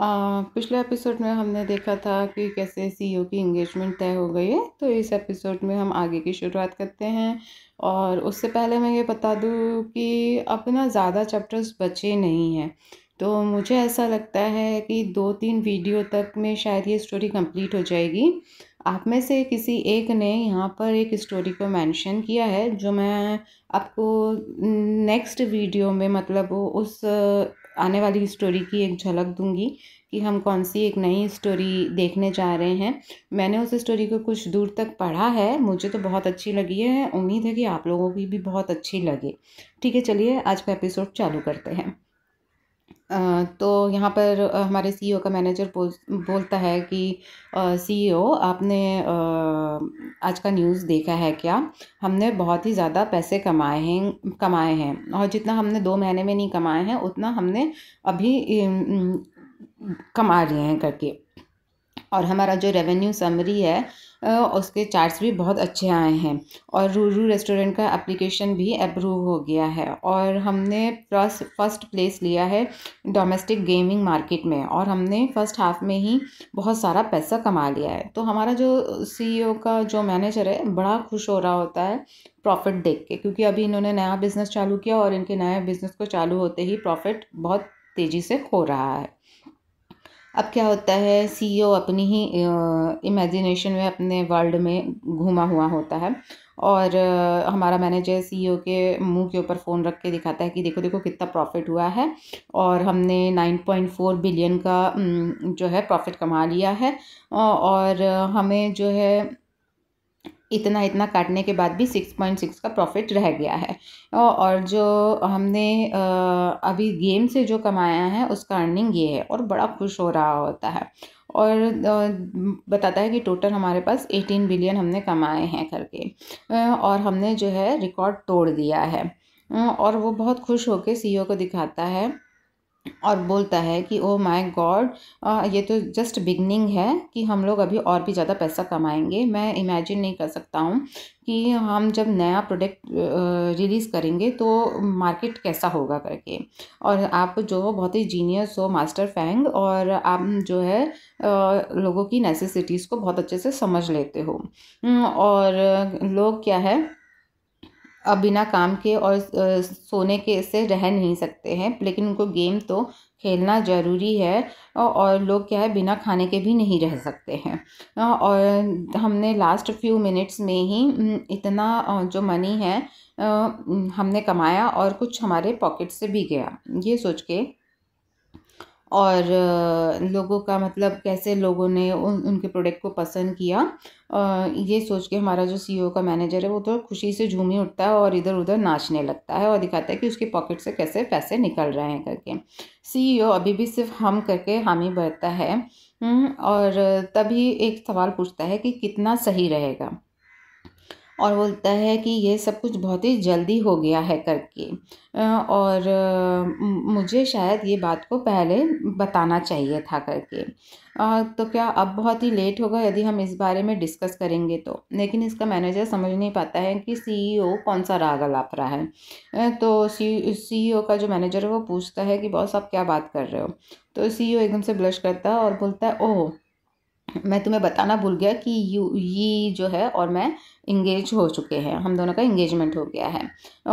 पिछले एपिसोड में हमने देखा था कि कैसे सीईओ e की इंगेजमेंट तय हो गई है तो इस एपिसोड में हम आगे की शुरुआत करते हैं और उससे पहले मैं ये बता दूँ कि अपना ज़्यादा चैप्टर्स बचे नहीं हैं तो मुझे ऐसा लगता है कि दो तीन वीडियो तक में शायद ये स्टोरी कंप्लीट हो जाएगी आप में से किसी एक ने यहाँ पर एक स्टोरी को मेंशन किया है जो मैं आपको नेक्स्ट वीडियो में मतलब उस आने वाली स्टोरी की एक झलक दूंगी कि हम कौन सी एक नई स्टोरी देखने जा रहे हैं मैंने उस स्टोरी को कुछ दूर तक पढ़ा है मुझे तो बहुत अच्छी लगी है उम्मीद है कि आप लोगों की भी बहुत अच्छी लगे ठीक है चलिए आज का एपिसोड चालू करते हैं तो यहाँ पर हमारे सीईओ e का मैनेजर बोल बोलता है कि सीईओ e आपने आज का न्यूज़ देखा है क्या हमने बहुत ही ज़्यादा पैसे कमाए हैं कमाए हैं और जितना हमने दो महीने में नहीं कमाए हैं उतना हमने अभी कमा रहे हैं करके और हमारा जो रेवेन्यू समरी है उसके चार्ज भी बहुत अच्छे आए हैं और रूरू रेस्टोरेंट का एप्लीकेशन भी अप्रूव हो गया है और हमने प्लस फर्स्ट प्लेस लिया है डोमेस्टिक गेमिंग मार्केट में और हमने फ़र्स्ट हाफ में ही बहुत सारा पैसा कमा लिया है तो हमारा जो सी e का जो मैनेजर है बड़ा खुश हो रहा होता है प्रॉफिट देख के क्योंकि अभी इन्होंने नया बिज़नेस चालू किया और इनके नए बिज़नेस को चालू होते ही प्रॉफिट बहुत तेज़ी से हो रहा है अब क्या होता है सीईओ e अपनी ही इमेजिनेशन में अपने वर्ल्ड में घूमा हुआ होता है और हमारा मैनेजर सीईओ e के मुंह के ऊपर फ़ोन रख के दिखाता है कि देखो देखो कितना प्रॉफिट हुआ है और हमने 9.4 बिलियन का जो है प्रॉफिट कमा लिया है और हमें जो है इतना इतना काटने के बाद भी सिक्स पॉइंट सिक्स का प्रॉफिट रह गया है और जो हमने अभी गेम से जो कमाया है उसका अर्निंग ये है और बड़ा खुश हो रहा होता है और बताता है कि टोटल हमारे पास एटीन बिलियन हमने कमाए हैं करके और हमने जो है रिकॉर्ड तोड़ दिया है और वो बहुत खुश होकर सीईओ e को दिखाता है और बोलता है कि ओ माय गॉड ये तो जस्ट बिगनिंग है कि हम लोग अभी और भी ज़्यादा पैसा कमाएंगे मैं इमेजिन नहीं कर सकता हूँ कि हम जब नया प्रोडक्ट रिलीज़ करेंगे तो मार्केट कैसा होगा करके और आप जो बहुत ही जीनियस हो मास्टर फैंग और आप जो है लोगों की नेसेसिटीज़ को बहुत अच्छे से समझ लेते हो हम्म, और लोग क्या है अब बिना काम के और सोने के से रह नहीं सकते हैं लेकिन उनको गेम तो खेलना ज़रूरी है और लोग क्या है बिना खाने के भी नहीं रह सकते हैं और हमने लास्ट फ्यू मिनट्स में ही इतना जो मनी है हमने कमाया और कुछ हमारे पॉकेट से भी गया ये सोच के और लोगों का मतलब कैसे लोगों ने उन उनके प्रोडक्ट को पसंद किया ये सोच के हमारा जो सीईओ e का मैनेजर है वो तो खुशी से झूम ही उठता है और इधर उधर नाचने लगता है और दिखाता है कि उसके पॉकेट से कैसे पैसे निकल रहे हैं करके सीईओ e अभी भी सिर्फ हम करके हामी भरता है और तभी एक सवाल पूछता है कि कितना सही रहेगा और बोलता है कि ये सब कुछ बहुत ही जल्दी हो गया है करके और मुझे शायद ये बात को पहले बताना चाहिए था करके तो क्या अब बहुत ही लेट होगा यदि हम इस बारे में डिस्कस करेंगे तो लेकिन इसका मैनेजर समझ नहीं पाता है कि सीईओ e कौन सा राग अलाप रहा है तो सी ओ e का जो मैनेजर है वो पूछता है कि बॉस आप क्या बात कर रहे हो तो सी e एकदम से ब्लश करता है और बोलता है ओह मैं तुम्हें बताना भूल गया कि यू ये जो है और मैं इंगेज हो चुके हैं हम दोनों का इंगेजमेंट हो गया है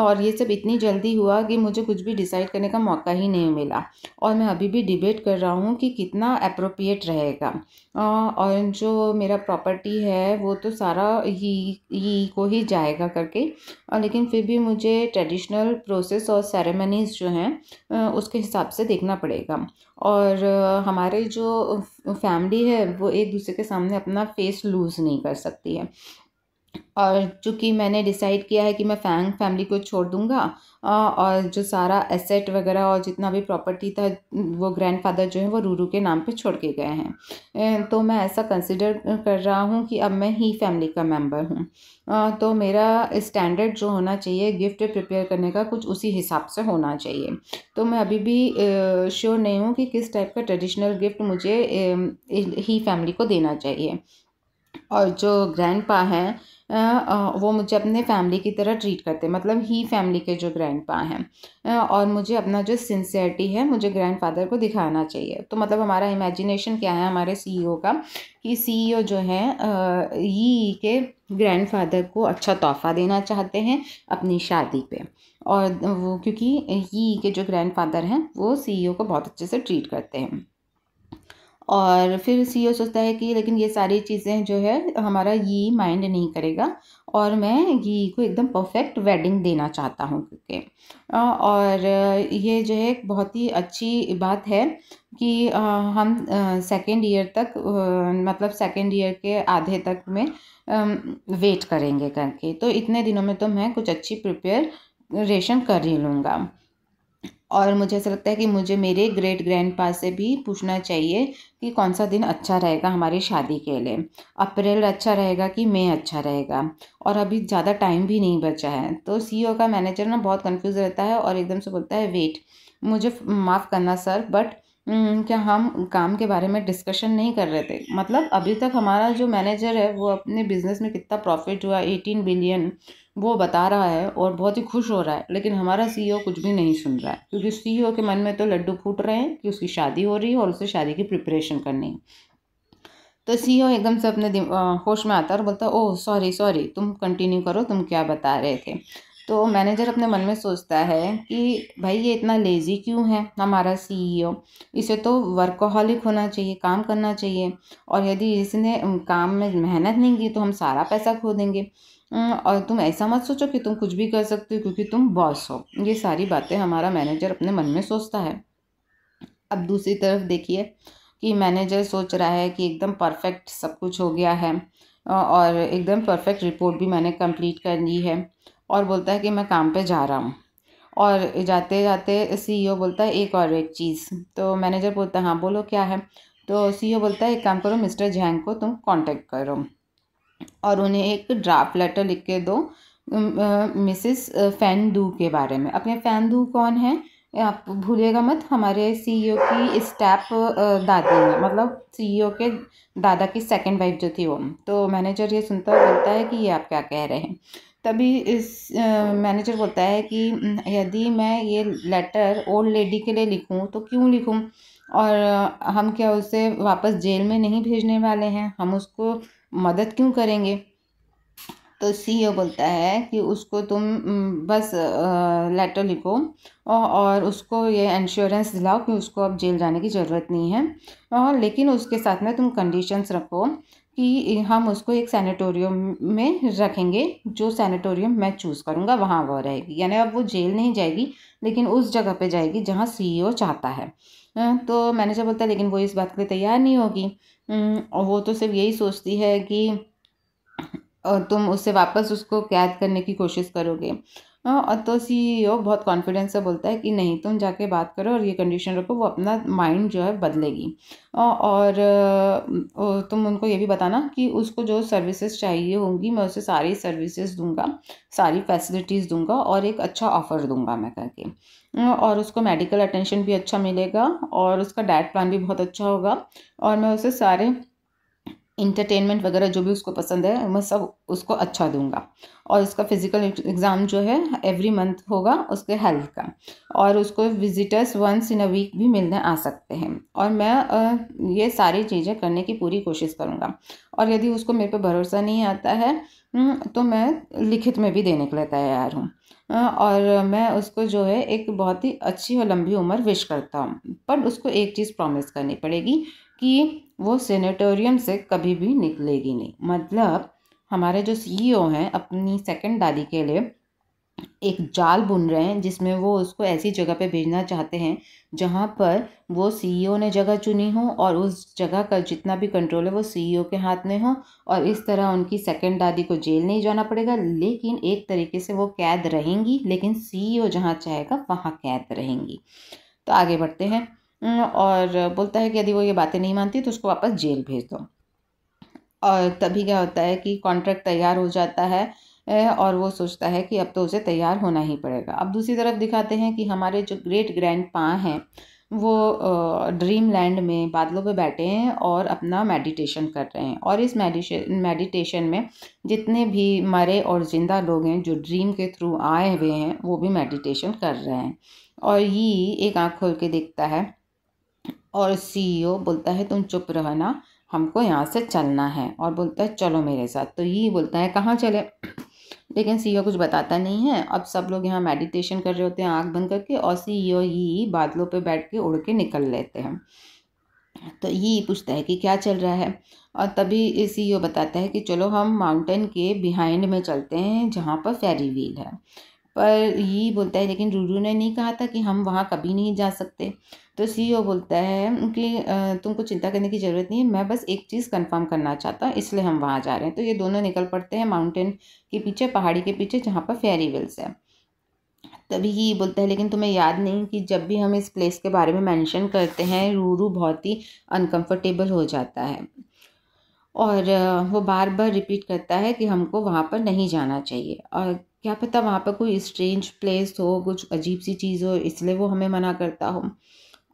और ये सब इतनी जल्दी हुआ कि मुझे कुछ भी डिसाइड करने का मौका ही नहीं मिला और मैं अभी भी डिबेट कर रहा हूँ कि कितना अप्रोप्रिएट रहेगा और जो मेरा प्रॉपर्टी है वो तो सारा ही ही को ही जाएगा करके और लेकिन फिर भी मुझे ट्रेडिशनल प्रोसेस और सेरेमनीज़ जो हैं उसके हिसाब से देखना पड़ेगा और हमारे जो फैमिली है वो एक दूसरे के सामने अपना फेस लूज़ नहीं कर सकती है और चूँकि मैंने डिसाइड किया है कि मैं फैंग फैमिली को छोड़ दूँगा और जो सारा एसेट वगैरह और जितना भी प्रॉपर्टी था वो ग्रैंडफादर जो है वो रूरू के नाम पे छोड़ के गए हैं तो मैं ऐसा कंसिडर कर रहा हूँ कि अब मैं ही फैमिली का मेंबर हूँ तो मेरा स्टैंडर्ड जो होना चाहिए गिफ्ट प्रिपेयर करने का कुछ उसी हिसाब से होना चाहिए तो मैं अभी भी श्योर नहीं हूँ कि किस टाइप का ट्रेडिशनल गिफ्ट मुझे ही फैमिली को देना चाहिए और जो ग्रैंड पा हैं वो मुझे अपने फैमिली की तरह ट्रीट करते मतलब ही फैमिली के जो ग्रैंड पा हैं और मुझे अपना जो सिंसियरिटी है मुझे ग्रैंड फादर को दिखाना चाहिए तो मतलब हमारा इमेजिनेशन क्या है हमारे सी e का कि सी e जो है ई के ग्रैंड फादर को अच्छा तोहफ़ा देना चाहते हैं अपनी शादी पे और वो क्योंकि ई के जो ग्रैंड फादर हैं वो सी e को बहुत अच्छे से ट्रीट करते हैं और फिर सी सीईओ सोचता है कि लेकिन ये सारी चीज़ें जो है हमारा ये माइंड नहीं करेगा और मैं ये को एकदम परफेक्ट वेडिंग देना चाहता हूँ क्योंकि और ये जो है बहुत ही अच्छी बात है कि हम सेकेंड ईयर तक मतलब सेकेंड ईयर के आधे तक में वेट करेंगे करके तो इतने दिनों में तो मैं कुछ अच्छी प्रिपेयर रेशन कर ही लूँगा और मुझे ऐसा लगता है कि मुझे मेरे ग्रेट ग्रैंडपा से भी पूछना चाहिए कि कौन सा दिन अच्छा रहेगा हमारी शादी के लिए अप्रैल अच्छा रहेगा कि मई अच्छा रहेगा और अभी ज़्यादा टाइम भी नहीं बचा है तो सी e का मैनेजर ना बहुत कन्फ्यूज़ रहता है और एकदम से बोलता है वेट मुझे माफ़ करना सर बट हम्म, क्या हम काम के बारे में डिस्कशन नहीं कर रहे थे मतलब अभी तक हमारा जो मैनेजर है वो अपने बिजनेस में कितना प्रॉफिट हुआ एटीन बिलियन वो बता रहा है और बहुत ही खुश हो रहा है लेकिन हमारा सी e कुछ भी नहीं सुन रहा है क्योंकि सी e के मन में तो लड्डू फूट रहे हैं कि उसकी शादी हो रही है और उसे शादी की प्रिपरेशन करनी है तो सी e एकदम से अपने होश में आता है और बोलता है ओह सॉरी सॉरी तुम कंटिन्यू करो तुम क्या बता रहे थे तो मैनेजर अपने मन में सोचता है कि भाई ये इतना लेज़ी क्यों है हमारा सीईओ इसे तो वर्कोहॉलिक होना चाहिए काम करना चाहिए और यदि इसने काम में मेहनत नहीं की तो हम सारा पैसा खो देंगे हम्म, और तुम ऐसा मत सोचो कि तुम कुछ भी कर सकते हो क्योंकि तुम बॉस हो ये सारी बातें हमारा मैनेजर अपने मन में सोचता है अब दूसरी तरफ देखिए कि मैनेजर सोच रहा है कि एकदम परफेक्ट सब कुछ हो गया है और एकदम परफेक्ट रिपोर्ट भी मैंने कंप्लीट कर ली है और बोलता है कि मैं काम पे जा रहा हूँ और जाते जाते सीईओ e बोलता है एक और एक चीज़ तो मैनेजर बोलता है हाँ बोलो क्या है तो सीईओ e बोलता है एक काम करो मिस्टर जैंग को तुम कांटेक्ट करो और उन्हें एक ड्राफ्ट लेटर लिख के दो मिसिस दू के बारे में अपने फैन दू कौन है आप भूलिएगा मत हमारे सीईओ e की स्टैप दादी है मतलब सीईओ e के दादा की सेकंड वाइफ जो थी वो तो मैनेजर ये सुनता बोलता है कि ये आप क्या कह रहे हैं तभी इस मैनेजर बोलता है कि यदि मैं ये लेटर ओल्ड लेडी के लिए लिखूं तो क्यों लिखूं और हम क्या उसे वापस जेल में नहीं भेजने वाले हैं हम उसको मदद क्यों करेंगे तो सी ओ बोलता है कि उसको तुम बस लेटर लिखो और उसको ये इंश्योरेंस दिलाओ कि उसको अब जेल जाने की ज़रूरत नहीं है और लेकिन उसके साथ में तुम कंडीशंस रखो कि हम उसको एक सैनिटोरियम में रखेंगे जो सैनिटोरियम मैं चूज़ करूँगा वहाँ वह रहेगी यानी अब वो जेल नहीं जाएगी लेकिन उस जगह पे जाएगी जहाँ सीईओ चाहता है तो मैनेजर बोलता है लेकिन वो इस बात के लिए तैयार नहीं होगी हम्म, और वो तो सिर्फ यही सोचती है कि और तुम उससे वापस उसको कैद करने की कोशिश करोगे और तो सीईओ e बहुत कॉन्फिडेंस से बोलता है कि नहीं तुम जाके बात करो और ये कंडीशन रखो वो अपना माइंड जो है बदलेगी और तुम उनको ये भी बताना कि उसको जो सर्विसेज चाहिए होंगी मैं उसे सारी सर्विसेज दूंगा सारी फैसिलिटीज़ दूंगा और एक अच्छा ऑफ़र दूंगा मैं करके और उसको मेडिकल अटेंशन भी अच्छा मिलेगा और उसका डाइट प्लान भी बहुत अच्छा होगा और मैं उसे सारे इंटरटेनमेंट वगैरह जो भी उसको पसंद है मैं सब उसको अच्छा दूंगा और उसका फिज़िकल एग्ज़ाम जो है एवरी मंथ होगा उसके हेल्थ का और उसको visitors once in a week भी मिलने आ सकते हैं और मैं ये सारी चीज़ें करने की पूरी कोशिश करूँगा और यदि उसको मेरे पे भरोसा नहीं आता है हम्म, तो मैं लिखित में भी देने के लिए तैयार हूँ और मैं उसको जो है एक बहुत ही अच्छी और लंबी उम्र विश करता हूँ पर उसको एक चीज़ प्रॉमिस करनी पड़ेगी कि वो सेनेटोरियम से कभी भी निकलेगी नहीं मतलब हमारे जो सीईओ e हैं अपनी सेकंड दादी के लिए एक जाल बुन रहे हैं जिसमें वो उसको ऐसी जगह पे भेजना चाहते हैं जहाँ पर वो सीईओ e ने जगह चुनी हो और उस जगह का जितना भी कंट्रोल है वो सीईओ e के हाथ में हो और इस तरह उनकी सेकंड दादी को जेल नहीं जाना पड़ेगा लेकिन एक तरीके से वो कैद रहेंगी लेकिन सीईओ e जहाँ चाहेगा वहाँ कैद रहेंगी तो आगे बढ़ते हैं और बोलता है कि यदि वो ये बातें नहीं मानती तो उसको वापस जेल भेज दो और तभी क्या होता है कि कॉन्ट्रैक्ट तैयार हो जाता है और वो सोचता है कि अब तो उसे तैयार होना ही पड़ेगा अब दूसरी तरफ दिखाते हैं कि हमारे जो ग्रेट ग्रैंड पा हैं वो ड्रीम लैंड में बादलों पे बैठे हैं और अपना मेडिटेशन कर रहे हैं और इस मेडिटेशन में जितने भी मरे और ज़िंदा लोग हैं जो ड्रीम के थ्रू आए हुए हैं वो भी मेडिटेशन कर रहे हैं और ये एक आँख खोल के देखता है और सीईओ e बोलता है तुम चुप रहना हमको यहाँ से चलना है और बोलता है चलो मेरे साथ तो ये बोलता है कहाँ चले लेकिन सीईओ कुछ बताता नहीं है अब सब लोग यहाँ मेडिटेशन कर रहे होते हैं आँख बंद करके और सीओ ही बादलों पे बैठ के उड़ के निकल लेते हैं तो ये पूछता है कि क्या चल रहा है और तभी सी बताता है कि चलो हम माउंटेन के बिहाइंड में चलते हैं जहाँ पर फेरी व्हील है पर ये बोलता है लेकिन रूरू ने नहीं कहा था कि हम वहाँ कभी नहीं जा सकते तो सी e बोलता है कि तुमको चिंता करने की ज़रूरत नहीं है मैं बस एक चीज़ कंफर्म करना चाहता हूँ इसलिए हम वहाँ जा रहे हैं तो ये दोनों निकल पड़ते हैं माउंटेन के पीछे पहाड़ी के पीछे जहाँ पर फेरी व्हील्स है तभी ही बोलता है लेकिन तुम्हें याद नहीं कि जब भी हम इस प्लेस के बारे में मेंशन करते हैं रूरू बहुत ही अनकंफर्टेबल हो जाता है और वो बार बार रिपीट करता है कि हमको वहाँ पर नहीं जाना चाहिए और क्या पता वहाँ पर कोई स्ट्रेंज प्लेस हो कुछ अजीब सी चीज़ हो इसलिए वो हमें मना करता हो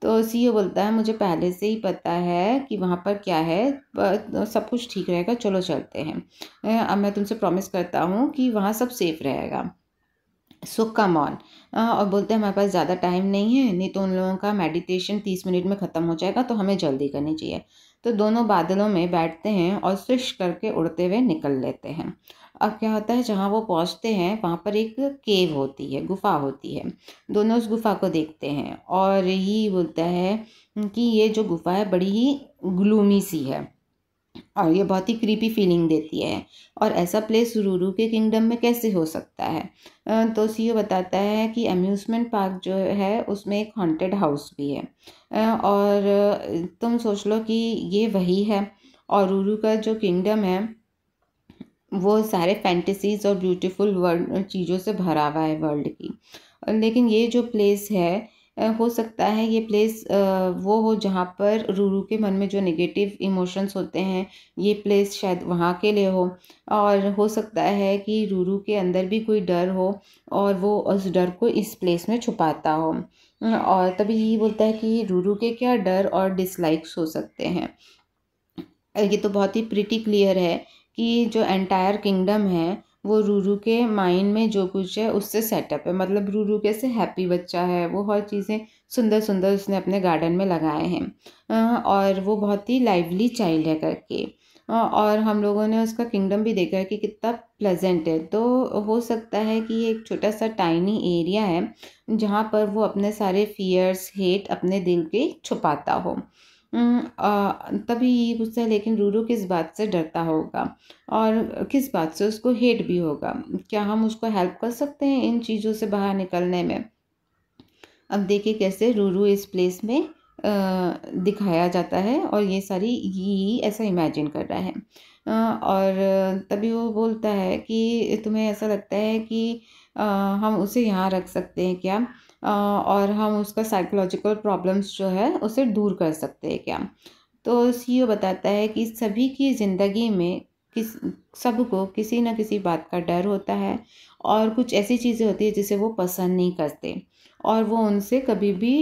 तो सी बोलता है मुझे पहले से ही पता है कि वहाँ पर क्या है पर सब कुछ ठीक रहेगा चलो चलते हैं अब मैं तुमसे प्रॉमिस करता हूँ कि वहाँ सब सेफ़ रहेगा सो कम ऑन और बोलते हैं हमारे पास ज़्यादा टाइम नहीं है नहीं तो उन लोगों का मेडिटेशन तीस मिनट में ख़त्म हो जाएगा तो हमें जल्दी करनी चाहिए तो दोनों बादलों में बैठते हैं और स्विश करके उड़ते हुए निकल लेते हैं अब क्या होता है जहाँ वो पहुँचते हैं वहाँ पर एक केव होती है गुफा होती है दोनों उस गुफा को देखते हैं और ही बोलता है कि ये जो गुफा है बड़ी ही ग्लूमी सी है और ये बहुत ही क्रीपी फीलिंग देती है और ऐसा प्लेस रूरू के किंगडम में कैसे हो सकता है तो सी बताता है कि अम्यूज़मेंट पार्क जो है उसमें एक हॉन्टेड हाउस भी है और तुम सोच लो कि ये वही है और रूरू का जो किंगडम है वो सारे फैंटेसीज़ और ब्यूटीफुल वर्ल्ड चीज़ों से भरा हुआ है वर्ल्ड की लेकिन ये जो प्लेस है हो सकता है ये प्लेस वो हो जहाँ पर रूरू के मन में जो नेगेटिव इमोशंस होते हैं ये प्लेस शायद वहाँ के लिए हो और हो सकता है कि रूरू के अंदर भी कोई डर हो और वो उस डर को इस प्लेस में छुपाता हो और तभी यही बोलता है कि रूरू के क्या डर और डिसलाइक्स हो सकते हैं ये तो बहुत ही प्रिटी क्लियर है कि जो एंटायर किंगडम है वो रूरू के माइंड में जो कुछ है उससे सेटअप है मतलब रूरू कैसे हैप्पी बच्चा है वो हर चीज़ें सुंदर सुंदर उसने अपने गार्डन में लगाए हैं और वो बहुत ही लाइवली चाइल्ड है करके और हम लोगों ने उसका किंगडम भी देखा है कि कितना प्लेजेंट है तो हो सकता है कि ये एक छोटा सा टाइनी एरिया है जहाँ पर वो अपने सारे फियर्स हेट अपने दिल के छुपाता हो हम्म, तभी ये गुस्सा लेकिन रूरू किस बात से डरता होगा और किस बात से उसको हेट भी होगा क्या हम उसको हेल्प कर सकते हैं इन चीज़ों से बाहर निकलने में अब देखिए कैसे रूरू इस प्लेस में दिखाया जाता है और ये सारी ये ऐसा इमेजिन कर रहा है और तभी वो बोलता है कि तुम्हें ऐसा लगता है कि हम उसे यहाँ रख सकते हैं क्या और हम उसका साइकोलॉजिकल प्रॉब्लम्स जो है उसे दूर कर सकते हैं क्या तो सी बताता है कि सभी की ज़िंदगी में किस सबको किसी न किसी बात का डर होता है और कुछ ऐसी चीज़ें होती है जिसे वो पसंद नहीं करते और वो उनसे कभी भी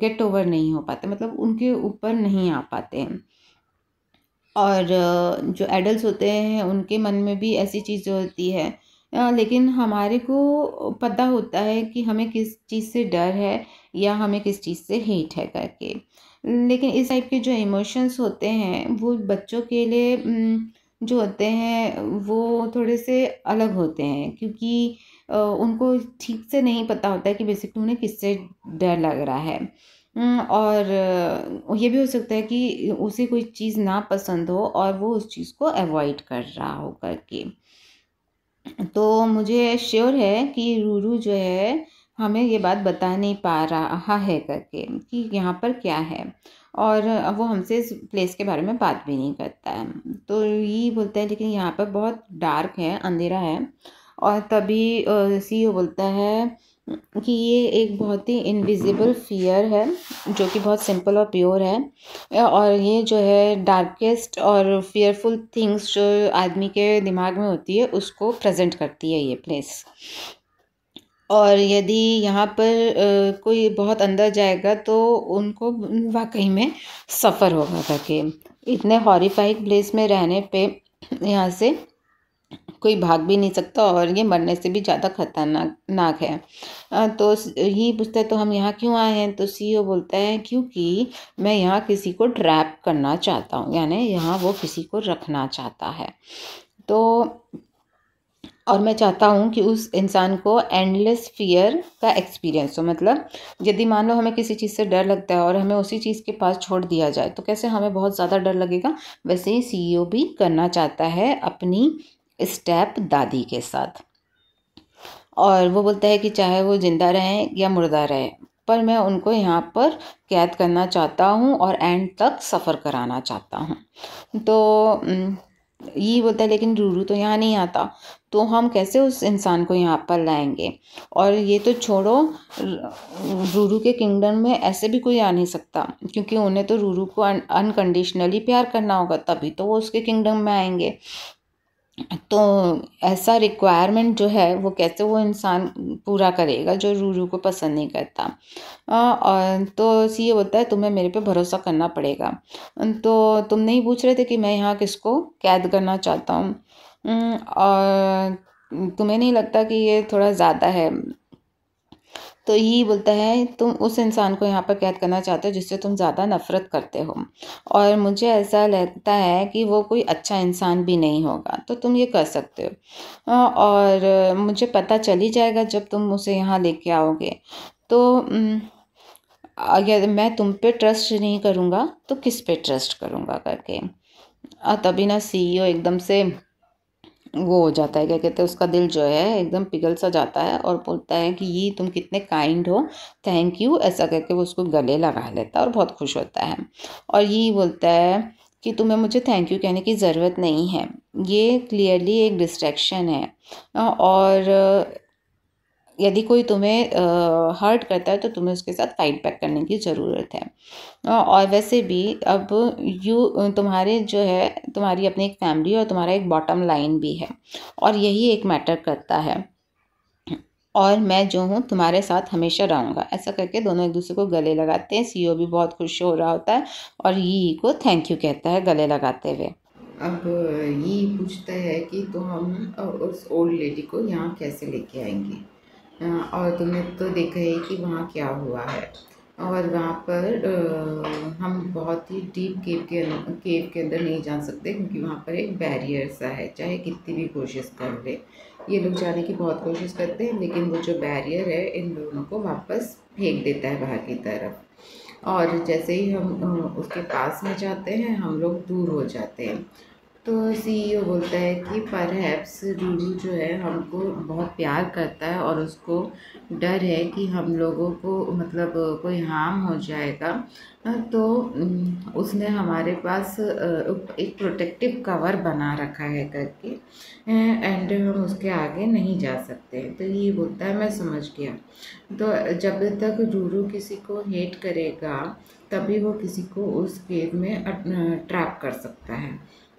गेट ओवर नहीं हो पाते मतलब उनके ऊपर नहीं आ पाते हैं और जो एडल्ट होते हैं उनके मन में भी ऐसी चीज़ें होती है लेकिन हमारे को पता होता है कि हमें किस चीज़ से डर है या हमें किस चीज़ से हेट है करके लेकिन इस टाइप के जो इमोशंस होते हैं वो बच्चों के लिए जो होते हैं वो थोड़े से अलग होते हैं क्योंकि उनको ठीक से नहीं पता होता है कि बेसिकली उन्हें किससे डर लग रहा है और ये भी हो सकता है कि उसे कोई चीज़ ना पसंद हो और वो उस चीज़ को अवॉइड कर रहा हो करके तो मुझे श्योर है कि रूरू जो है हमें ये बात बता नहीं पा रहा है करके कि यहाँ पर क्या है और वो हमसे इस प्लेस के बारे में बात भी नहीं करता है तो ये बोलता है लेकिन यहाँ पर बहुत डार्क है अंधेरा है और तभी सी बोलता है कि ये एक बहुत ही इनविजिबल फियर है जो कि बहुत सिंपल और प्योर है और ये जो है डार्केस्ट और फियरफुल थिंग्स जो आदमी के दिमाग में होती है उसको प्रेजेंट करती है ये प्लेस और यदि यहाँ पर कोई बहुत अंदर जाएगा तो उनको वाकई में सफ़र होगा करके इतने हॉरीफाइड प्लेस में रहने पे यहाँ से कोई भाग भी नहीं सकता और ये मरने से भी ज़्यादा खतरनाक नाक है तो ही पूछता है तो हम यहाँ क्यों आए हैं तो सी बोलता है क्योंकि मैं यहाँ किसी को ट्रैप करना चाहता हूँ यानी यहाँ वो किसी को रखना चाहता है तो और मैं चाहता हूँ कि उस इंसान को एंडलेस फियर का एक्सपीरियंस हो मतलब यदि मान लो हमें किसी चीज़ से डर लगता है और हमें उसी चीज़ के पास छोड़ दिया जाए तो कैसे हमें बहुत ज़्यादा डर लगेगा वैसे ही सीईओ भी करना चाहता है अपनी स्टेप दादी के साथ और वो बोलता है कि चाहे वो ज़िंदा रहें या मुर्दा रहें पर मैं उनको यहाँ पर कैद करना चाहता हूँ और एंड तक सफ़र कराना चाहता हूँ तो ये बोलता है लेकिन रूरू तो यहाँ नहीं आता तो हम कैसे उस इंसान को यहाँ पर लाएंगे और ये तो छोड़ो रूरू के किंगडम में ऐसे भी कोई आ नहीं सकता क्योंकि उन्हें तो रूरू को अनकंडीशनली प्यार करना होगा तभी तो वो उसके किंगडम में आएंगे तो ऐसा रिक्वायरमेंट जो है वो कैसे वो इंसान पूरा करेगा जो रूरू को पसंद नहीं करता और तो ये होता है तुम्हें मेरे पे भरोसा करना पड़ेगा तो तुम नहीं पूछ रहे थे कि मैं यहाँ किसको कैद करना चाहता हूँ और तुम्हें नहीं लगता कि ये थोड़ा ज़्यादा है तो ये बोलता है तुम उस इंसान को यहाँ पर कैद करना चाहते हो जिससे तुम ज़्यादा नफरत करते हो और मुझे ऐसा लगता है कि वो कोई अच्छा इंसान भी नहीं होगा तो तुम ये कर सकते हो और मुझे पता चल ही जाएगा जब तुम उसे यहाँ लेके आओगे तो अगर मैं तुम पे ट्रस्ट नहीं करूँगा तो किस पे ट्रस्ट करूँगा करके तभी ना सीईओ e एकदम से वो हो जाता है क्या कहते हैं उसका दिल जो है एकदम पिघल सा जाता है और बोलता है कि ये तुम कितने काइंड हो थैंक यू ऐसा करके वो उसको गले लगा लेता है और बहुत खुश होता है और ये बोलता है कि तुम्हें मुझे थैंक यू कहने की ज़रूरत नहीं है ये क्लियरली एक डिस्ट्रैक्शन है और यदि कोई तुम्हें हर्ट करता है तो तुम्हें उसके साथ फाइट बैक करने की ज़रूरत है और वैसे भी अब यू तुम्हारे जो है तुम्हारी अपनी एक फैमिली और तुम्हारा एक बॉटम लाइन भी है और यही एक मैटर करता है और मैं जो हूँ तुम्हारे साथ हमेशा रहूँगा ऐसा करके दोनों एक दूसरे को गले लगाते हैं सीईओ भी बहुत खुश हो रहा होता है और यी e को थैंक यू कहता है गले लगाते हुए अब ये e पूछता है कि तो हम उस ओल्ड लेडी को यहाँ कैसे लेके आएंगे और तुमने तो देखा है कि वहाँ क्या हुआ है और वहाँ पर आ, हम बहुत ही डीप केव के केव के अंदर नहीं जा सकते क्योंकि वहाँ पर एक बैरियर सा है चाहे कितनी भी कोशिश कर ले ये लोग जाने की बहुत कोशिश करते हैं लेकिन वो जो बैरियर है इन लोगों को वापस फेंक देता है बाहर की तरफ और जैसे ही हम उसके पास में जाते हैं हम लोग दूर हो जाते हैं तो सीईओ बोलता है कि हैप्स रूरू जो है हमको बहुत प्यार करता है और उसको डर है कि हम लोगों को मतलब कोई हार्म हो जाएगा तो उसने हमारे पास एक प्रोटेक्टिव कवर बना रखा है करके एंड हम उसके आगे नहीं जा सकते तो ये बोलता है मैं समझ गया तो जब तक रूरू किसी को हेट करेगा तभी वो किसी को उस केव में ट्रैप कर सकता है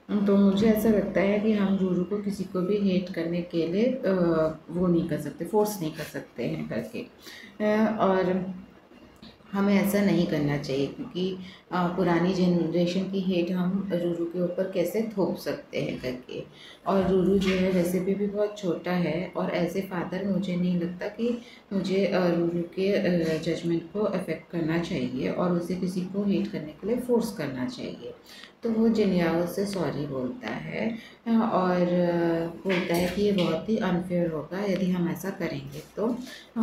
तो मुझे ऐसा लगता है कि हम गुरु को किसी को भी हेट करने के लिए वो नहीं कर सकते फोर्स नहीं कर सकते हैं करके और हमें ऐसा नहीं करना चाहिए क्योंकि पुरानी जनरेशन की हेट हम रूरू के ऊपर कैसे थोप सकते हैं करके और रूरू जो है वैसे भी भी बहुत छोटा है और एज ए फादर मुझे नहीं लगता कि मुझे रूरू के जजमेंट को अफेक्ट करना चाहिए और उसे किसी को हेट करने के लिए फोर्स करना चाहिए तो वो जनिया से सॉरी बोलता है और बोलता है कि ये बहुत ही अनफेयर होगा यदि हम ऐसा करेंगे तो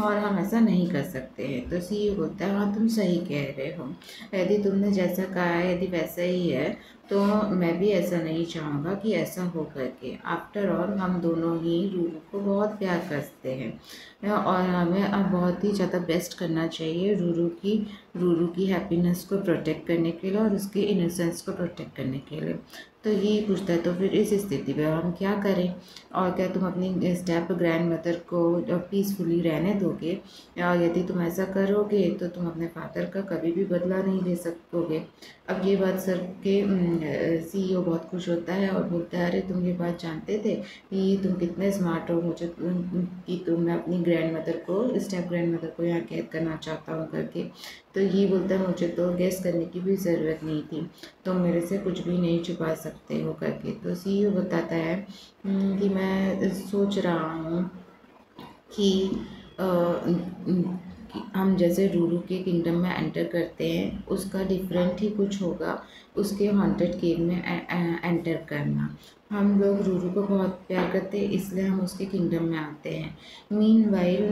और हम ऐसा नहीं कर सकते हैं तो सी बोलता है हाँ तुम सही कह रहे हो यदि तुमने जैसा कहा है यदि वैसा ही है तो मैं भी ऐसा नहीं चाहूँगा कि ऐसा हो करके आफ्टर ऑल हम दोनों ही रूरू को बहुत प्यार करते हैं और हमें अब बहुत ही ज़्यादा बेस्ट करना चाहिए रूरू की रूरू की हैप्पीनेस को प्रोटेक्ट करने के लिए और उसके इनोसेंस को प्रोटेक्ट करने के लिए तो ये पूछता है तो फिर इस स्थिति में हम क्या करें और क्या तुम अपनी स्टेप ग्रैंड मदर को पीसफुली रहने दोगे और यदि तुम ऐसा करोगे तो तुम अपने फादर का कभी भी बदला नहीं ले सकोगे अब ये बात सर के सी बहुत खुश होता है और बोलता है अरे तुम ये बात जानते थे कि तुम कितने स्मार्ट हो मुझे तो, कि तुम मैं अपनी ग्रैंड मदर को स्टेप ग्रैंड मदर को यहाँ कैद करना चाहता हूँ करके तो ये बोलता है मुझे तो गैस करने की भी ज़रूरत नहीं थी तो मेरे से कुछ भी नहीं छुपा सकते हो करके तो सी बताता है हम्म, कि मैं सोच रहा हूँ कि हम जैसे रूरू के किंगडम में एंटर करते हैं उसका डिफरेंट ही कुछ होगा उसके हॉन्टेड केव में एंटर करना हम लोग रूरू को बहुत प्यार करते हैं इसलिए हम उसके किंगडम में आते हैं मीन वाइल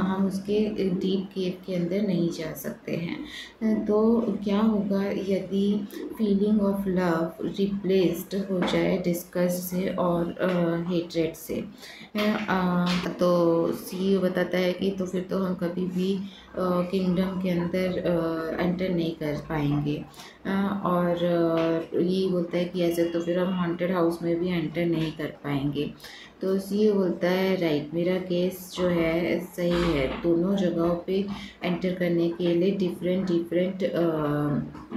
हम उसके डीप केव के अंदर नहीं जा सकते हैं तो क्या होगा यदि फीलिंग ऑफ लव रिप्लेस्ड हो जाए डिस्कस से और हेटरेट से आ, तो सी बताता है कि तो फिर तो हम कभी भी किंगडम के अंदर एंटर नहीं कर पाएंगे आ, और ये बोलता है कि ऐसे तो फिर हम हॉन्टेड हाउस में भी भी एंटर नहीं कर पाएंगे तो ये बोलता है राइट मेरा केस जो है सही है दोनों जगहों पे एंटर करने के लिए डिफरेंट डिफरेंट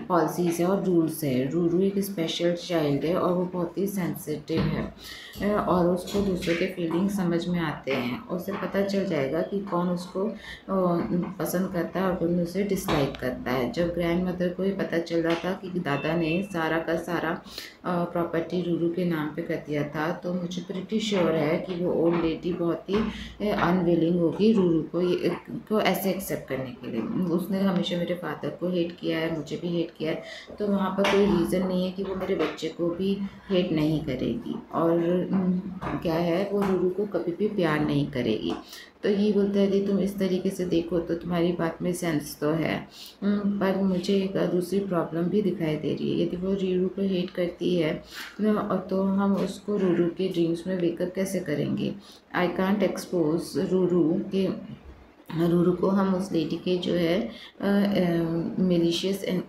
पॉलिसीज़ हैं और रूल्स हैं रूरू एक स्पेशल चाइल्ड है और वो बहुत ही सेंसिटिव है और उसको दूसरों के फीलिंग्स समझ में आते हैं उससे पता चल जाएगा कि कौन उसको पसंद करता है और कौन उसे डिसलाइक करता है जब ग्रैंड मदर को ये पता चल रहा था कि दादा ने सारा का सारा प्रॉपर्टी रूरू के नाम पे कर दिया था तो मुझे प्रिटी श्योर है कि वो ओल्ड लेडी बहुत ही अनविलिंग होगी रूरू को ये को ऐसे एक्सेप्ट करने के लिए उसने हमेशा मेरे फादर को हेट किया है मुझे भी हेट किया है तो वहाँ पर कोई रीज़न नहीं है कि वो मेरे बच्चे को भी हेट नहीं करेगी और क्या है वो रूरू को कभी भी प्यार नहीं करेगी तो ये बोलता है यदि तुम इस तरीके से देखो तो तुम्हारी बात में सेंस तो है पर मुझे एक दूसरी प्रॉब्लम भी दिखाई दे रही है यदि वो रीरू को हेट करती है तो हम उसको रूरू के ड्रीम्स में वेकअप कैसे करेंगे आई कॉन्ट एक्सपोज रूरू के रूरू को हम उस लेडी के जो है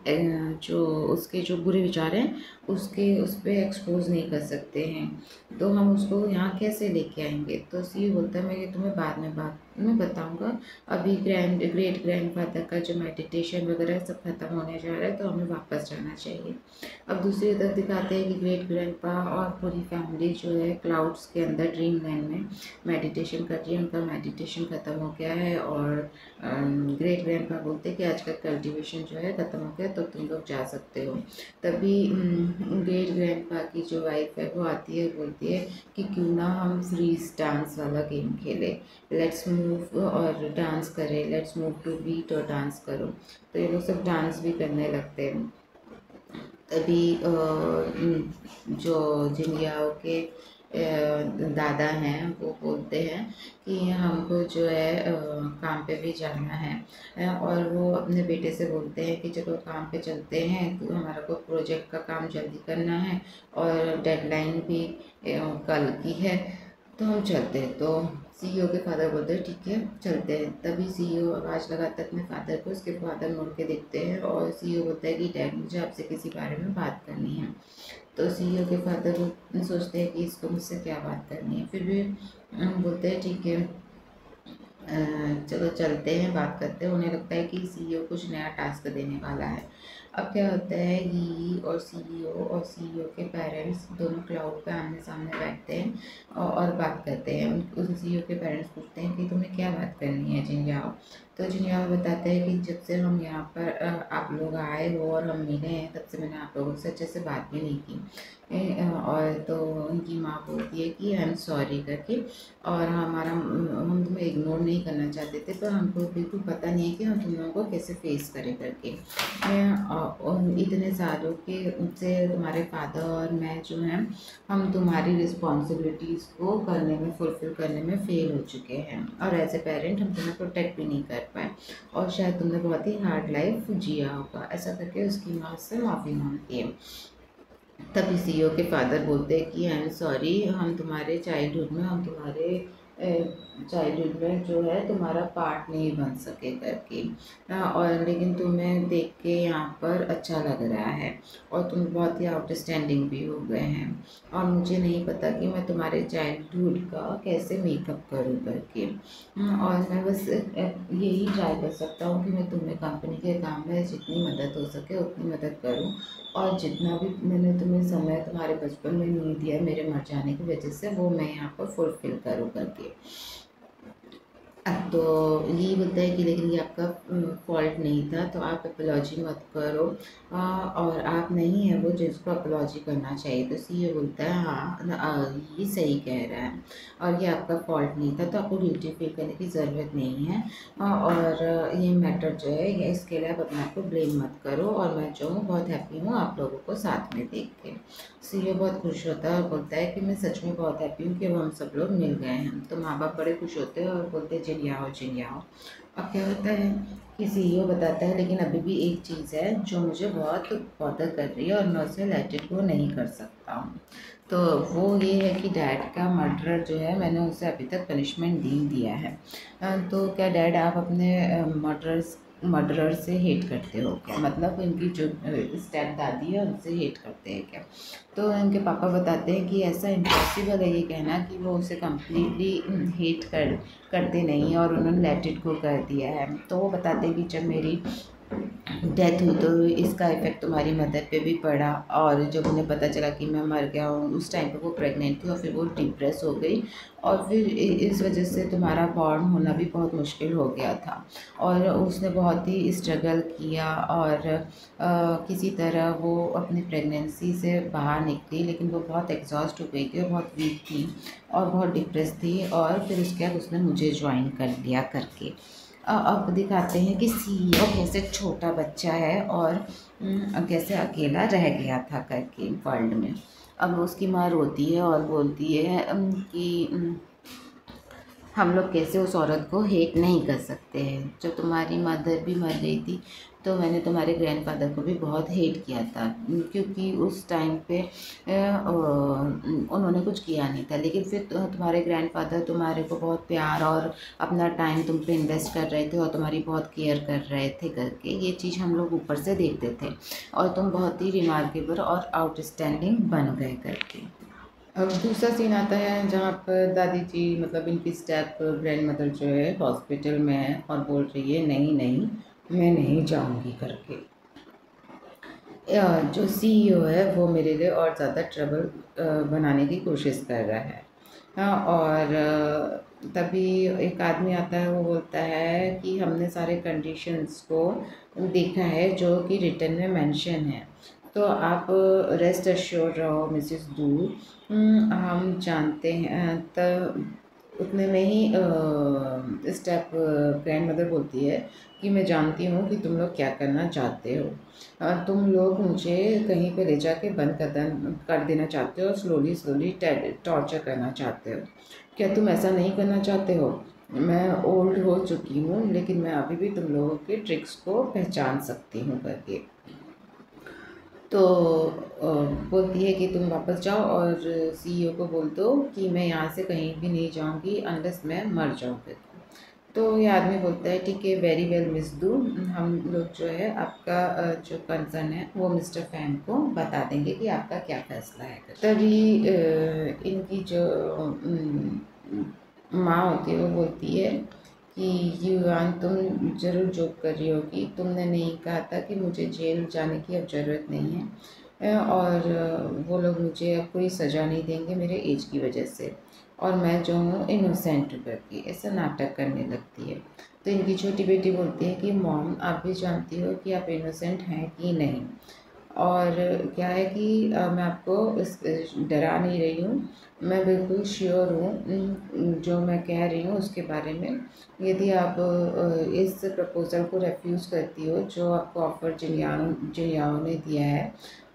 एंड जो उसके जो बुरे विचार हैं उसके उस पर एक्सपोज नहीं कर सकते हैं तो हम उसको यहाँ कैसे लेके आएंगे तो सी बोलता है मैं तुम्हें बाद में बात मैं बताऊंगा अभी ग्रैंड ग्रेट ग्रैंड फादर का जो मेडिटेशन वगैरह सब ख़त्म होने जा रहा है तो हमें वापस जाना चाहिए अब दूसरी तरफ दिखाते हैं कि ग्रेट ग्रैंड और पूरी फैमिली जो है क्लाउड्स के अंदर ड्रीम लैंड में मेडिटेशन कर रही है उनका मेडिटेशन ख़त्म हो गया है और ग्रेट ग्रैंडपा बोलते हैं कि आजकल कल्टीवेशन जो है ख़त्म हो गया तो तुम लोग जा सकते हो तभी ग्रेट हम्म, ग्रैंडपा की जो वाइफ है वो आती है बोलती है कि क्यों ना हम फ्रीज डांस वाला गेम खेले लेट्स मूव और डांस करें लेट्स मूव टू बीट और डांस करो तो ये लोग सब डांस भी करने लगते हैं तभी जो जिंदियाओं के दादा हैं वो बोलते हैं कि हमको जो है काम पे भी जाना है और वो अपने बेटे से बोलते हैं कि जब वो काम पे चलते हैं तो हमारा को प्रोजेक्ट का काम जल्दी करना है और डेडलाइन भी कल की है तो हम चलते हैं तो सीईओ e के फादर बोलते हैं ठीक है चलते हैं तभी सीईओ e आवाज़ लगाते है अपने फादर को उसके फादर मुड़ के देखते हैं और सीईओ e बोलता है कि डैड मुझे आपसे किसी बारे में बात करनी है तो सीईओ के फादर सोचते हैं कि इसको मुझसे क्या बात करनी है फिर भी हम बोलते हैं ठीक है चलो चलते हैं बात करते हैं उन्हें लगता है कि सीईओ कुछ नया टास्क देने वाला है अब क्या होता है ई और सी e और सी e के पेरेंट्स दोनों क्लाउड पे आमने सामने बैठते हैं और बात करते हैं उन सी e के पेरेंट्स पूछते हैं कि तुम्हें क्या बात करनी है जिनयाओ तो जिनयाओ बताते हैं कि जब से हम यहाँ पर आप लोग आए हो और हम मिले हैं तब से मैंने आप लोगों से अच्छे से बात भी नहीं की और तो उनकी माँ बोलती है कि आई एम सॉरी करके और हमारा हम तुम्हें इग्नोर नहीं करना चाहते थे पर हमको बिल्कुल पता नहीं है कि हम तुम लोगों को कैसे फेस करें करके और इतने सालों के उनसे तुम्हारे फादर और मैं जो हैं हम तुम्हारी रिस्पॉन्सिबिलिटीज़ को करने में फुलफ़िल करने में फ़ेल हो चुके हैं और एज ए पेरेंट हम तुम्हें प्रोटेक्ट भी नहीं कर पाए और शायद तुमने बहुत ही हार्ड लाइफ जिया होगा ऐसा करके उसकी माँ से माफ़ी मांगती है तभी सीईओ e के फादर बोलते हैं कि आई एम सॉरी हम तुम्हारे चाइल्डहुड में हम तुम्हारे चाइल्डहुड में जो है तुम्हारा पार्ट नहीं बन सके करके और लेकिन तुम्हें देख के यहाँ पर अच्छा लग रहा है और तुम बहुत ही आउटस्टैंडिंग भी हो गए हैं और मुझे नहीं पता कि मैं तुम्हारे चाइल्डहुड का कैसे मेकअप करूँ करके और मैं बस यही ट्राई कर सकता हूँ कि मैं तुम्हें कंपनी के काम में जितनी मदद हो सके उतनी मदद करूँ और जितना भी मैंने तुम्हें समय तुम्हारे बचपन में नहीं दिया मेरे मर जाने की वजह से वो मैं यहाँ पर फुलफ़िल करूँ करके तो ये बोलता है कि लेकिन ये आपका फॉल्ट हम्म, नहीं था तो आप अपोलॉजी मत करो और आप नहीं है वो जिसको अपोलॉजी करना चाहिए तो सी ये बोलता है हाँ ये सही कह रहा है और ये आपका फॉल्ट नहीं था तो आपको ड्यूटी फील करने की ज़रूरत नहीं है और ये मैटर जो है इसके लिए आप अपने आप को ब्लेम मत करो और मैं जो हूँ बहुत हैप्पी हूँ आप लोगों को साथ में देख के सी ये बहुत खुश होता है और बोलता है कि मैं सच में बहुत हैप्पी हूँ कि हम सब लोग मिल गए हैं तो माँ बाप बड़े खुश होते हैं और बोलते हैं चिन याओ चिन याओ अब क्या होता है कि सी ई e बताता है लेकिन अभी भी एक चीज़ है जो मुझे बहुत बॉदर कर रही है और मैं उसे लेटेड वो नहीं कर सकता हूँ तो वो ये है कि डैड का मर्डर जो है मैंने उसे अभी तक पनिशमेंट नहीं दिया है तो क्या डैड आप अपने मर्डर्स मर्डरर से हेट करते हो क्या मतलब इनकी जो स्टेप दादी है उनसे हेट करते हैं क्या तो इनके पापा बताते हैं कि ऐसा इम्पॉसिबल है ये कहना कि वो उसे कम्प्लीटली हम्म, हेट कर करते नहीं और उन्होंने लेट इट गो कर दिया है तो वो बताते हैं कि जब मेरी डेथ हुई तो इसका इफ़ेक्ट तुम्हारी मदर पे भी पड़ा और जब उन्हें पता चला कि मैं मर गया हूँ उस टाइम पे वो प्रेग्नेंट थी और फिर वो डिप्रेस हो गई और फिर इस वजह से तुम्हारा बॉर्न होना भी बहुत मुश्किल हो गया था और उसने बहुत ही स्ट्रगल किया और आ, किसी तरह वो अपनी प्रेगनेंसी से बाहर निकली लेकिन वो बहुत एग्जॉस्ट हो गई थी और बहुत वीक थी और बहुत डिप्रेस थी और फिर उसके बाद उसने मुझे ज्वाइन कर लिया करके अब दिखाते हैं कि सीओ e कैसे छोटा बच्चा है और कैसे अकेला रह गया था करके वर्ल्ड में अब उसकी माँ रोती है और बोलती है कि हम लोग कैसे उस औरत को हेट नहीं कर सकते हैं जब तुम्हारी मदर भी मर गई थी तो मैंने तुम्हारे ग्रैंडफादर को भी बहुत हेट किया था क्योंकि उस टाइम पे उन्होंने कुछ किया नहीं था लेकिन फिर तो तुम्हारे ग्रैंडफादर तुम्हारे को बहुत प्यार और अपना टाइम तुम पे इन्वेस्ट कर रहे थे और तुम्हारी बहुत केयर कर रहे थे करके ये चीज़ हम लोग ऊपर से देखते थे और तुम बहुत ही रिमार्केबल और आउटस्टैंडिंग बन गए करके अब दूसरा सीन आता है जहाँ पर दादी जी मतलब इनकी स्टेप ग्रैंड मदर जो है हॉस्पिटल में है और बोल रही है नहीं नहीं मैं नहीं जाऊंगी करके जो सीईओ e है वो मेरे लिए और ज़्यादा ट्रबल बनाने की कोशिश कर रहा है और तभी एक आदमी आता है वो बोलता है कि हमने सारे कंडीशंस को देखा है जो कि रिटर्न में मेंशन है तो आप रेस्ट अश्योर रहो मिसिस दू हम जानते हैं तो उतने में ही स्टेप ग्रैंड मदर बोलती है कि मैं जानती हूँ कि तुम लोग क्या करना चाहते हो तुम लोग मुझे कहीं पे ले जा कर बंद कर कर देना चाहते हो स्लोली स्लोली टॉर्चर करना चाहते हो क्या तुम ऐसा नहीं करना चाहते हो मैं ओल्ड हो चुकी हूँ लेकिन मैं अभी भी तुम लोगों के ट्रिक्स को पहचान सकती हूँ करके तो बोलती है कि तुम वापस जाओ और सीईओ e को बोल दो कि मैं यहाँ से कहीं भी नहीं जाऊँगी अनलेस मैं मर जाऊँ फिर तो ये आदमी बोलता है ठीक है वेरी वेल मिस डू हम लोग जो है आपका जो कंसर्न है वो मिस्टर फैन को बता देंगे कि आपका क्या फैसला है तभी इनकी जो माँ होती है वो बोलती है कि युवान तुम ज़रूर जॉब कर रही होगी तुमने नहीं कहा था कि मुझे जेल जाने की अब ज़रूरत नहीं है और वो लोग मुझे अब कोई सज़ा नहीं देंगे मेरे एज की वजह से और मैं जो हूँ इनोसेंट करके ऐसा नाटक करने लगती है तो इनकी छोटी बेटी बोलती है कि मॉम आप भी जानती हो कि आप इनोसेंट हैं कि नहीं और क्या है कि मैं आपको इस डरा नहीं रही हूँ मैं बिल्कुल श्योर हूँ जो मैं कह रही हूँ उसके बारे में यदि आप इस प्रपोज़ल को रेफ्यूज़ करती हो जो आपको ऑफ़र जिनियाओ जिनियाओ ने दिया है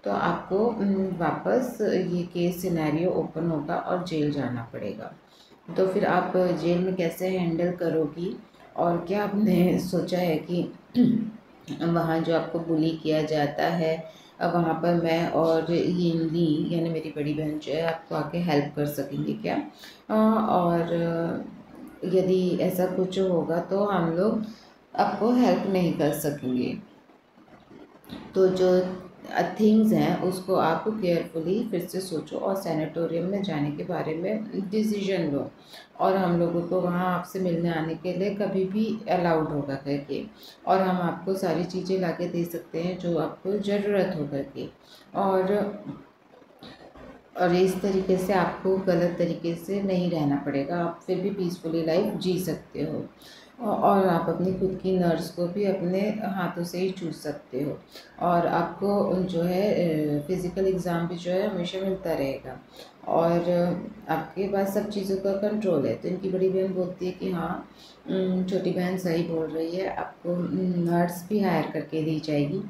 तो आपको वापस ये केस सिनेरियो ओपन होगा और जेल जाना पड़ेगा तो फिर आप जेल में कैसे हैंडल करोगी और क्या आपने सोचा है कि वहाँ जो आपको बुली किया जाता है वहाँ पर मैं और ये यानी मेरी बड़ी बहन जो है आपको आके हेल्प कर सकेंगे क्या और यदि ऐसा कुछ होगा तो हम लोग आपको हेल्प नहीं कर सकेंगे तो जो थिंग्स हैं उसको आप केयरफुली फिर से सोचो और सैनिटोरियम में जाने के बारे में डिसीजन लो और हम लोगों को वहाँ आपसे मिलने आने के लिए कभी भी अलाउड होगा करके और हम आपको सारी चीज़ें ला दे सकते हैं जो आपको ज़रूरत हो करके और और इस तरीके से आपको गलत तरीके से नहीं रहना पड़ेगा आप फिर भी पीसफुली लाइफ जी सकते हो और आप अपनी खुद की नर्स को भी अपने हाथों से ही चूज सकते हो और आपको जो है फिज़िकल एग्ज़ाम भी जो है हमेशा मिलता रहेगा और आपके पास सब चीज़ों का कंट्रोल है तो इनकी बड़ी बहन बोलती है कि हाँ छोटी बहन सही बोल रही है आपको नर्स भी हायर करके दी जाएगी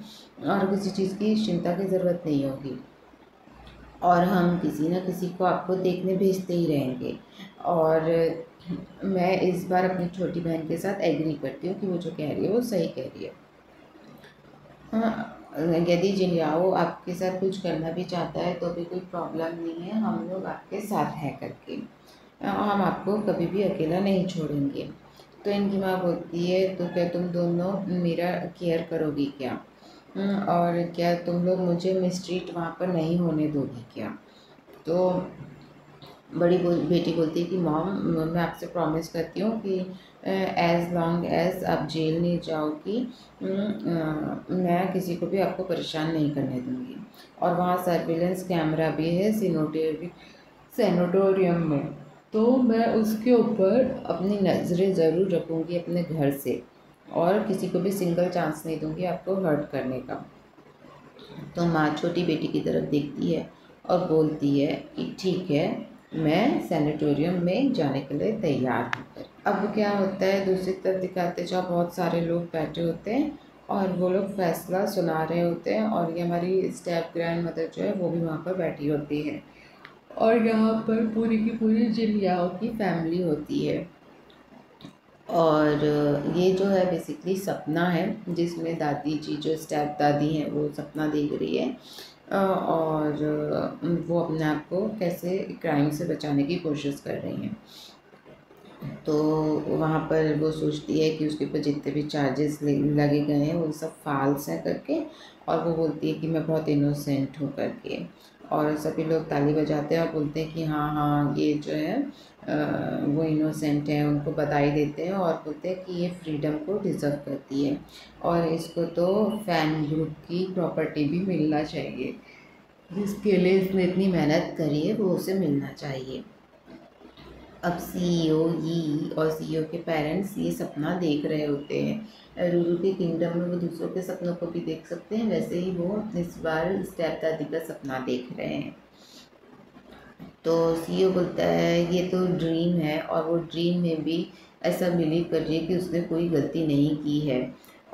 और किसी चीज़ की चिंता की ज़रूरत नहीं होगी और हम किसी न किसी को आपको देखने भेजते ही रहेंगे और मैं इस बार अपनी छोटी बहन के साथ एग्री करती हूँ कि वो जो कह रही है वो सही कह रही है हाँ, यदि यदि जिनयाओ आपके साथ कुछ करना भी चाहता है तो भी कोई प्रॉब्लम नहीं है हम लोग आपके साथ हैं करके हम आपको कभी भी अकेला नहीं छोड़ेंगे तो इनकी माँ बोलती है तो क्या तुम दोनों मेरा केयर करोगी क्या हम्म, और क्या तुम लोग मुझे मिस्ट्रीट वहाँ पर नहीं होने दोगी क्या तो बड़ी बोल बेटी बोलती है कि मॉम मैं आपसे प्रॉमिस करती हूँ कि एज़ लॉन्ग एज़ आप जेल नहीं जाओगी मैं किसी को भी आपको परेशान नहीं करने दूँगी और वहाँ सर्विलेंस कैमरा भी है सीनोटेरी सेनोटोरियम में तो मैं उसके ऊपर अपनी नज़रें ज़रूर रखूँगी अपने घर से और किसी को भी सिंगल चांस नहीं दूँगी आपको हर्ट करने का तो माँ छोटी बेटी की तरफ देखती है और बोलती है कि ठीक है मैं सैनिटोरियम में जाने के लिए तैयार हूँ अब क्या होता है दूसरी तरफ दिखाते जहाँ बहुत सारे लोग बैठे होते हैं और वो लोग फैसला सुना रहे होते हैं और ये हमारी स्टेप ग्रैंड मदर जो है वो भी वहाँ पर बैठी होती है और यहाँ पर पूरी की पूरी जिलियाओं की फैमिली होती है और ये जो है बेसिकली सपना है जिसमें दादी जी जो स्टेप दादी हैं वो सपना देख रही है और वो अपने आप को कैसे क्राइम से बचाने की कोशिश कर रही हैं तो वहाँ पर वो सोचती है कि उसके ऊपर जितने भी चार्जेस लगे गए हैं वो सब फाल्स हैं करके और वो बोलती है कि मैं बहुत इनोसेंट हूँ करके और सभी लोग ताली बजाते हैं और बोलते हैं कि हाँ हाँ ये जो है वो इनोसेंट है उनको बधाई देते हैं और बोलते हैं कि ये फ्रीडम को डिज़र्व करती है और इसको तो फैन ग्रुप की प्रॉपर्टी भी मिलना चाहिए जिसके लिए इसने इतनी मेहनत करी है वो उसे मिलना चाहिए अब सीईओ ई e और सीईओ e के पेरेंट्स ये सपना देख रहे होते हैं रूरू के किंगडम में वो दूसरों के सपनों को भी देख सकते हैं वैसे ही वो इस बार स्टेप दादी का सपना देख रहे हैं तो सीईओ e बोलता है ये तो ड्रीम है और वो ड्रीम में भी ऐसा बिलीव कर रही है कि उसने कोई गलती नहीं की है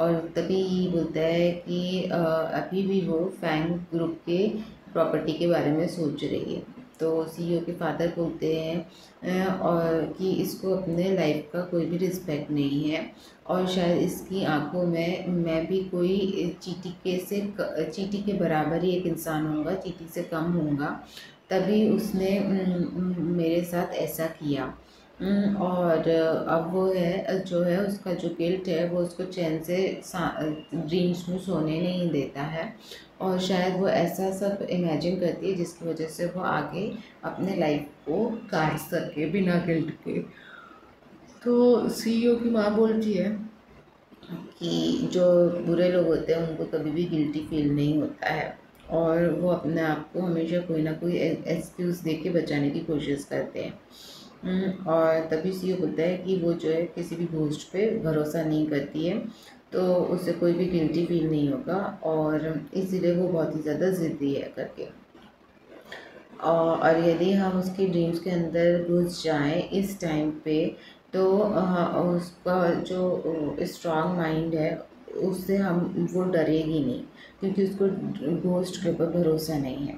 और तभी ये बोलता है कि अभी भी वो फैंग ग्रुप के प्रॉपर्टी के बारे में सोच रही है तो सीईओ के फादर बोलते हैं और कि इसको अपने लाइफ का कोई भी रिस्पेक्ट नहीं है और शायद इसकी आंखों में मैं भी कोई चीटी के से चीटी के बराबर ही एक इंसान होगा चीटी से कम होगा तभी उसने मेरे साथ ऐसा किया हम्म, और अब वो है जो है उसका जो गिल्ट है वो उसको चैन से ड्रीम्स में सोने नहीं देता है और शायद वो ऐसा सब इमेजिन करती है जिसकी वजह से वो आगे अपने लाइफ को काट सके बिना गिल्ट के तो सीईओ e की माँ बोलती है कि जो बुरे लोग होते हैं उनको कभी भी गिल्टी फील नहीं होता है और वो अपने आप को हमेशा कोई ना कोई एक्सक्यूज़ दे के बचाने की कोशिश करते हैं हम्म, और तभी ये होता है कि वो जो है किसी भी घोष्ट पे भरोसा नहीं करती है तो उससे कोई भी गिल्टी फील नहीं होगा और इसीलिए वो बहुत ही ज़्यादा ज़िद्दी है करके और यदि हम उसकी ड्रीम्स के अंदर घुस जाएं इस टाइम पे तो हाँ, उसका जो स्ट्रांग माइंड है उससे हम वो डरेगी नहीं क्योंकि उसको घोस्ट के ऊपर भरोसा नहीं है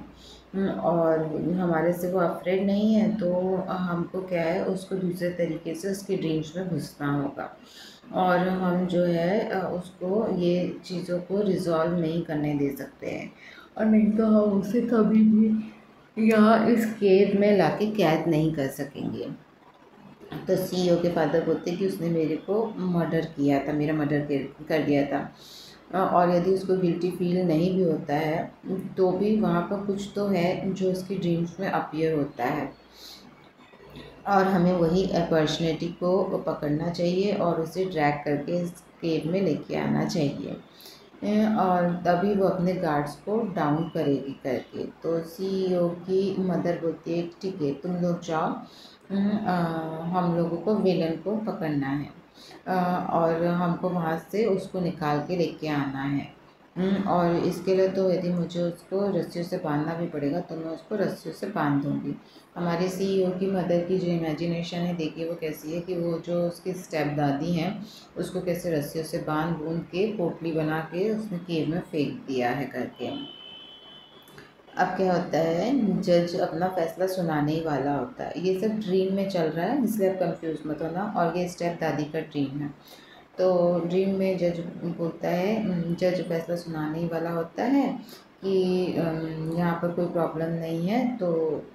हम्म, और हमारे से वो अफ्रेड नहीं है तो हमको क्या है उसको दूसरे तरीके से उसके ड्रीम्स में घुसना होगा और हम जो है उसको ये चीज़ों को रिजॉल्व नहीं करने दे सकते हैं और नहीं तो हम उसे कभी भी यहाँ इस केव में ला के कैद नहीं कर सकेंगे तो सीईओ e के फादर बोलते कि उसने मेरे को मर्डर किया था मेरा मर्डर कर दिया था हाँ, और यदि उसको गिल्टी फील नहीं भी होता है तो भी वहाँ पर कुछ तो है जो उसकी ड्रीम्स में अपीयर होता है और हमें वही अपॉर्चुनिटी को पकड़ना चाहिए और उसे ड्रैग करके इस केव में लेके आना चाहिए और तभी वो अपने गार्ड्स को डाउन करेगी करके तो सीईओ e की मदर बोलती है ठीक है तुम लोग जाओ हम्म, हम लोगों को विलन को पकड़ना है और हमको वहाँ से उसको निकाल के लेके आना है और इसके लिए तो यदि मुझे उसको रस्सियों से बांधना भी पड़ेगा तो मैं उसको रस्सियों से बांध दूँगी हमारे सीईओ e की मदर की जो इमेजिनेशन है देखिए वो कैसी है कि वो जो उसकी स्टेप दादी हैं उसको कैसे रस्सियों से बांध बूंद के पोटली बना के उसने केव में फेंक दिया है करके अब क्या होता है जज अपना फैसला सुनाने ही वाला होता है ये सब ड्रीम में चल रहा है इसलिए आप कंफ्यूज मत होना और ये स्टेप दादी का ड्रीम है तो ड्रीम में जज बोलता है जज फैसला सुनाने ही वाला होता है कि यहाँ पर कोई प्रॉब्लम नहीं है तो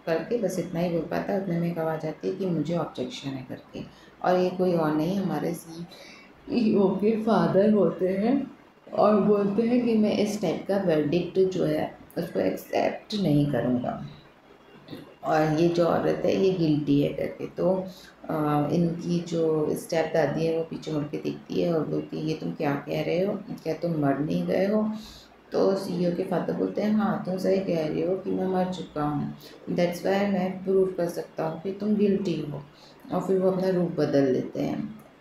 करके बस इतना ही बोल पाता है उतने में कब आ जाती है कि मुझे ऑब्जेक्शन है करके और ये कोई और नहीं हमारे सी ओ के फादर होते हैं और बोलते हैं कि मैं इस टाइप का वर्डिक्ट जो है उसको एक्सेप्ट नहीं करूँगा और ये जो औरत है ये गिल्टी है करके तो आ, इनकी जो स्टेप दादी है वो पीछे मुड़ के देखती है और बोलती है ये तुम क्या कह रहे हो क्या तुम मर नहीं गए हो तो सीईओ e के फादर बोलते हैं हाँ तुम सही कह रहे हो कि मैं मर चुका हूँ दैट्स वाई मैं प्रूव कर सकता हूँ कि तुम गिल्टी हो और फिर वो अपना रूप बदल लेते हैं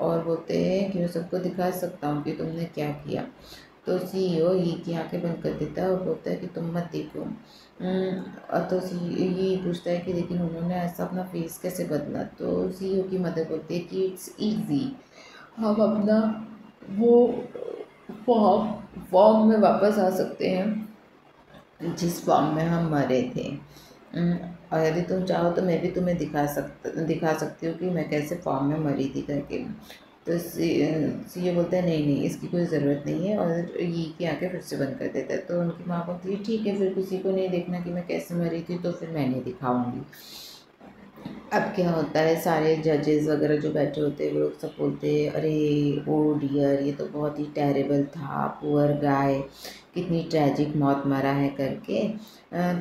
और बोलते हैं कि मैं सबको दिखा सकता हूँ कि तुमने क्या किया तो सी ओ ई की आंखें बंद कर देता है और बोलता है कि तुम मत देखो हम्म, और तो सी e ये पूछता है कि लेकिन उन्होंने ऐसा अपना फेस कैसे बदला तो सी ओ e की मदद बोलती है कि इट्स ईजी हम अपना वो फॉर्म फॉर्म में वापस आ सकते हैं जिस फॉर्म में हम मरे थे हम्म, और यदि तुम चाहो तो मैं भी तुम्हें दिखा सकता दिखा सकती हूँ कि मैं कैसे फॉर्म में मरी थी करके तो सी ये बोलता है नहीं नहीं इसकी कोई ज़रूरत नहीं है और ये के आके फिर से बंद कर देता है तो उनकी माँ बोलती है ठीक है फिर किसी को नहीं देखना कि मैं कैसे मरी थी तो फिर मैं नहीं दिखाऊँगी अब क्या होता है सारे जजेस वगैरह जो बैठे होते हैं वो लोग सब बोलते हैं अरे ओ डियर ये तो बहुत ही टेरेबल था पुअर गाय कितनी ट्रैजिक मौत मरा है करके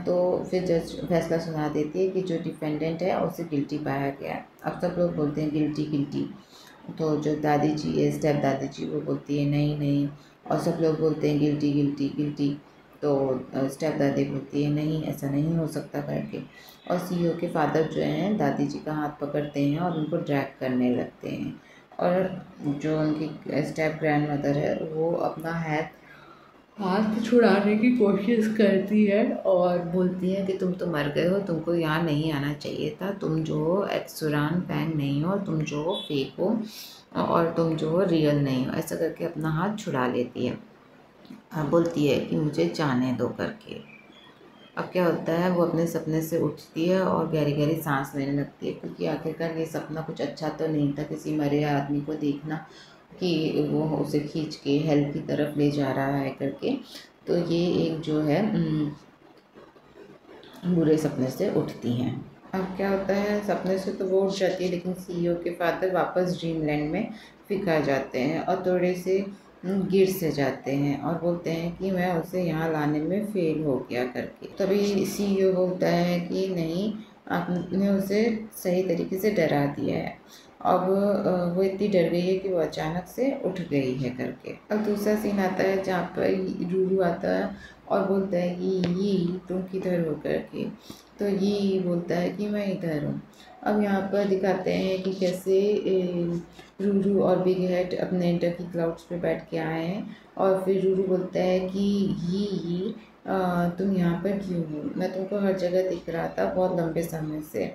तो फिर जज फैसला सुना देती है कि जो डिफेंडेंट है उसे गिल्टी पाया गया अब सब लोग बोलते हैं गिल्टी गिल्टी तो जो दादी जी है स्टेप दादी जी वो बोलती है नहीं नहीं और सब लोग बोलते हैं गिल्टी गिल्टी गिल्टी तो स्टेप दादी बोलती है नहीं ऐसा नहीं हो सकता करके और सी e के फादर जो हैं दादी जी का हाथ पकड़ते हैं और उनको ड्रैग करने लगते हैं और जो उनकी स्टेप ग्रैंड मदर है वो अपना हैथ हाथ छुड़ाने की कोशिश करती है और बोलती है कि तुम तो मर गए हो तुमको यहाँ नहीं आना चाहिए था तुम जो हो एक्सुरान पैंग नहीं हो तुम जो हो फेक हो और तुम जो हो रियल नहीं हो ऐसा करके अपना हाथ छुड़ा लेती है बोलती है कि मुझे जाने दो करके अब क्या होता है वो अपने सपने से उठती है और गहरी गहरी सांस लेने लगती है क्योंकि आखिरकार ये सपना कुछ अच्छा तो नहीं था किसी मरे आदमी को देखना कि वो उसे खींच के हेल्थ की तरफ ले जा रहा है करके तो ये एक जो है बुरे सपने से उठती हैं अब क्या होता है सपने से तो वो उठ जाती है लेकिन सीईओ के फादर वापस ड्रीम लैंड में फिका जाते हैं और थोड़े से गिर से जाते हैं और बोलते हैं कि मैं उसे यहाँ लाने में फेल हो गया करके तभी सीईओ बोलता है कि नहीं आपने उसे सही तरीके से डरा दिया है अब वो इतनी डर गई है कि वो अचानक से उठ गई है करके अब दूसरा सीन आता है जहाँ पर रूरू आता है और बोलता है कि ये तुम किधर हो करके तो ये बोलता है कि मैं इधर हूँ अब यहाँ पर दिखाते हैं कि कैसे रूरू और बिग हेड अपने डकी क्लाउड्स पे बैठ के आए हैं और फिर रूरू बोलता है कि ये ये तुम यहाँ पर क्यों हो मैं तुमको हर जगह दिख रहा था बहुत लंबे समय से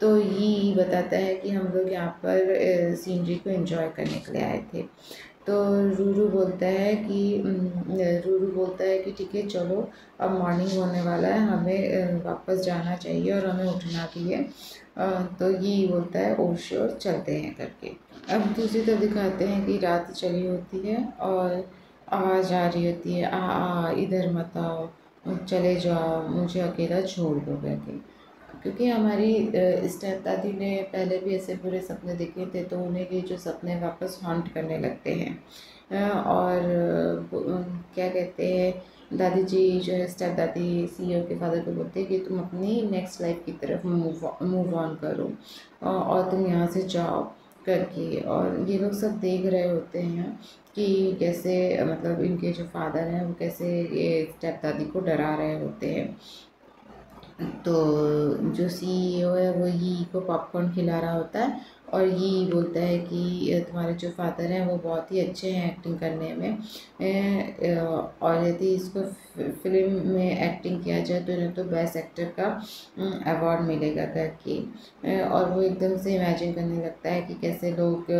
तो ये बताता है कि हम लोग यहाँ पर सीनरी को एंजॉय करने के लिए आए थे तो रूरू बोलता है कि रूरू बोलता है कि ठीक है चलो अब मॉर्निंग होने वाला है हमें वापस जाना चाहिए और हमें उठना भी है तो ये बोलता है ओर oh, श्योर चलते हैं करके अब दूसरी तरफ दिखाते हैं कि रात चली होती है और आवाज़ आ रही होती है आ आ इधर मत आओ चले जाओ मुझे अकेला छोड़ दो करके क्योंकि हमारी स्टेप दादी ने पहले भी ऐसे बुरे सपने देखे थे तो उन्हें ये जो सपने वापस हॉन्ट करने लगते हैं और क्या कहते हैं दादी जी जो है स्टेप दादी ओ के फादर को बोलते हैं कि तुम अपनी नेक्स्ट लाइफ की तरफ मूव मूव ऑन करो और तुम यहाँ से जाओ करके और ये लोग सब देख रहे होते हैं कि कैसे मतलब इनके जो फादर हैं वो कैसे ये स्टेप दादी को डरा रहे होते हैं तो जो सी ओ e है वो ही को पॉपकॉर्न खिला रहा होता है और ये बोलता है कि तुम्हारे जो फादर हैं वो बहुत ही अच्छे हैं एक्टिंग करने में और यदि इसको फिल्म में एक्टिंग किया जाए तो इन्हें तो बेस्ट एक्टर का अवार्ड मिलेगा करके और वो एकदम से इमेजिन करने लगता है कि कैसे लोग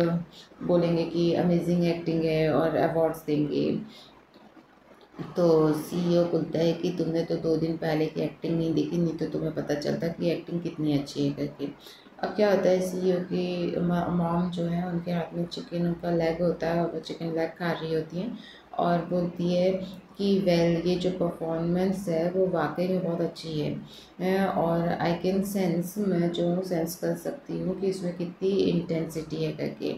बोलेंगे कि अमेजिंग एक्टिंग है और अवार्ड्स देंगे तो सीईओ e बोलता है कि तुमने तो दो दिन पहले की एक्टिंग नहीं देखी नहीं तो तुम्हें पता चलता कि एक्टिंग कितनी अच्छी है करके अब क्या होता है सीईओ e की मॉम जो है उनके हाथ में चिकन उनका लेग होता है और वो चिकन लेग खा रही होती है और बोलती है कि वेल ये जो परफॉर्मेंस है वो वाकई में बहुत अच्छी है और आई कैन सेंस मैं जो सेंस कर सकती हूँ कि इसमें कितनी इंटेंसिटी है करके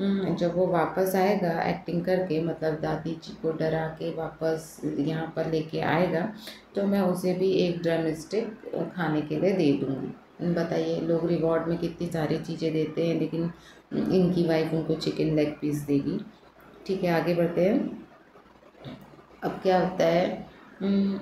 हम्म, जब वो वापस आएगा एक्टिंग करके मतलब दादी जी को डरा के वापस यहाँ पर लेके आएगा तो मैं उसे भी एक ड्रम स्टिक खाने के लिए दे दूँगी हम्म, बताइए लोग रिवॉर्ड में कितनी सारी चीज़ें देते हैं लेकिन इनकी वाइफ उनको चिकन लेग पीस देगी ठीक है आगे बढ़ते हैं अब क्या होता है हम्म,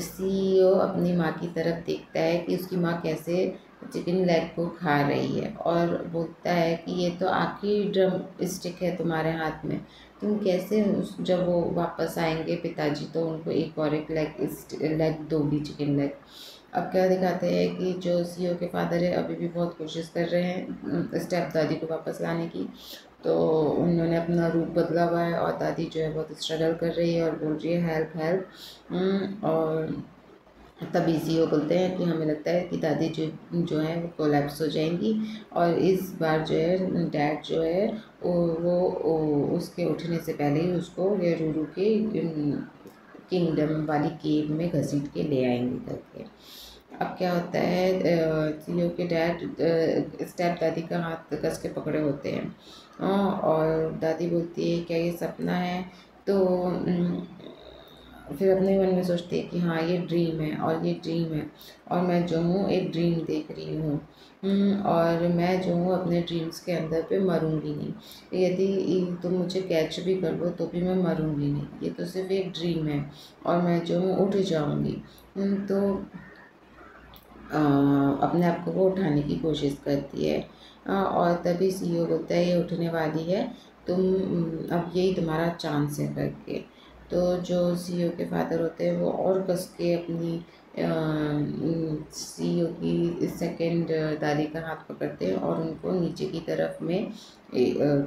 सी ओ अपनी माँ की तरफ देखता है कि उसकी माँ कैसे चिकन लेग को खा रही है और बोलता है कि ये तो आखिरी ड्रम स्टिक है तुम्हारे हाथ में तुम कैसे उस जब वो वापस आएंगे पिताजी तो उनको एक और एक लेग लेग दोगी चिकन लेग अब क्या दिखाते हैं कि जो सीईओ के फादर है अभी भी बहुत कोशिश कर रहे हैं स्टेप दादी को वापस लाने की तो उन्होंने अपना रूप बदला हुआ है और दादी जो है बहुत स्ट्रगल कर रही है और बोल रही है हेल्प हेल्प हम्म, और तब इजी हो बोलते हैं कि हमें लगता है कि दादी जो जो है वो कोलेप्स हो जाएंगी और इस बार जो है डैड जो है वो वो उसके उठने से पहले ही उसको ये रूरू के किंगडम वाली केव में घसीट के ले आएंगे करके अब क्या होता है जियो के डैड स्टेप दादी का हाथ कस के पकड़े होते हैं और दादी बोलती है क्या ये सपना है तो फिर अपने मन में सोचती है कि हाँ ये ड्रीम है और ये ड्रीम है और मैं जो हूँ एक ड्रीम देख रही हूँ और मैं जो हूँ अपने ड्रीम्स के अंदर पे मरूँगी नहीं यदि तुम मुझे कैच भी कर लो तो भी मैं मरूँगी नहीं ये तो सिर्फ एक ड्रीम है और मैं जो हूँ उठ जाऊँगी तो आ, अपने आप को वो उठाने की कोशिश करती है हाँ, और तभी सी ओ बोलता है ये उठने वाली है तुम अब यही तुम्हारा चांस है करके तो जो सी e के फादर होते हैं वो और कस के अपनी सी e की सेकेंड दादी का हाथ पकड़ते हैं और उनको नीचे की तरफ में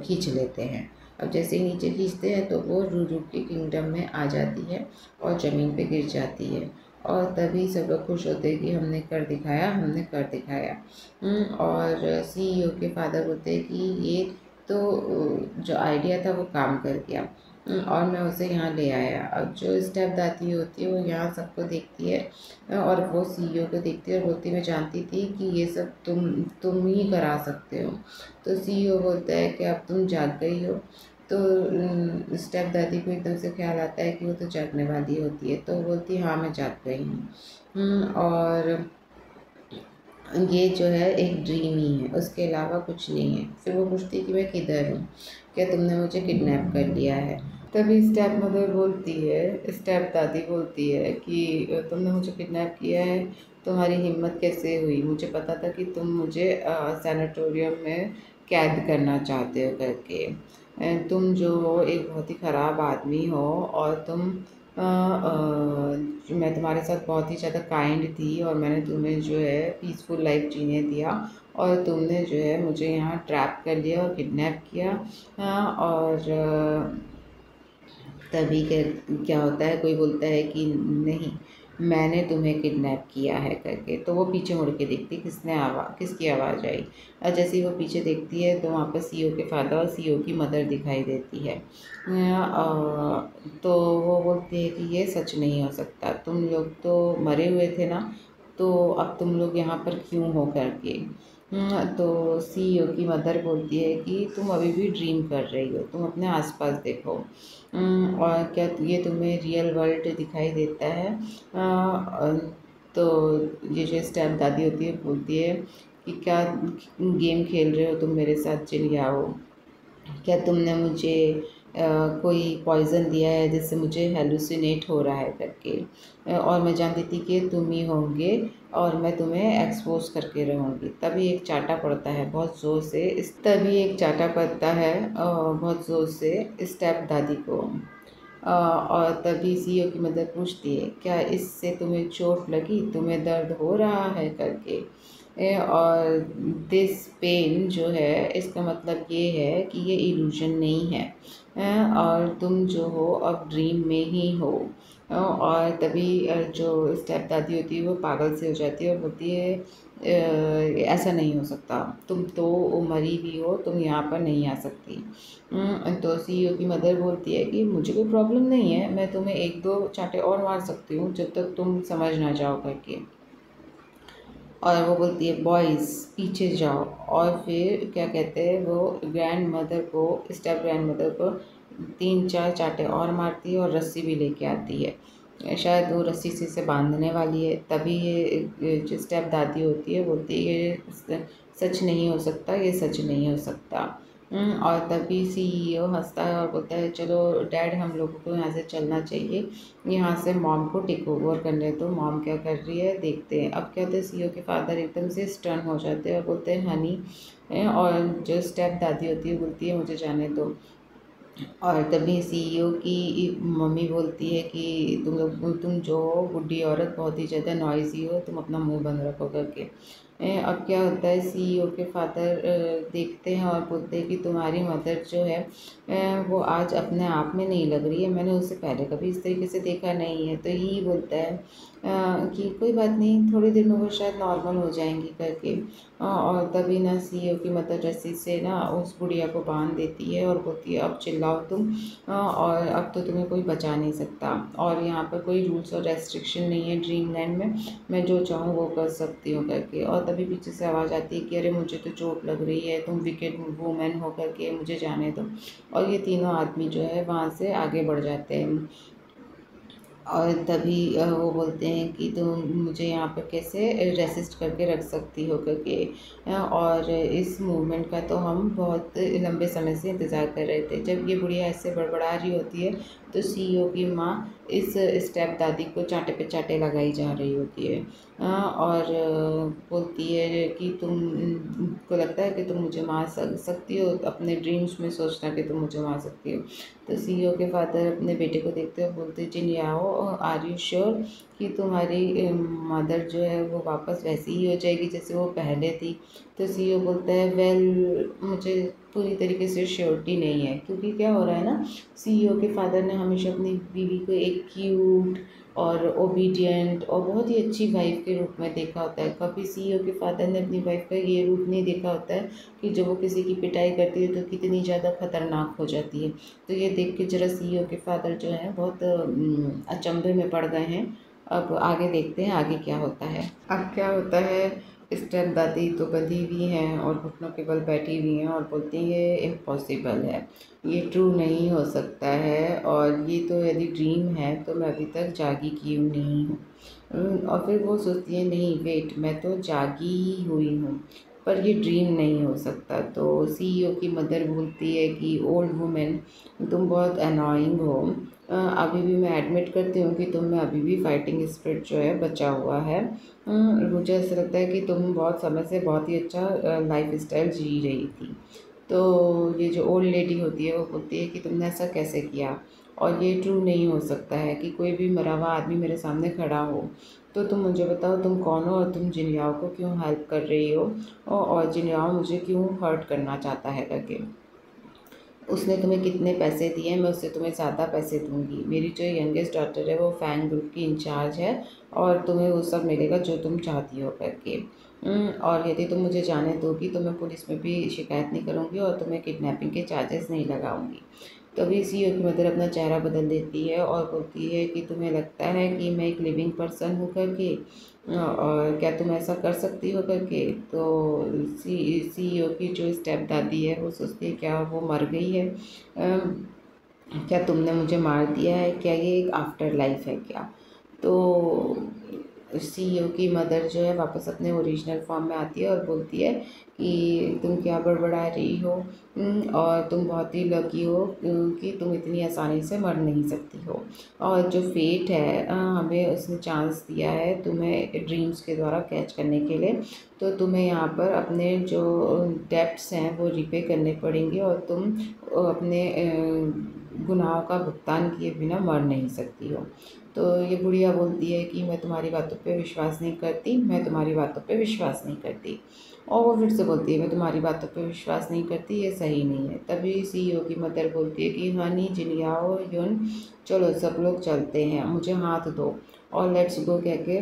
खींच लेते हैं अब जैसे नीचे खींचते हैं तो वो रूरू के किंगडम में आ जाती है और ज़मीन पे गिर जाती है और तभी सब लोग खुश होते हैं कि हमने कर दिखाया हमने कर दिखाया हम्म, और सीईओ e के फादर होते हैं कि ये तो जो आइडिया था वो काम कर गया हम्म, और मैं उसे यहाँ ले आया अब जो स्टेप दाती होती है वो यहाँ सबको देखती है और वो सीईओ e को देखती है और बोलती मैं जानती थी कि ये सब तुम तुम ही करा सकते हो तो सीईओ e बोलता है कि अब तुम जाग गई हो तो स्टेप दादी को एकदम से ख्याल आता है कि वो तो जागने वाली होती है तो बोलती है हाँ मैं जाग गई हूँ और ये जो है एक ड्रीम ही है उसके अलावा कुछ नहीं है फिर वो पूछती कि मैं किधर हूँ क्या तुमने मुझे किडनैप कर लिया है तभी स्टेप मदर बोलती है स्टेप दादी बोलती है कि तुमने मुझे किडनैप किया है तुम्हारी हिम्मत कैसे हुई मुझे पता था कि तुम मुझे सैनिटोरियम में कैद करना चाहते हो करके तुम जो एक बहुत ही ख़राब आदमी हो और तुम आ, आ, मैं तुम्हारे साथ बहुत ही ज़्यादा काइंड थी और मैंने तुम्हें जो है पीसफुल लाइफ जीने दिया और तुमने जो है मुझे यहाँ ट्रैप कर लिया और किडनैप किया आ, और तभी क्या क्या होता है कोई बोलता है कि नहीं मैंने तुम्हें किडनैप किया है करके तो वो पीछे मुड़ के देखती है किसने आवाज़ किसकी आवाज़ आई और जैसे ही वो पीछे देखती है तो वहाँ पर सी e के फादर और सी e की मदर दिखाई देती है तो वो बोलती है कि ये सच नहीं हो सकता तुम लोग तो मरे हुए थे ना तो अब तुम लोग यहाँ पर क्यों हो करके तो सीईओ e की मदर बोलती है कि तुम अभी भी ड्रीम कर रही हो तुम अपने आसपास देखो हम्म, और क्या ये तुम्हें रियल वर्ल्ड दिखाई देता है तो ये जो स्टैम्प दादी होती है बोलती है कि क्या गेम खेल रहे हो तुम मेरे साथ चिल आओ क्या तुमने मुझे Uh, कोई पॉइज़न दिया है जिससे मुझे हेलुसिनेट हो रहा है करके uh, और मैं जानती थी कि तुम ही होंगे और मैं तुम्हें एक्सपोज करके रहूँगी तभी एक चाटा पड़ता है बहुत ज़ोर से इस तभी एक चाटा पड़ता है बहुत ज़ोर से स्टेप दादी को और तभी सीईओ e की मदद पूछती है क्या इससे तुम्हें चोट लगी तुम्हें दर्द हो रहा है करके और दिस पेन जो है इसका मतलब ये है कि ये इल्यूजन नहीं है और तुम जो हो अब ड्रीम में ही हो और तभी जो स्टेप दादी होती है वो पागल से हो जाती है और बोलती है ऐसा नहीं हो सकता तुम तो मरी भी हो तुम यहाँ पर नहीं आ सकती तो सीईओ e की मदर बोलती है कि मुझे कोई प्रॉब्लम नहीं है मैं तुम्हें एक दो चाटे और मार सकती हूँ जब तक तुम समझ ना जाओ करके और वो बोलती है बॉयज़ पीछे जाओ और फिर क्या कहते हैं वो ग्रैंड मदर को स्टेप ग्रैंड मदर को तीन चार चाटे और मारती है और रस्सी भी लेके आती है शायद वो रस्सी से इसे बांधने वाली है तभी ये जो स्टेप दादी होती है बोलती है ये सच नहीं हो सकता ये सच नहीं हो सकता हम्म, और तभी सीईओ e हंसता है और बोलता है चलो डैड हम लोगों को यहाँ से चलना चाहिए यहाँ से मॉम को टेक ओवर करने तो मॉम क्या कर रही है देखते हैं अब क्या होता है सीईओ e के फादर एकदम से स्टर्न हो जाते हैं और बोलते हैं हनी और जो स्टेप दादी होती है बोलती है मुझे जाने दो और तभी सीईओ e की मम्मी बोलती है कि तुम लोग तुम जो हो बुढ़ी औरत बहुत ही ज़्यादा नॉइजी हो तुम अपना मुंह बंद रखो करके अब क्या होता है सीईओ e के फादर देखते हैं और बोलते हैं कि तुम्हारी मदर जो है वो आज अपने आप में नहीं लग रही है मैंने उसे पहले कभी इस तरीके से देखा नहीं है तो यही बोलता है कि कोई बात नहीं थोड़ी देर में वो शायद नॉर्मल हो जाएंगी करके और तभी ना सी e की मदद रस्सी से ना उस गुड़िया को बांध देती है और बोलती है अब चिल्लाओ तुम और अब तो तुम्हें कोई बचा नहीं सकता और यहाँ पर कोई रूल्स और रेस्ट्रिक्शन नहीं है ड्रीम लैंड में मैं जो चाहूँ वो कर सकती हूँ करके और तभी पीछे से आवाज़ आती है कि अरे मुझे तो चोट लग रही है तुम विकेट वूमेन हो करके मुझे जाने दो और ये तीनों आदमी जो है वहाँ से आगे बढ़ जाते हैं और तभी वो बोलते हैं कि तुम मुझे यहाँ पर कैसे रेसिस्ट करके रख सकती हो करके और इस मूवमेंट का तो हम बहुत लंबे समय से इंतज़ार कर रहे थे जब ये बुढ़िया ऐसे बड़बड़ा रही होती है तो सी ओ की माँ इस स्टेप दादी को चाटे पे चाटे लगाई जा रही होती है और बोलती है कि तुम को लगता है कि तुम मुझे मार सकती हो अपने ड्रीम्स में सोचना कि तुम मुझे मार सकती हो तो ओ e के फादर अपने बेटे को देखते हुए बोलते जिन जिनियाओ आर यू श्योर कि तुम्हारी मदर जो है वो वापस वैसी ही हो जाएगी जैसे वो पहले थी तो सी बोलता है वेल मुझे पूरी तरीके से श्योरिटी नहीं है क्योंकि क्या हो रहा है ना सी e के फादर ने हमेशा अपनी बीवी को एक क्यूट और ओबीडियंट और बहुत ही अच्छी वाइफ के रूप में देखा होता है कभी सीईओ e के फादर ने अपनी वाइफ का ये रूप नहीं देखा होता है कि जब वो किसी की पिटाई करती है तो कितनी ज़्यादा खतरनाक हो जाती है तो ये देख के ज़रा सीईओ e के फादर जो हैं बहुत अचंभे में पड़ गए हैं अब आगे देखते हैं आगे क्या होता है अब क्या होता है स्टैंड दादी तो बंधी हुई हैं और घुटनों के बल बैठी हुई हैं और बोलती हैं ये इम्पॉसिबल है ये ट्रू नहीं हो सकता है और ये तो यदि ड्रीम है तो मैं अभी तक जागी क्यों नहीं हूँ हम्म, और फिर वो सोचती है नहीं वेट मैं तो जागी ही हुई हूँ पर ये ड्रीम नहीं हो सकता तो सीईओ की मदर बोलती है कि ओल्ड वुमेन तुम बहुत अनोइंग हो अभी भी मैं एडमिट करती हूँ कि तुम में अभी भी फाइटिंग स्पिरिट जो है बचा हुआ है हम्म, मुझे ऐसा लगता है कि तुम बहुत समय से बहुत ही अच्छा लाइफ स्टाइल जी रही थी तो ये जो ओल्ड लेडी होती है वो बोलती है कि तुमने ऐसा कैसे किया और ये ट्रू नहीं हो सकता है कि कोई भी मरा हुआ आदमी मेरे सामने खड़ा हो तो तुम मुझे बताओ तुम कौन हो और तुम जिनयाओ को क्यों हेल्प कर रही हो और जिनयाओ मुझे क्यों हर्ट करना चाहता है करके उसने तुम्हें कितने पैसे दिए मैं उससे तुम्हें ज़्यादा पैसे दूंगी मेरी जो यंगेस्ट डॉटर है वो फ़ैन ग्रुप की इंचार्ज है और तुम्हें वो सब मिलेगा जो तुम चाहती हो करके और यदि तुम मुझे जाने दोगी तो मैं पुलिस में भी शिकायत नहीं करूँगी और तुम्हें किडनैपिंग के चार्जेस नहीं लगाऊँगी तभी सी e की मदर अपना चेहरा बदल देती है और बोलती है कि तुम्हें लगता है कि मैं एक लिविंग पर्सन हूँ करके हाँ, और क्या तुम ऐसा कर सकती हो करके तो सी सीईओ e की जो स्टेप दादी है वो सोचती है क्या वो मर गई है क्या तुमने मुझे मार दिया है क्या ये एक आफ्टर लाइफ है क्या तो सी ई e की मदर जो है वापस अपने ओरिजिनल फॉर्म में आती है और बोलती है कि तुम क्या बड़बड़ा रही हो हम्म, और तुम बहुत ही लकी हो हम्म, कि तुम इतनी आसानी से मर नहीं सकती हो और जो फेट है हमें उसने चांस दिया है तुम्हें ड्रीम्स के द्वारा कैच करने के लिए तो तुम्हें यहाँ पर अपने जो डेप्ट्स हैं वो रिपे करने पड़ेंगे और तुम अपने गुनाहों का भुगतान किए बिना मर नहीं सकती हो तो ये बुढ़िया बोलती है कि मैं तुम्हारी बातों पे विश्वास नहीं करती मैं तुम्हारी बातों पे विश्वास नहीं करती और वो फिर से बोलती है मैं तुम्हारी बातों पे विश्वास नहीं करती ये सही नहीं है तभी सीईओ की मदर बोलती है कि हनी जिनियाओ यून चलो सब लोग चलते हैं मुझे हाथ दो और लेट्स गो कह के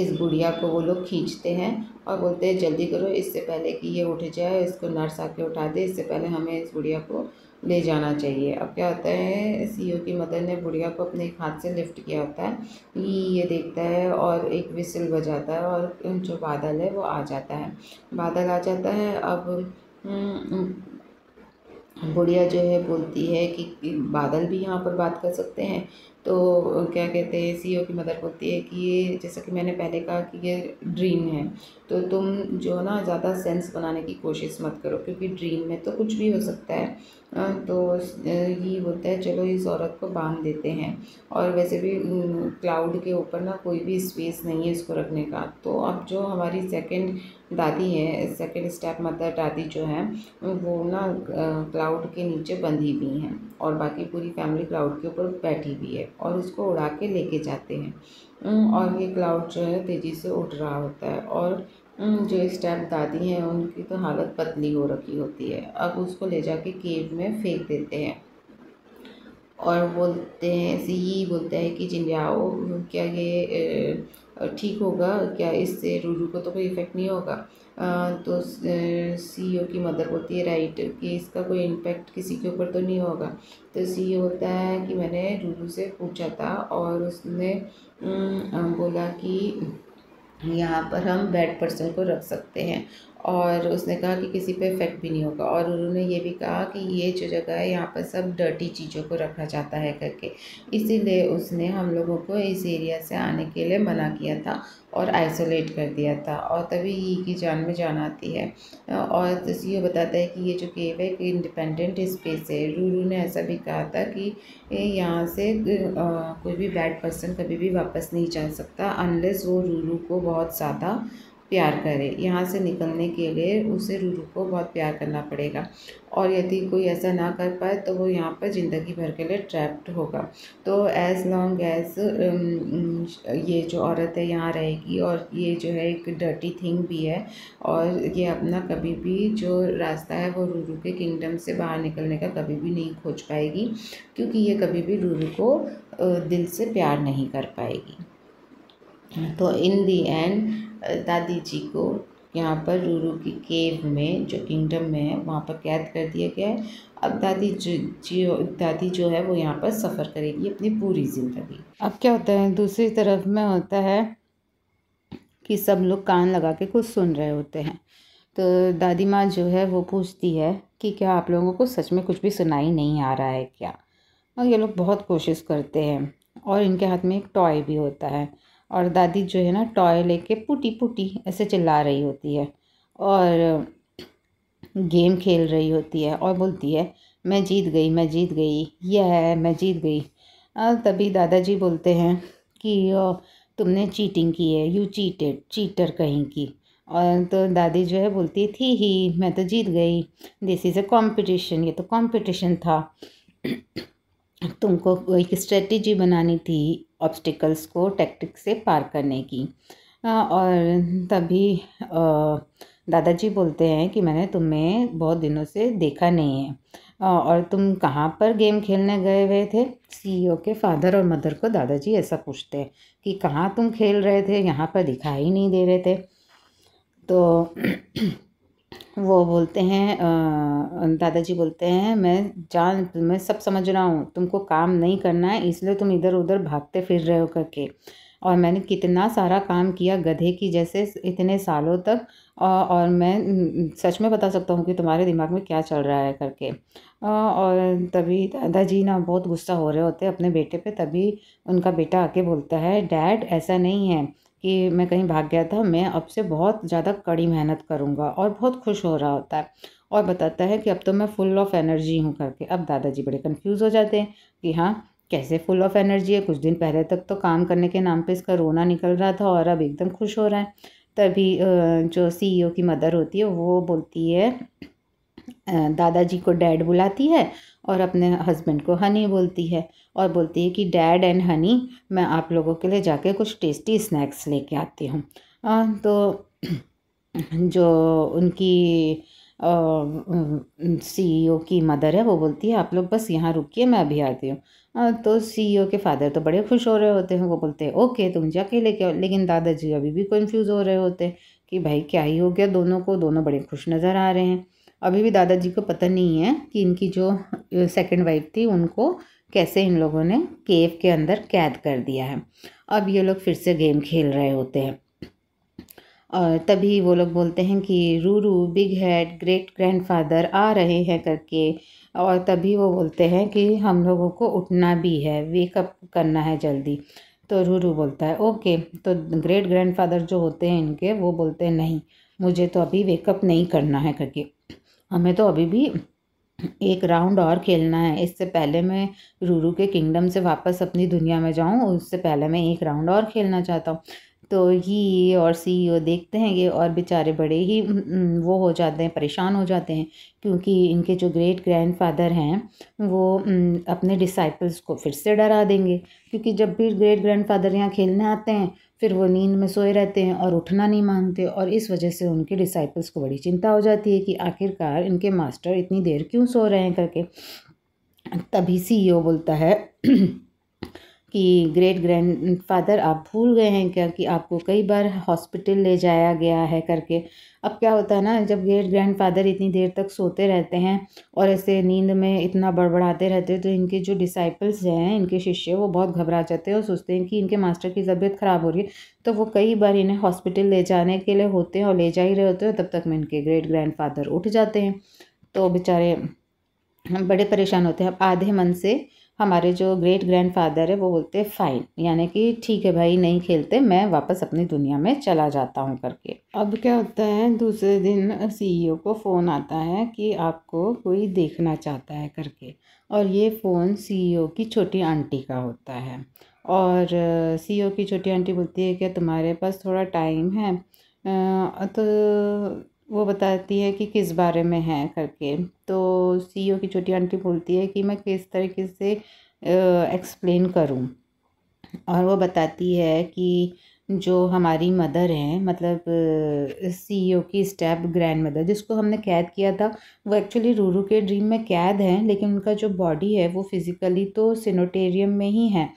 इस बुढ़िया को वो लोग खींचते हैं और बोलते हैं जल्दी करो इससे पहले कि ये उठ जाए इसको नर्स आके उठा दे इससे पहले हमें इस बुढ़िया को ले जाना चाहिए अब क्या होता है सीईओ e की मदर ने बुढ़िया को अपने एक हाथ से लिफ्ट किया होता है ये देखता है और एक विसिल बजाता है और जो बादल है वो आ जाता है बादल आ जाता है अब हम्म, बुढ़िया जो है बोलती है कि बादल भी यहाँ पर बात कर सकते हैं तो क्या कहते हैं सी e की मदद होती है कि ये जैसा कि मैंने पहले कहा कि ये ड्रीम है तो तुम जो ना ज़्यादा सेंस बनाने की कोशिश मत करो क्योंकि ड्रीम में तो कुछ भी हो सकता है तो ये होता है चलो इस औरत को बांध देते हैं और वैसे भी क्लाउड के ऊपर ना कोई भी स्पेस नहीं है इसको रखने का तो अब जो हमारी सेकेंड दादी है सेकेंड स्टेप मदर दादी जो है वो ना क्लाउड के नीचे बंधी हुई हैं और बाकी पूरी फैमिली क्लाउड के ऊपर बैठी हुई है और उसको उड़ा के लेके जाते हैं और ये क्लाउड जो है तेज़ी से उठ रहा होता है और जो इस टाइम दादी हैं उनकी तो हालत पतली हो रखी होती है अब उसको ले जाके केव में फेंक देते हैं और बोलते हैं ऐसे ही बोलते हैं कि जिन जाओ क्या ये ठीक होगा क्या इससे रूरू को तो कोई इफेक्ट नहीं होगा आ, तो सीईओ e की मदर बोलती है राइट कि इसका कोई इम्पैक्ट किसी के ऊपर तो नहीं होगा तो सीईओ होता e है कि मैंने रूरू से पूछा था और उसने बोला कि यहाँ पर हम बैड पर्सन को रख सकते हैं और उसने कहा कि किसी पे इफ़ेक्ट भी नहीं होगा और उन्होंने ये भी कहा कि ये जो जगह है यहाँ पर सब डर्टी चीज़ों को रखा जाता है करके इसीलिए उसने हम लोगों को इस एरिया से आने के लिए मना किया था और आइसोलेट कर दिया था और तभी ही e की जान में जान आती है और ये बताता है कि ये जो केव है एक इंडिपेंडेंट स्पेस है रूरू ने ऐसा भी कहा था कि यहाँ से कोई भी बैड पर्सन कभी भी वापस नहीं जा सकता अनलेस वो रूरू को बहुत ज़्यादा प्यार करे यहाँ से निकलने के लिए उसे रूरू को बहुत प्यार करना पड़ेगा और यदि कोई ऐसा ना कर पाए तो वो यहाँ पर ज़िंदगी भर के लिए ट्रैप्ड होगा तो एज़ लॉन्ग एज ये जो औरत है यहाँ रहेगी और ये जो है एक डर्टी थिंग भी है और ये अपना कभी भी जो रास्ता है वो रूरू के किंगडम से बाहर निकलने का कभी भी नहीं खोज पाएगी क्योंकि ये कभी भी रूरू को uh, दिल से प्यार नहीं कर पाएगी तो इन दी एंड दादी जी को यहाँ पर रूरू की केव में जो किंगडम में है वहाँ पर कैद कर दिया गया है अब दादी जी दादी जो है वो यहाँ पर सफ़र करेगी अपनी पूरी ज़िंदगी अब क्या होता है दूसरी तरफ में होता है कि सब लोग कान लगा के कुछ सुन रहे होते हैं तो दादी माँ जो है वो पूछती है कि क्या आप लोगों को सच में कुछ भी सुनाई नहीं आ रहा है क्या और ये लोग बहुत कोशिश करते हैं और इनके हाथ में एक टॉय भी होता है और दादी जो है ना टॉय लेके पुटी पुटी ऐसे चिल्ला रही होती है और गेम खेल रही होती है और बोलती है मैं जीत गई मैं जीत गई यह है मैं जीत गई तभी दादाजी बोलते हैं कि तुमने चीटिंग की है यू चीटेड चीटर कहीं की और तो दादी जो है बोलती थी ही मैं तो जीत गई दिस इज़ अ कॉम्पिटिशन ये तो कॉम्पिटिशन था तुमको एक स्ट्रेटजी बनानी थी ऑब्स्टिकल्स को टैक्टिक से पार करने की और तभी दादाजी बोलते हैं कि मैंने तुम्हें बहुत दिनों से देखा नहीं है और तुम कहाँ पर गेम खेलने गए हुए थे सीईओ e के फादर और मदर को दादाजी ऐसा पूछते हैं कि कहाँ तुम खेल रहे थे यहाँ पर दिखाई नहीं दे रहे थे तो वो बोलते हैं दादाजी बोलते हैं मैं जान मैं सब समझ रहा हूँ तुमको काम नहीं करना है इसलिए तुम इधर उधर भागते फिर रहे हो करके और मैंने कितना सारा काम किया गधे की जैसे इतने सालों तक और मैं सच में बता सकता हूँ कि तुम्हारे दिमाग में क्या चल रहा है करके और तभी दादाजी ना बहुत गुस्सा हो रहे होते अपने बेटे पे तभी उनका बेटा आके बोलता है डैड ऐसा नहीं है कि मैं कहीं भाग गया था मैं अब से बहुत ज़्यादा कड़ी मेहनत करूँगा और बहुत खुश हो रहा होता है और बताता है कि अब तो मैं फुल ऑफ एनर्जी हूँ करके अब दादाजी बड़े कन्फ्यूज़ हो जाते हैं कि हाँ कैसे फुल ऑफ एनर्जी है कुछ दिन पहले तक तो काम करने के नाम पे इसका रोना निकल रहा था और अब एकदम खुश हो रहा है तभी जो सीईओ e की मदर होती है वो बोलती है दादाजी को डैड बुलाती है और अपने हस्बैंड को हनी बोलती है और बोलती है कि डैड एंड हनी मैं आप लोगों के लिए जाके कुछ टेस्टी स्नैक्स लेके आती हूँ तो जो उनकी सीईओ e की मदर है वो बोलती है आप लोग बस यहाँ रुकिए मैं अभी आती हूँ तो सीईओ e के फादर तो बड़े खुश हो रहे होते हैं वो बोलते हैं ओके तुम जाके लेके आओ लेकिन दादाजी अभी भी कन्फ्यूज़ हो रहे होते हैं कि भाई क्या ही हो गया दोनों को दोनों बड़े खुश नज़र आ रहे हैं अभी भी दादाजी को पता नहीं है कि इनकी जो सेकंड वाइफ थी उनको कैसे इन लोगों ने केव के अंदर कैद कर दिया है अब ये लोग फिर से गेम खेल रहे होते हैं और तभी वो लोग बोलते हैं कि Ruru big head great grandfather आ रहे हैं करके और तभी वो बोलते हैं कि हम लोगों को उठना भी है वेकअप करना है जल्दी तो रूरू बोलता है ओके तो ग्रेट ग्रैंडफादर जो होते हैं इनके वो बोलते हैं नहीं मुझे तो अभी वेकअप नहीं करना है करके हमें तो अभी भी एक राउंड और खेलना है इससे पहले मैं रूरू के किंगडम से वापस अपनी दुनिया में जाऊँ उससे पहले मैं एक राउंड और खेलना चाहता हूँ तो ये और सी ओ e देखते हैं ये और बेचारे बड़े ही वो हो जाते हैं परेशान हो जाते हैं क्योंकि इनके जो ग्रेट ग्रैंड फादर हैं वो अपने डिसाइपल्स को फिर से डरा देंगे क्योंकि जब भी ग्रेट ग्रैंड फादर यहाँ खेलने आते हैं फिर वो नींद में सोए रहते हैं और उठना नहीं मांगते और इस वजह से उनके डिसाइपल्स को बड़ी चिंता हो जाती है कि आखिरकार इनके मास्टर इतनी देर क्यों सो रहे हैं करके तभी यो e बोलता है कि ग्रेट ग्रैंड फादर आप भूल गए हैं क्या कि आपको कई बार हॉस्पिटल ले जाया गया है करके अब क्या होता है ना जब ग्रेट ग्रैंड फादर इतनी देर तक सोते रहते हैं और ऐसे नींद में इतना बड़बड़ाते रहते हैं तो इनके जो डिसाइपल्स हैं इनके शिष्य वो बहुत घबरा जाते हैं और सोचते हैं कि इनके मास्टर की तबीयत ख़राब हो रही है तो वो कई बार इन्हें हॉस्पिटल ले जाने के लिए होते हैं और ले जा ही रहे होते हैं तब तक में इनके ग्रेट ग्रैंड फादर उठ जाते हैं तो बेचारे बड़े परेशान होते हैं अब आधे मन से हमारे जो ग्रेट ग्रैंड फादर है वो बोलते फ़ाइन यानी कि ठीक है भाई नहीं खेलते मैं वापस अपनी दुनिया में चला जाता हूँ करके अब क्या होता है दूसरे दिन सीईओ को फ़ोन आता है कि आपको कोई देखना चाहता है करके और ये फ़ोन सीईओ की छोटी आंटी का होता है और सीईओ की छोटी आंटी बोलती है क्या तुम्हारे पास थोड़ा टाइम है तो वो बताती है कि किस बारे में है करके तो सीईओ की छोटी आंटी बोलती है कि मैं किस तरीके से एक्सप्लेन करूँ और वो बताती है कि जो हमारी मदर हैं मतलब सीईओ की स्टेप ग्रैंड मदर जिसको हमने कैद किया था वो एक्चुअली रूरू के ड्रीम में कैद हैं लेकिन उनका जो बॉडी है वो फिज़िकली तो सिनोटेरियम में ही है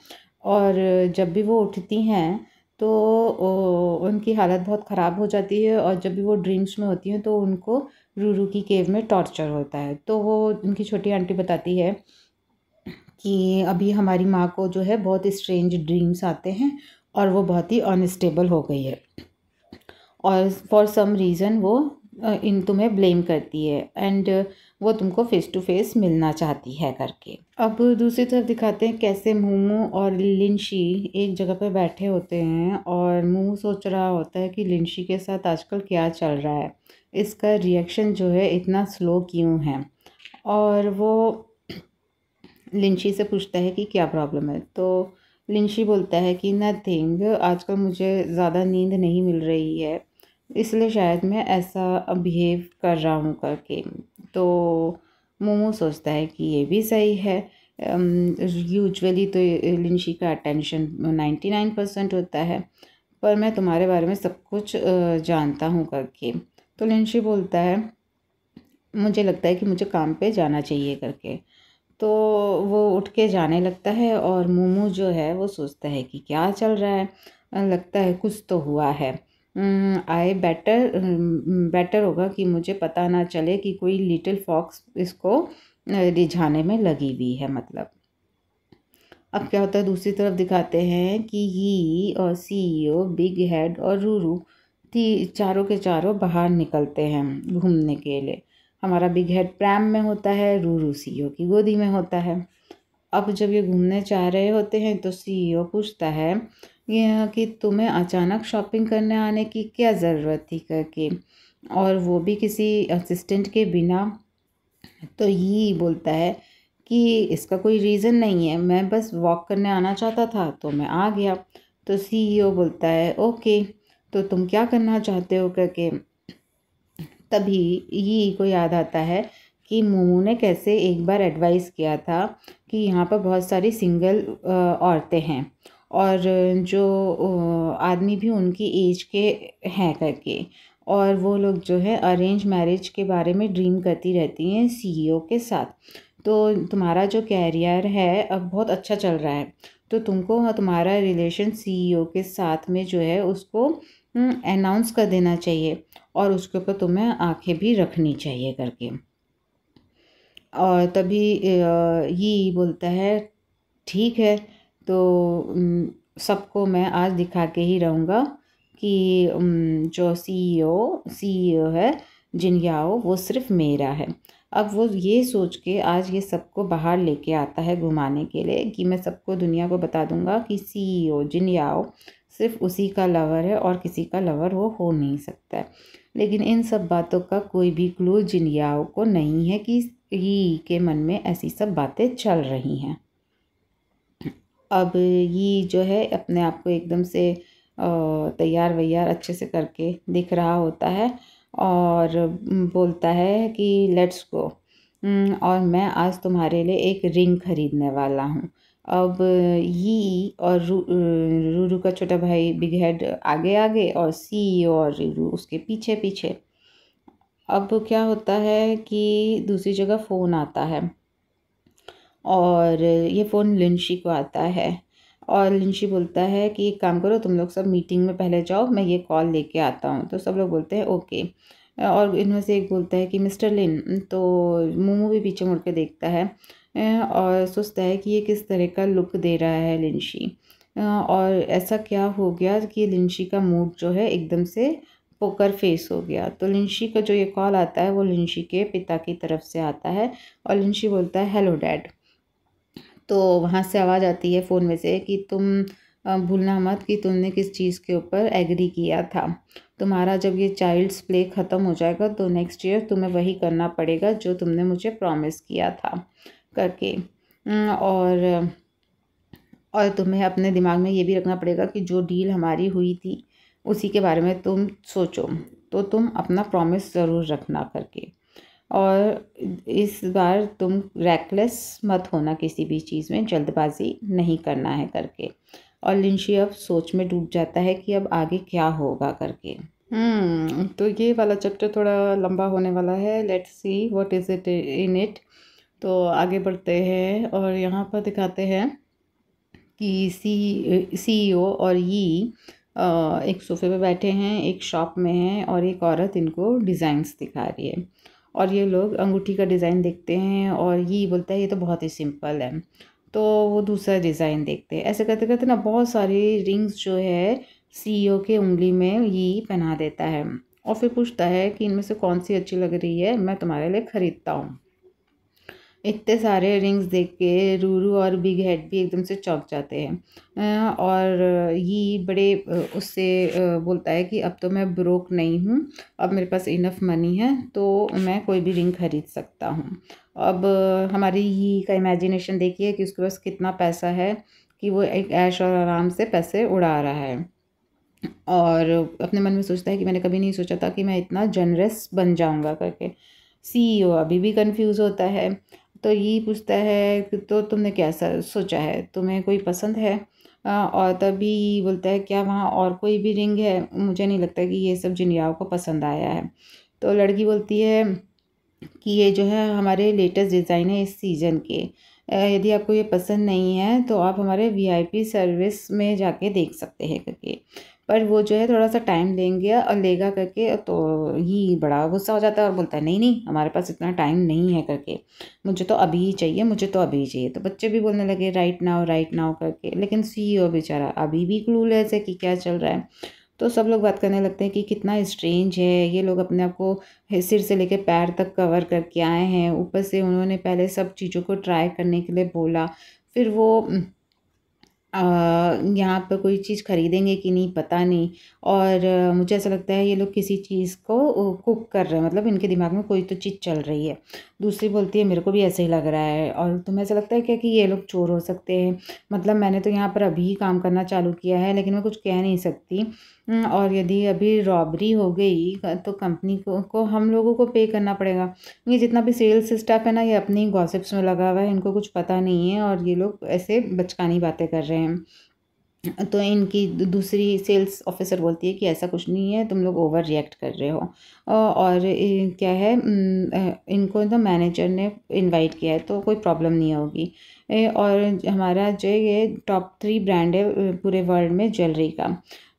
और जब भी वो उठती हैं तो उनकी हालत बहुत ख़राब हो जाती है और जब भी वो ड्रीम्स में होती हैं तो उनको रूरू की केव में टॉर्चर होता है तो वो उनकी छोटी आंटी बताती है कि अभी हमारी माँ को जो है बहुत स्ट्रेंज ड्रीम्स आते हैं और वो बहुत ही अनस्टेबल हो गई है और फॉर सम रीज़न वो इन तुम्हें ब्लेम करती है एंड वो तुमको फेस टू फेस मिलना चाहती है करके अब दूसरी तरफ दिखाते हैं कैसे मोमो और लिंशी एक जगह पर बैठे होते हैं और मोमो सोच रहा होता है कि लिंशी के साथ आजकल क्या चल रहा है इसका रिएक्शन जो है इतना स्लो क्यों है और वो लिंशी से पूछता है कि क्या प्रॉब्लम है तो लिंशी बोलता है कि नथिंग आजकल मुझे ज़्यादा नींद नहीं मिल रही है इसलिए शायद मैं ऐसा बिहेव कर रहा हूँ करके तो मोमो सोचता है कि ये भी सही है यूजुअली तो लिंशी का अटेंशन नाइन्टी नाइन परसेंट होता है पर मैं तुम्हारे बारे में सब कुछ जानता हूँ करके तो लिंशी बोलता है मुझे लगता है कि मुझे काम पे जाना चाहिए करके तो वो उठ के जाने लगता है और मोमो जो है वो सोचता है कि क्या चल रहा है लगता है कुछ तो हुआ है आई बेटर बेटर होगा कि मुझे पता ना चले कि कोई लिटिल फॉक्स इसको रिझाने में लगी हुई है मतलब अब क्या होता है दूसरी तरफ दिखाते हैं कि ही और सीईओ बिग हेड और रूरू ती चारों के चारों बाहर निकलते हैं घूमने के लिए हमारा बिग हेड प्रैम में होता है रू रू सी की गोदी में होता है अब जब ये घूमने जा रहे होते हैं तो सीईओ पूछता है यह कि तुम्हें अचानक शॉपिंग करने आने की क्या ज़रूरत थी करके और वो भी किसी असिस्टेंट के बिना तो ये बोलता है कि इसका कोई रीज़न नहीं है मैं बस वॉक करने आना चाहता था तो मैं आ गया तो सीईओ बोलता है ओके तो तुम क्या करना चाहते हो करके तभी यी को याद आता है कि मोमो ने कैसे एक बार एडवाइस किया था कि यहाँ पर बहुत सारी सिंगल औरतें हैं और जो आदमी भी उनकी एज के हैं करके और वो लोग जो है अरेंज मैरिज के बारे में ड्रीम करती रहती हैं सीईओ के साथ तो तुम्हारा जो कैरियर है अब बहुत अच्छा चल रहा है तो तुमको तुम्हारा रिलेशन सीईओ के साथ में जो है उसको अनाउंस हम्म, कर देना चाहिए और उसके ऊपर तुम्हें आंखें भी रखनी चाहिए करके और तभी ये बोलता है ठीक है तो सबको मैं आज दिखा के ही रहूँगा कि जो सीईओ सीईओ e e है जिनयाओ वो सिर्फ मेरा है अब वो ये सोच के आज ये सबको बाहर लेके आता है घुमाने के लिए कि मैं सबको दुनिया को बता दूंगा कि सीईओ e जिनयाओ सिर्फ उसी का लवर है और किसी का लवर वो हो नहीं सकता है लेकिन इन सब बातों का कोई भी क्लू याओ को नहीं है कि ही के मन में ऐसी सब बातें चल रही हैं अब ये जो है अपने आप को एकदम से तैयार वैयार अच्छे से करके दिख रहा होता है और बोलता है कि लेट्स गो और मैं आज तुम्हारे लिए एक रिंग खरीदने वाला हूँ अब यी और रू रू का छोटा भाई बिग हेड आगे आगे और सी e और रू उसके पीछे पीछे अब क्या होता है कि दूसरी जगह फ़ोन आता है और ये फ़ोन लिंशी को आता है और लिंशी बोलता है कि एक काम करो तुम लोग सब मीटिंग में पहले जाओ मैं ये कॉल लेके आता हूँ तो सब लोग बोलते हैं ओके और इनमें से एक बोलता है कि मिस्टर लिन तो मोमो भी पीछे मुड़ के देखता है और सोचता है कि ये किस तरह का लुक दे रहा है लिंशी और ऐसा क्या हो गया कि लिंशी का मूड जो है एकदम से पोकर फेस हो गया तो लिंशी का जो ये कॉल आता है वो लिंशी के पिता की तरफ से आता है और लिंशी बोलता है हेलो डैड तो वहाँ से आवाज़ आती है फ़ोन में से कि तुम भूलना मत कि तुमने किस चीज़ के ऊपर एग्री किया था तुम्हारा जब ये चाइल्ड्स प्ले ख़त्म हो जाएगा तो नेक्स्ट ईयर तुम्हें वही करना पड़ेगा जो तुमने मुझे प्रॉमिस किया था करके हम्म, और और तुम्हें अपने दिमाग में ये भी रखना पड़ेगा कि जो डील हमारी हुई थी उसी के बारे में तुम सोचो तो तुम अपना प्रॉमिस ज़रूर रखना करके और इस बार तुम रैकलेस मत होना किसी भी चीज़ में जल्दबाजी नहीं करना है करके और लिंशी अब सोच में डूब जाता है कि अब आगे क्या होगा करके हम्म, तो ये वाला चैप्टर थोड़ा लंबा होने वाला है let's see what is it in it तो आगे बढ़ते हैं और यहाँ पर दिखाते हैं कि सी ओ और ई एक सोफे पे बैठे हैं एक शॉप में हैं और एक औरत इनको डिज़ाइंस दिखा रही है और ये लोग अंगूठी का डिज़ाइन देखते हैं और ये बोलता है ये तो बहुत ही सिंपल है तो वो दूसरा डिज़ाइन देखते हैं ऐसे करते करते ना बहुत सारी रिंग्स जो है सीईओ के उंगली में ये पहना देता है और फिर पूछता है कि इनमें से कौन सी अच्छी लग रही है मैं तुम्हारे लिए ख़रीदता हूँ इतने सारे रिंग्स देख के रूरू और बिग हेड भी एकदम से चौंक जाते हैं और ये बड़े उससे बोलता है कि अब तो मैं ब्रोक नहीं हूँ अब मेरे पास इनफ मनी है तो मैं कोई भी रिंग खरीद सकता हूँ अब हमारी ये का इमेजिनेशन देखिए कि उसके पास कितना पैसा है कि वो एक ऐश और आराम से पैसे उड़ा रहा है और अपने मन में सोचता है कि मैंने कभी नहीं सोचा था कि मैं इतना जनरस बन जाऊँगा करके सी e अभी भी कंफ्यूज होता है तो ये पूछता है तो तुमने कैसा सोचा है तुम्हें कोई पसंद है और तभी बोलता है क्या वहाँ और कोई भी रिंग है मुझे नहीं लगता कि ये सब जिनियाओं को पसंद आया है तो लड़की बोलती है कि ये जो है हमारे लेटेस्ट डिज़ाइन है इस सीज़न के यदि आपको ये पसंद नहीं है तो आप हमारे वीआईपी सर्विस में जाके देख सकते हैं करके पर वो जो है थोड़ा सा टाइम लेंगे और लेगा करके तो ही बड़ा गुस्सा हो जाता है और बोलता है नहीं नहीं हमारे पास इतना टाइम नहीं है करके मुझे तो अभी ही चाहिए मुझे तो अभी ही चाहिए तो बच्चे भी बोलने लगे राइट नाउ राइट नाउ करके लेकिन सी बेचारा अभी भी क्लूलेस है कि क्या चल रहा है तो सब लोग बात करने लगते हैं कि कितना स्ट्रेंज है ये लोग अपने आप को सिर से लेकर पैर तक कवर करके आए हैं ऊपर से उन्होंने पहले सब चीज़ों को ट्राई करने के लिए बोला फिर वो यहाँ पर कोई चीज़ खरीदेंगे कि नहीं पता नहीं और मुझे ऐसा लगता है ये लोग किसी चीज़ को कुक कर रहे हैं मतलब इनके दिमाग में कोई तो चीज़ चल रही है दूसरी बोलती है मेरे को भी ऐसे ही लग रहा है और तुम्हें ऐसा लगता है क्या कि ये लोग चोर हो सकते हैं मतलब मैंने तो यहाँ पर अभी ही काम करना चालू किया है लेकिन मैं कुछ कह नहीं सकती हम्म, और यदि अभी रॉबरी हो गई तो कंपनी को को हम लोगों को पे करना पड़ेगा ये जितना भी सेल्स स्टाफ है ना ये अपनी गॉसिप्स में लगा हुआ है इनको कुछ पता नहीं है और ये लोग ऐसे बचकानी बातें कर रहे हैं तो इनकी दूसरी सेल्स ऑफिसर बोलती है कि ऐसा कुछ नहीं है तुम लोग ओवर रिएक्ट कर रहे हो और क्या है हम्म, इनको तो मैनेजर ने इनवाइट किया है तो कोई प्रॉब्लम नहीं होगी और हमारा जो ये टॉप थ्री ब्रांड है पूरे वर्ल्ड में ज्वेलरी का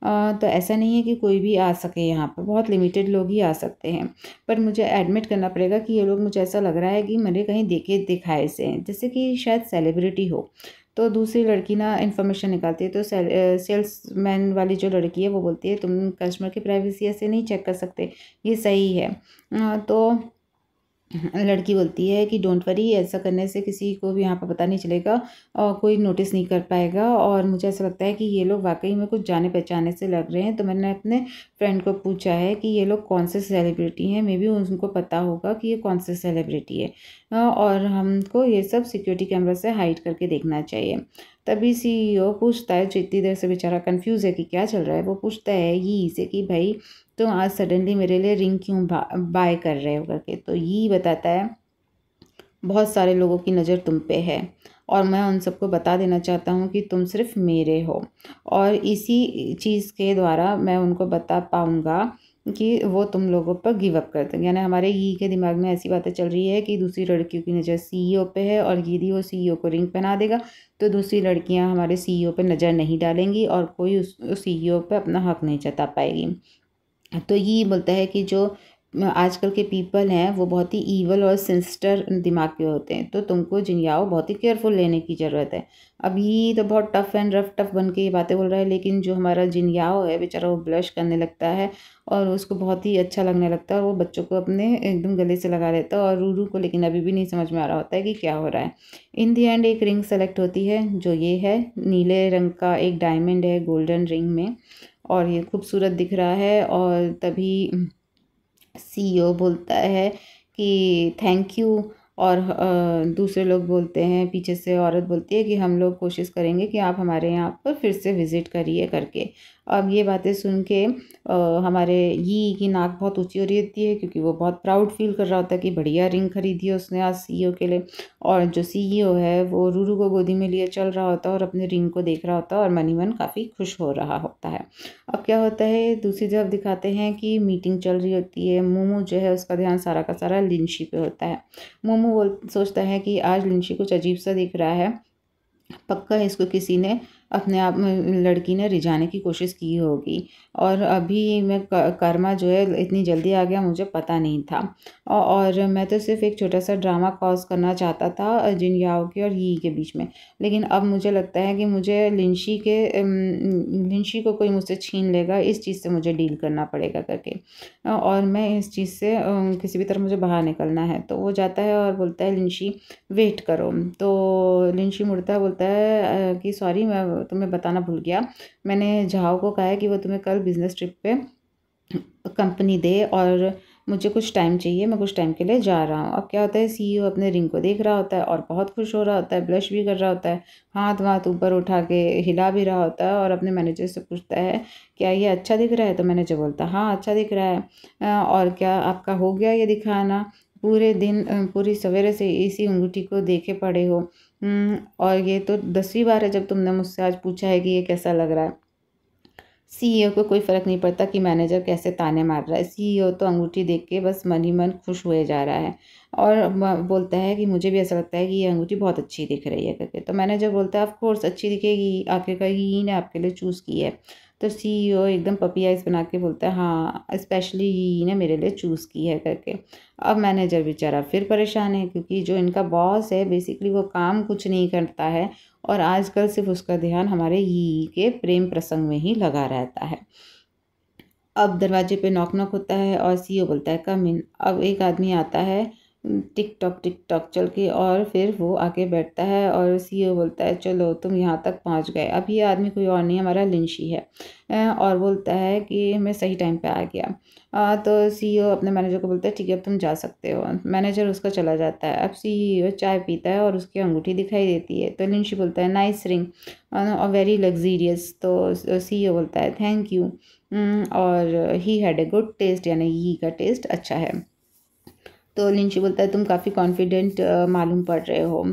तो ऐसा नहीं है कि कोई भी आ सके यहाँ पर बहुत लिमिटेड लोग ही आ सकते हैं पर मुझे एडमिट करना पड़ेगा कि ये लोग मुझे ऐसा लग रहा है कि मेरे कहीं देखे दिखाए से हैं जैसे कि शायद सेलिब्रिटी हो तो दूसरी लड़की ना इन्फॉर्मेशन निकालती है तो सेल्स मैन वाली जो लड़की है वो बोलती है तुम कस्टमर की प्राइवेसी ऐसे नहीं चेक कर सकते ये सही है तो हम्म। लड़की बोलती है कि डोंट वरी ऐसा करने से किसी को भी यहाँ पर पता नहीं चलेगा और कोई नोटिस नहीं कर पाएगा और मुझे ऐसा लगता है कि ये लोग वाकई में कुछ जाने पहचाने से लग रहे हैं तो मैंने अपने फ्रेंड को पूछा है कि ये लोग कौन से सेलिब्रिटी हैं मे बी उनको पता होगा कि ये कौन से सेलिब्रिटी है और हमको ये सब सिक्योरिटी कैमरा से हाइड करके देखना चाहिए तभी सीईओ e पूछता है जो इतनी देर से बेचारा कंफ्यूज है कि क्या चल रहा है वो पूछता है ये से कि भाई तुम तो आज सडनली मेरे लिए रिंग क्यों बाय कर रहे हो करके तो ये बताता है बहुत सारे लोगों की नज़र तुम पे है और मैं उन सबको बता देना चाहता हूँ कि तुम सिर्फ मेरे हो और इसी चीज़ के द्वारा मैं उनको बता पाऊँगा कि वो तुम लोगों पर गिव अप कर देंगे यानी हमारे ये के दिमाग में ऐसी बातें चल रही है कि दूसरी लड़कियों की नज़र सीईओ पे है और यदि वो सीईओ को रिंग पहना देगा तो दूसरी लड़कियां हमारे सीईओ पे नज़र नहीं डालेंगी और कोई उस सी पे अपना हक नहीं जता पाएगी तो ये बोलता है कि जो आजकल के पीपल हैं वो बहुत ही ईवल और सिंस्टर दिमाग के होते हैं तो तुमको जिनयाओ बहुत ही केयरफुल लेने की ज़रूरत है अब ये तो बहुत टफ़ एंड रफ टफ बन के ये बातें बोल रहा है लेकिन जो हमारा जिनयाओ है बेचारा वो ब्लश करने लगता है और उसको बहुत ही अच्छा लगने लगता है और वो बच्चों को अपने एकदम गले से लगा लेता है और रूरू को लेकिन अभी भी नहीं समझ में आ रहा होता है कि क्या हो रहा है इन दी एंड एक रिंग सेलेक्ट होती है जो ये है नीले रंग का एक डायमंड है गोल्डन रिंग में और ये खूबसूरत दिख रहा है और तभी सीईओ e बोलता है कि थैंक यू और दूसरे लोग बोलते हैं पीछे से औरत बोलती है कि हम लोग कोशिश करेंगे कि आप हमारे यहाँ पर फिर से विज़िट करिए करके अब ये बातें सुन के हमारे ये की नाक बहुत ऊँची हो रही होती है क्योंकि वो बहुत प्राउड फील कर रहा होता है कि बढ़िया रिंग खरीदी है उसने आज सी e के लिए और जो सी e है वो रूरू को गोदी में लिए चल रहा होता है और अपने रिंग को देख रहा होता है और मनी मन काफ़ी खुश हो रहा होता है अब क्या होता है दूसरी जगह दिखाते हैं कि मीटिंग चल रही होती है मोमो जो है उसका ध्यान सारा का सारा लिंशी पर होता है मोमो बोल सोचता है कि आज लिंशी कुछ अजीब सा दिख रहा है पक्का इसको किसी ने अपने आप में लड़की ने रिझाने की कोशिश की होगी और अभी मैं कर्मा जो है इतनी जल्दी आ गया मुझे पता नहीं था और मैं तो सिर्फ एक छोटा सा ड्रामा कॉज करना चाहता था जिन याओ के और ही के बीच में लेकिन अब मुझे लगता है कि मुझे लिंशी के लिंशी को कोई मुझसे छीन लेगा इस चीज़ से मुझे डील करना पड़ेगा करके और मैं इस चीज़ से किसी भी तरह मुझे बाहर निकलना है तो वो जाता है और बोलता है लिंशी वेट करो तो लिंशी मुड़ता है बोलता है कि सॉरी मैं तो मैं बताना भूल गया मैंने झाओ को कहा है कि वो तुम्हें कल बिज़नेस ट्रिप पे कंपनी दे और मुझे कुछ टाइम चाहिए मैं कुछ टाइम के लिए जा रहा हूँ अब क्या होता है सीईओ e अपने रिंग को देख रहा होता है और बहुत खुश हो रहा होता है ब्लश भी कर रहा होता है हाथ वाथ ऊपर उठा के हिला भी रहा होता है और अपने मैनेजर से पूछता है क्या ये अच्छा दिख रहा है तो मैनेजर बोलता है हाँ अच्छा दिख रहा है और क्या आपका हो गया ये दिखाना पूरे दिन पूरी सवेरे से इसी अंगूठी को देखे पड़े हो हम्म, और ये तो दसवीं बार है जब तुमने मुझसे आज पूछा है कि ये कैसा लग रहा है सीईओ e को कोई फ़र्क नहीं पड़ता कि मैनेजर कैसे ताने मार रहा है सीईओ e तो अंगूठी देख के बस मन ही मन खुश हुए जा रहा है और बोलता है कि मुझे भी ऐसा लगता है कि ये अंगूठी बहुत अच्छी दिख रही है करके तो मैनेजर बोलता है ऑफकोर्स अच्छी दिखेगी आखिरकार यही ने आपके लिए चूज़ की है तो सी ओ e एकदम पपी आइस बना के बोलता है हाँ स्पेशली ही ने मेरे लिए चूज़ की है करके अब मैनेजर बेचारा फिर परेशान है क्योंकि जो इनका बॉस है बेसिकली वो काम कुछ नहीं करता है और आजकल सिर्फ उसका ध्यान हमारे ही e e के प्रेम प्रसंग में ही लगा रहता है अब दरवाजे पे नॉक नॉक होता है और सी ओ बोलता है कम इन अब एक आदमी आता है टिक टॉक टिक टॉक चल के और फिर वो आके बैठता है और सी ओ e बोलता है चलो तुम यहाँ तक पहुँच गए अब ये आदमी कोई और नहीं हमारा लिंशी है और बोलता है कि मैं सही टाइम पे आ गया आ, तो सी ओ e अपने मैनेजर को बोलता है ठीक है अब तुम जा सकते हो मैनेजर उसका चला जाता है अब सी ओ e चाय पीता है और उसकी अंगूठी दिखाई देती है तो लिंशी बोलता है नाइस रिंग और वेरी लग्जीरियस तो सी ओ बोलता है थैंक यू और he had a good taste यानी ही का टेस्ट अच्छा है तो लिंची बोलता है तुम काफ़ी कॉन्फिडेंट मालूम पड़ रहे हो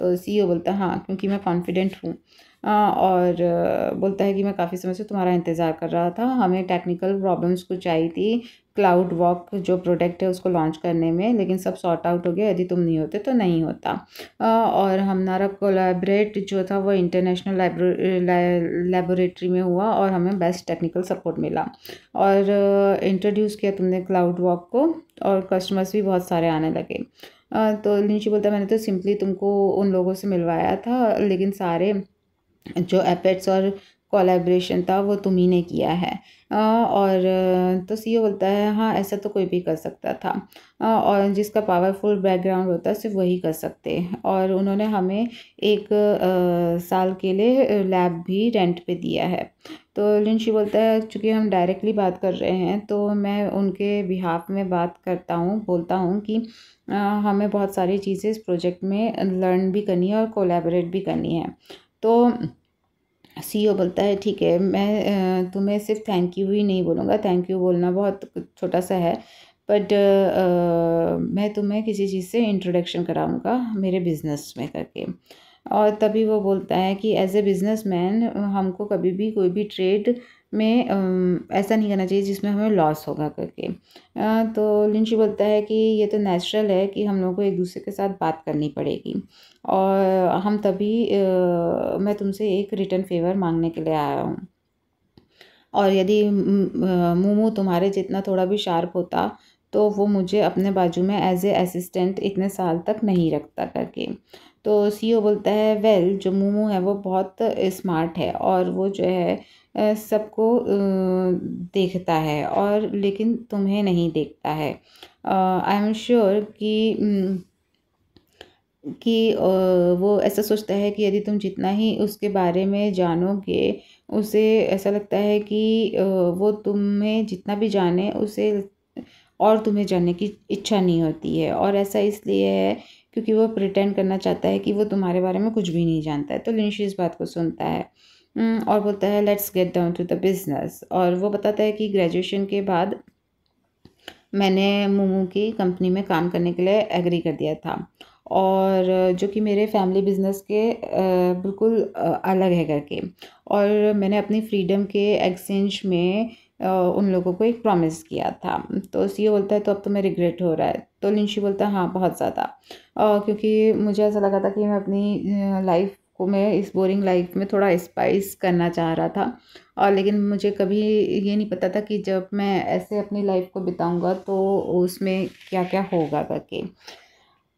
तो सीईओ e बोलता है हाँ क्योंकि मैं कॉन्फिडेंट हूँ और बोलता है कि मैं काफ़ी समय से तुम्हारा इंतज़ार कर रहा था हमें टेक्निकल प्रॉब्लम्स कुछ आई थी क्लाउड वॉक जो प्रोडक्ट है उसको लॉन्च करने में लेकिन सब सॉर्ट आउट हो गया यदि तुम नहीं होते तो नहीं होता और हमारा कोलाब्रेट जो था वो इंटरनेशनल लेबोरेटरी में हुआ और हमें बेस्ट टेक्निकल सपोर्ट मिला और इंट्रोड्यूस किया तुमने क्लाउड वॉक को और कस्टमर्स भी बहुत सारे आने लगे तो नीचे बोलता मैंने तो सिंपली तुमको उन लोगों से मिलवाया था लेकिन सारे जो एपेट्स और कोलेब्रेशन था वो तुम्ही ने किया है और तो सी e बोलता है हाँ ऐसा तो कोई भी कर सकता था और जिसका पावरफुल बैकग्राउंड होता है सिर्फ वही कर सकते हैं और उन्होंने हमें एक साल के लिए लैब भी रेंट पे दिया है तो लिंशी बोलता है चूँकि हम डायरेक्टली बात कर रहे हैं तो मैं उनके बिहाफ में बात करता हूँ बोलता हूँ कि हमें बहुत सारी चीज़ें इस प्रोजेक्ट में लर्न भी करनी है और कोलेबरेट भी करनी है तो सी ओ बोलता है ठीक है मैं तुम्हें सिर्फ थैंक यू ही नहीं बोलूँगा थैंक यू बोलना बहुत छोटा सा है बट मैं तुम्हें किसी चीज़ से इंट्रोडक्शन कराऊँगा मेरे बिजनेस में करके और तभी वो बोलता है कि एज ए बिज़नेस मैन हमको कभी भी कोई भी ट्रेड में ऐसा नहीं करना चाहिए जिसमें हमें लॉस होगा करके तो लिंची बोलता है कि ये तो नेचुरल है कि हम लोगों को एक दूसरे के साथ बात करनी पड़ेगी और हम तभी मैं तुमसे एक रिटर्न फेवर मांगने के लिए आया हूँ और यदि मोमो तुम्हारे जितना थोड़ा भी शार्प होता तो वो मुझे अपने बाजू में एज ए असिस्टेंट इतने साल तक नहीं रखता करके तो सीईओ e बोलता है वेल well, जो मोमो है वो बहुत स्मार्ट है और वो जो है सबको देखता है और लेकिन तुम्हें नहीं देखता है आई एम श्योर कि कि वो ऐसा सोचता है कि यदि तुम जितना ही उसके बारे में जानोगे उसे ऐसा लगता है कि वो तुम्हें जितना भी जाने उसे और तुम्हें जानने की इच्छा नहीं होती है और ऐसा इसलिए है क्योंकि वो प्रिटेंड करना चाहता है कि वो तुम्हारे बारे में कुछ भी नहीं जानता है तो लिंश इस बात को सुनता है हम्म, और बोलता है let's get down to the business और वो बताता है कि ग्रेजुएशन के बाद मैंने मोमो की कंपनी में काम करने के लिए एग्री कर दिया था और जो कि मेरे फैमिली बिजनेस के बिल्कुल अलग है करके और मैंने अपनी फ्रीडम के एक्सचेंज में उन लोगों को एक प्रॉमिस किया था तो सी बोलता है तो अब तो मैं रिग्रेट हो रहा है तो लिंशी बोलता है हाँ बहुत ज़्यादा क्योंकि मुझे ऐसा लगा था कि मैं अपनी लाइफ को मैं इस बोरिंग लाइफ में थोड़ा स्पाइस करना चाह रहा था और लेकिन मुझे कभी ये नहीं पता था कि जब मैं ऐसे अपनी लाइफ को बिताऊंगा तो उसमें क्या क्या होगा करके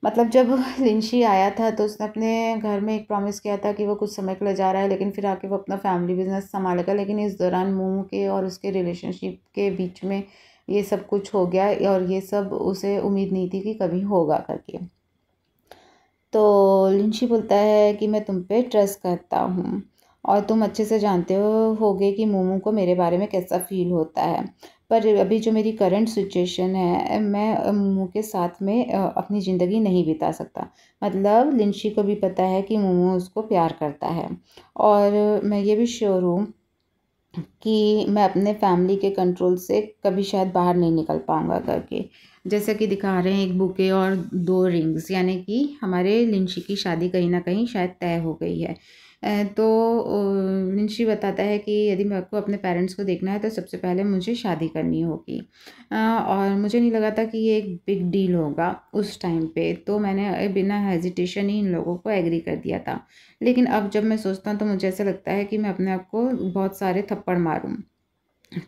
मतलब जब लिंशी आया था तो उसने अपने घर में एक प्रॉमिस किया था कि वो कुछ समय के लिए जा रहा है लेकिन फिर आके वो अपना फैमिली बिजनेस संभालेगा लेकिन इस दौरान मुँह के और उसके रिलेशनशिप के बीच में ये सब कुछ हो गया और ये सब उसे उम्मीद नहीं थी कि कभी होगा करके तो लिंशी बोलता है कि मैं तुम पे ट्रस्ट करता हूँ और तुम अच्छे से जानते हो होगे कि मोमो को मेरे बारे में कैसा फील होता है पर अभी जो मेरी करंट सिचुएशन है मैं मोमो के साथ में अपनी ज़िंदगी नहीं बिता सकता मतलब लिंशी को भी पता है कि मोमो उसको प्यार करता है और मैं ये भी श्योर हूँ कि मैं अपने फैमिली के कंट्रोल से कभी शायद बाहर नहीं निकल पाऊँगा करके जैसा कि दिखा रहे हैं एक बुके और दो रिंग्स यानी कि हमारे लिंशी की शादी कहीं ना कहीं शायद तय हो गई है तो निशी बताता है कि यदि मैं आपको अपने पेरेंट्स को देखना है तो सबसे पहले मुझे शादी करनी होगी और मुझे नहीं लगा था कि ये एक बिग डील होगा उस टाइम पे तो मैंने बिना हेजिटेशन ही इन लोगों को एग्री कर दिया था लेकिन अब जब मैं सोचता हूँ तो मुझे ऐसा लगता है कि मैं अपने आप को बहुत सारे थप्पड़ मारूँ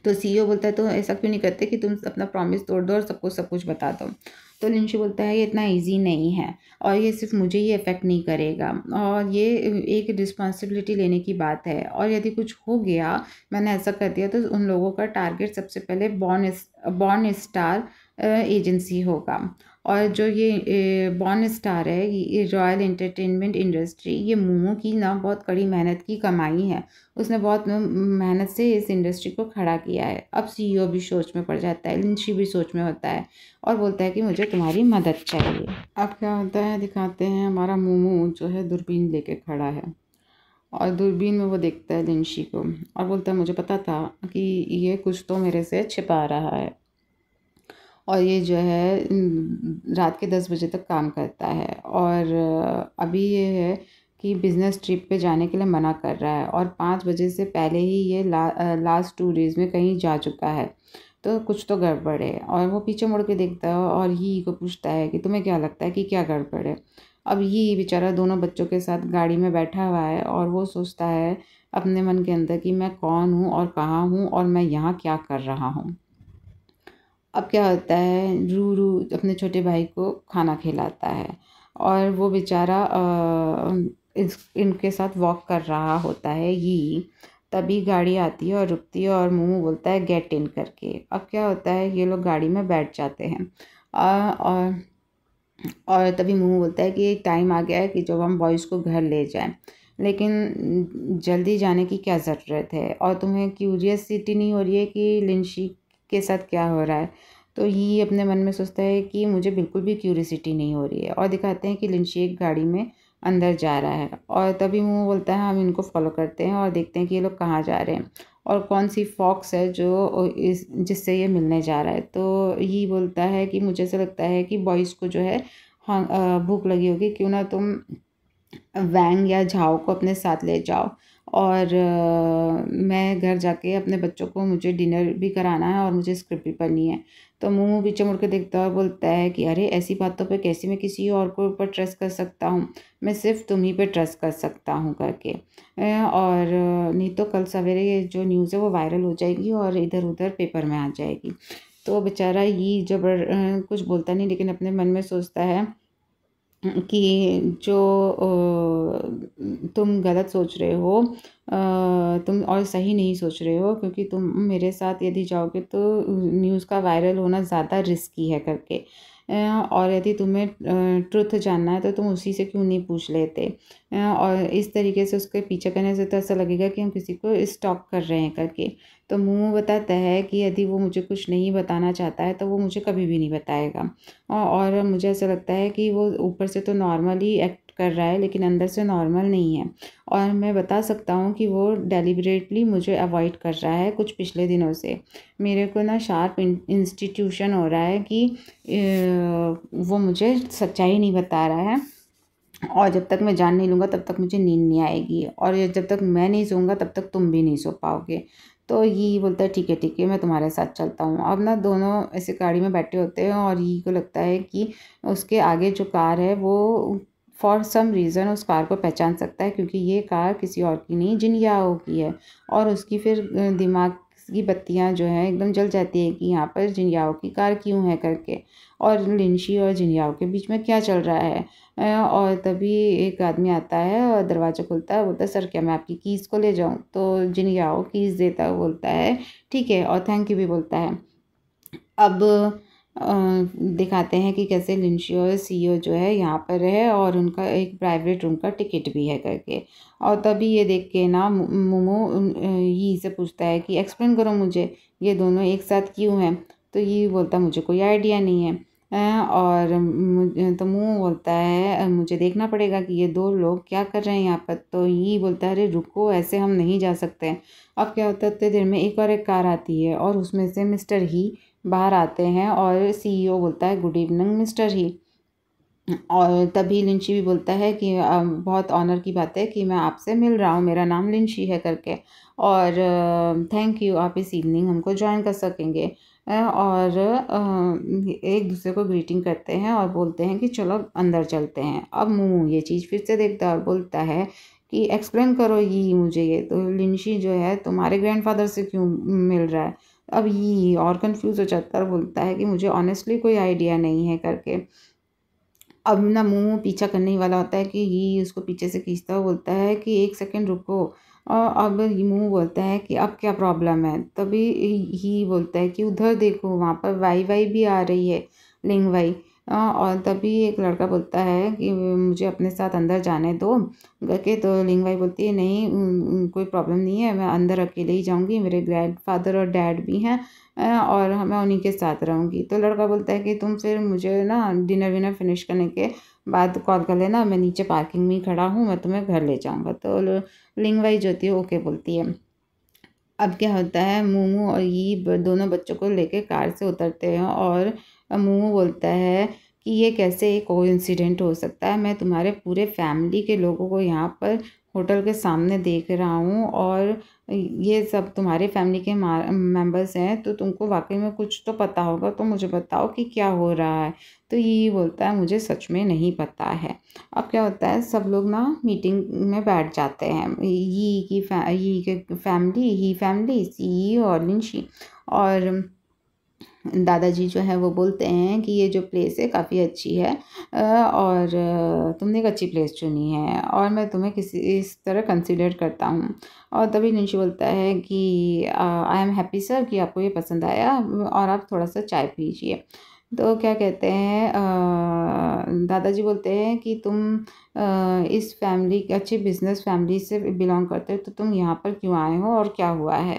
तो सीईओ e बोलता है तो ऐसा क्यों नहीं करते कि तुम अपना प्रॉमिस तोड़ दो और सबको सब कुछ बता दो तो लिंशी बोलता है ये इतना इजी नहीं है और ये सिर्फ मुझे ही इफ़ेक्ट नहीं करेगा और ये एक रिस्पॉन्सिबिलिटी लेने की बात है और यदि कुछ हो गया मैंने ऐसा कर दिया तो उन लोगों का टारगेट सबसे पहले बॉर्न बॉर्न स्टार एजेंसी होगा और जो ये बॉर्न स्टार है ये रॉयल इंटरटेनमेंट इंडस्ट्री ये मोमो की ना बहुत कड़ी मेहनत की कमाई है उसने बहुत मेहनत से इस इंडस्ट्री को खड़ा किया है अब सीईओ e भी सोच में पड़ जाता है लिंशी भी सोच में होता है और बोलता है कि मुझे तुम्हारी मदद चाहिए अब क्या होता है दिखाते हैं हमारा मोमो जो है दूरबीन ले खड़ा है और दूरबीन में वो देखता है लिंशी को और बोलता है मुझे पता था कि ये कुछ तो मेरे से छिपा रहा है और ये जो है रात के दस बजे तक काम करता है और अभी ये है कि बिज़नेस ट्रिप पे जाने के लिए मना कर रहा है और पाँच बजे से पहले ही ये ला, लास्ट टू डेज़ में कहीं जा चुका है तो कुछ तो गड़बड़ है और वो पीछे मुड़ के देखता है और ही को पूछता है कि तुम्हें क्या लगता है कि क्या गड़बड़ है अब ये बेचारा दोनों बच्चों के साथ गाड़ी में बैठा हुआ है और वो सोचता है अपने मन के अंदर कि मैं कौन हूँ और कहाँ हूँ और मैं यहाँ क्या कर रहा हूँ अब क्या होता है रू रू अपने छोटे भाई को खाना खिलाता है और वो बेचारा इस इनके साथ वॉक कर रहा होता है ये तभी गाड़ी आती है और रुकती है और मुँह बोलता है गेट इन करके अब क्या होता है ये लोग गाड़ी में बैठ जाते हैं और और तभी मुँह बोलता है कि टाइम आ गया है कि जब हम बॉयज़ को घर ले जाएं लेकिन जल्दी जाने की क्या ज़रूरत है और तुम्हें क्यूरियसिटी नहीं हो रही है कि लिंशी के साथ क्या हो रहा है तो ये अपने मन में सोचता है कि मुझे बिल्कुल भी क्यूरिसिटी नहीं हो रही है और दिखाते हैं कि लिंशी एक गाड़ी में अंदर जा रहा है और तभी वो बोलता है हाँ, हम इनको फॉलो करते हैं और देखते हैं कि ये लोग कहाँ जा रहे हैं और कौन सी फॉक्स है जो इस जिससे ये मिलने जा रहा है तो ये बोलता है कि मुझे ऐसा लगता है कि बॉयज़ को जो है हाँ भूख लगी होगी क्यों ना तुम वैंग या झाओ को अपने साथ ले जाओ और मैं घर जाके अपने बच्चों को मुझे डिनर भी कराना है और मुझे स्क्रिप्ट भी पढ़नी है तो मुँह पीछे मुड़ के देखता है और बोलता है कि अरे ऐसी बातों पे कैसे मैं किसी और को ऊपर ट्रस्ट कर सकता हूँ मैं सिर्फ तुम्ही पे ट्रस्ट कर सकता हूँ करके और नहीं तो कल सवेरे जो न्यूज़ है वो वायरल हो जाएगी और इधर उधर पेपर में आ जाएगी तो बेचारा ये जबर कुछ बोलता नहीं लेकिन अपने मन में सोचता है कि जो तुम गलत सोच रहे हो तुम और सही नहीं सोच रहे हो क्योंकि तुम मेरे साथ यदि जाओगे तो न्यूज़ का वायरल होना ज़्यादा रिस्की है करके और यदि तुम्हें ट्रुथ जानना है तो तुम उसी से क्यों नहीं पूछ लेते और इस तरीके से उसके पीछे करने से तो ऐसा लगेगा कि हम किसी को स्टॉक कर रहे हैं करके तो मुँह बताता है कि यदि वो मुझे कुछ नहीं बताना चाहता है तो वो मुझे कभी भी नहीं बताएगा और मुझे ऐसा लगता है कि वो ऊपर से तो नॉर्मली एक्ट कर रहा है लेकिन अंदर से नॉर्मल नहीं है और मैं बता सकता हूँ कि वो डेलीबरेटली मुझे अवॉइड कर रहा है कुछ पिछले दिनों से मेरे को ना शार्प इंस्टीट्यूशन हो रहा है कि वो मुझे सच्चाई नहीं बता रहा है और जब तक मैं जान नहीं लूँगा तब तक मुझे नींद नहीं आएगी और जब तक मैं नहीं सोऊंगा तब तक तुम भी नहीं सो पाओगे तो ये बोलता है ठीक है ठीक है मैं तुम्हारे साथ चलता हूँ अब ना दोनों ऐसे गाड़ी में बैठे होते हैं और ये को लगता है कि उसके आगे जो कार है वो फॉर सम रीज़न उस कार को पहचान सकता है क्योंकि ये कार किसी और की नहीं जिनयाओ की है और उसकी फिर दिमाग की बत्तियाँ जो है एकदम जल जाती है कि यहाँ पर जिनयाओ की कार क्यों है करके और लिंशी और जिनयाओ के बीच में क्या चल रहा है और तभी एक आदमी आता है और दरवाज़ा खुलता है बोलता है सर क्या मैं आपकी कीज़ को ले जाऊँ तो जिनयाओ कीज़ देता है बोलता है ठीक है और थैंक यू भी बोलता है अब दिखाते हैं कि कैसे लिंशी और सीईओ जो है यहाँ पर है और उनका एक प्राइवेट रूम का टिकट भी है करके और तभी ये देख के ना मोमो यी से पूछता है कि एक्सप्लेन करो मुझे ये दोनों एक साथ क्यों हैं तो ये बोलता मुझे कोई आइडिया नहीं है और तो मुँह बोलता है मुझे देखना पड़ेगा कि ये दो लोग क्या कर रहे हैं यहाँ पर तो ये बोलता है अरे रुको ऐसे हम नहीं जा सकते अब क्या होता है इतने देर में एक और एक कार आती है और उसमें से मिस्टर ही बाहर आते हैं और सीईओ e बोलता है गुड इवनिंग मिस्टर ही और तभी लिंची भी बोलता है कि बहुत ऑनर की बात है कि मैं आपसे मिल रहा हूँ मेरा नाम लिंची है करके और थैंक यू आप इस इवनिंग हमको ज्वाइन कर सकेंगे और एक दूसरे को ग्रीटिंग करते हैं और बोलते हैं कि चलो अंदर चलते हैं अब मुँह ये चीज़ फिर से देखता है और बोलता है कि एक्सप्लेन करो ये मुझे ये तो लिंशी जो है तुम्हारे ग्रैंडफादर से क्यों मिल रहा है अब ये और कंफ्यूज हो जाता है और बोलता है कि मुझे ऑनेस्टली कोई आइडिया नहीं है करके अब ना मुंह पीछा करने वाला होता है कि ये उसको पीछे से खींचता हुआ बोलता है कि एक सेकंड रुको और अब मुँह बोलता है कि अब क्या प्रॉब्लम है तभी ही बोलता है कि उधर देखो वहाँ पर वाई वाई भी आ रही है लिंग वाई और तभी एक लड़का बोलता है कि मुझे अपने साथ अंदर जाने दो करके तो लिंग भाई बोलती है नहीं कोई प्रॉब्लम नहीं है मैं अंदर अकेले ही जाऊँगी मेरे ग्रैंड फादर और डैड भी हैं और मैं उन्हीं के साथ रहूँगी तो लड़का बोलता है कि तुम फिर मुझे ना डिनर विनर फिनिश करने के बाद कॉल कर लेना मैं नीचे पार्किंग में ही खड़ा हूँ मैं तुम्हें घर ले जाऊँगा तो लिंग भाई जो होती है ओके बोलती है अब क्या होता है मोमो और ये दोनों बच्चों को लेके कार से उतरते हैं और मुँह बोलता है कि ये कैसे एक इंसिडेंट हो सकता है मैं तुम्हारे पूरे फैमिली के लोगों को यहाँ पर होटल के सामने देख रहा हूँ और ये सब तुम्हारे फैमिली के मेंबर्स हैं तो तुमको वाकई में कुछ तो पता होगा तो मुझे बताओ कि क्या हो रहा है तो ये बोलता है मुझे सच में नहीं पता है अब क्या होता है सब लोग ना मीटिंग में बैठ जाते हैं ये की फै, ये फैमिली ही फैमिली सी और लिंशी और दादाजी जो हैं वो बोलते हैं कि ये जो प्लेस है काफ़ी अच्छी है और तुमने एक अच्छी प्लेस चुनी है और मैं तुम्हें किसी इस तरह कंसिडर करता हूँ और तभी निशी बोलता है कि आई एम हैप्पी सर कि आपको ये पसंद आया और आप थोड़ा सा चाय पीजिए तो क्या कहते हैं दादाजी बोलते हैं कि तुम इस फैमिली अच्छे बिजनेस फैमिली से बिलोंग करते हो तो तुम यहाँ पर क्यों आए हो और क्या हुआ है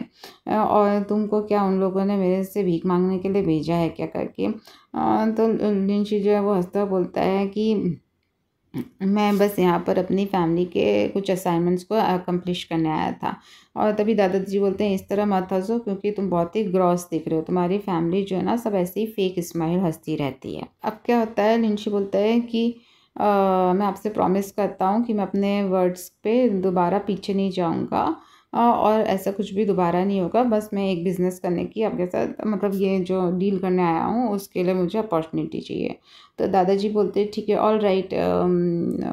और तुमको क्या उन लोगों ने मेरे से भीख मांगने के लिए भेजा है क्या करके तो लिंशी जो है वो हंसता बोलता है कि मैं बस यहाँ पर अपनी फैमिली के कुछ असाइनमेंट्स को कम्प्लीट करने आया था और तभी दादाजी बोलते हैं इस तरह मत हंसो क्योंकि तुम बहुत ही ग्रॉस दिख रहे हो तुम्हारी फैमिली जो है ना सब ऐसे ही फेक स्माइल हंसती रहती है अब क्या होता है लिंशी बोलता है कि मैं आपसे प्रॉमिस करता हूँ कि मैं अपने वर्ड्स पे दोबारा पीछे नहीं जाऊँगा हाँ, और ऐसा कुछ भी दोबारा नहीं होगा बस मैं एक बिज़नेस करने की आपके साथ मतलब ये जो डील करने आया हूँ उसके लिए मुझे अपॉर्चुनिटी चाहिए तो दादाजी बोलते ठीक है ऑल राइट um,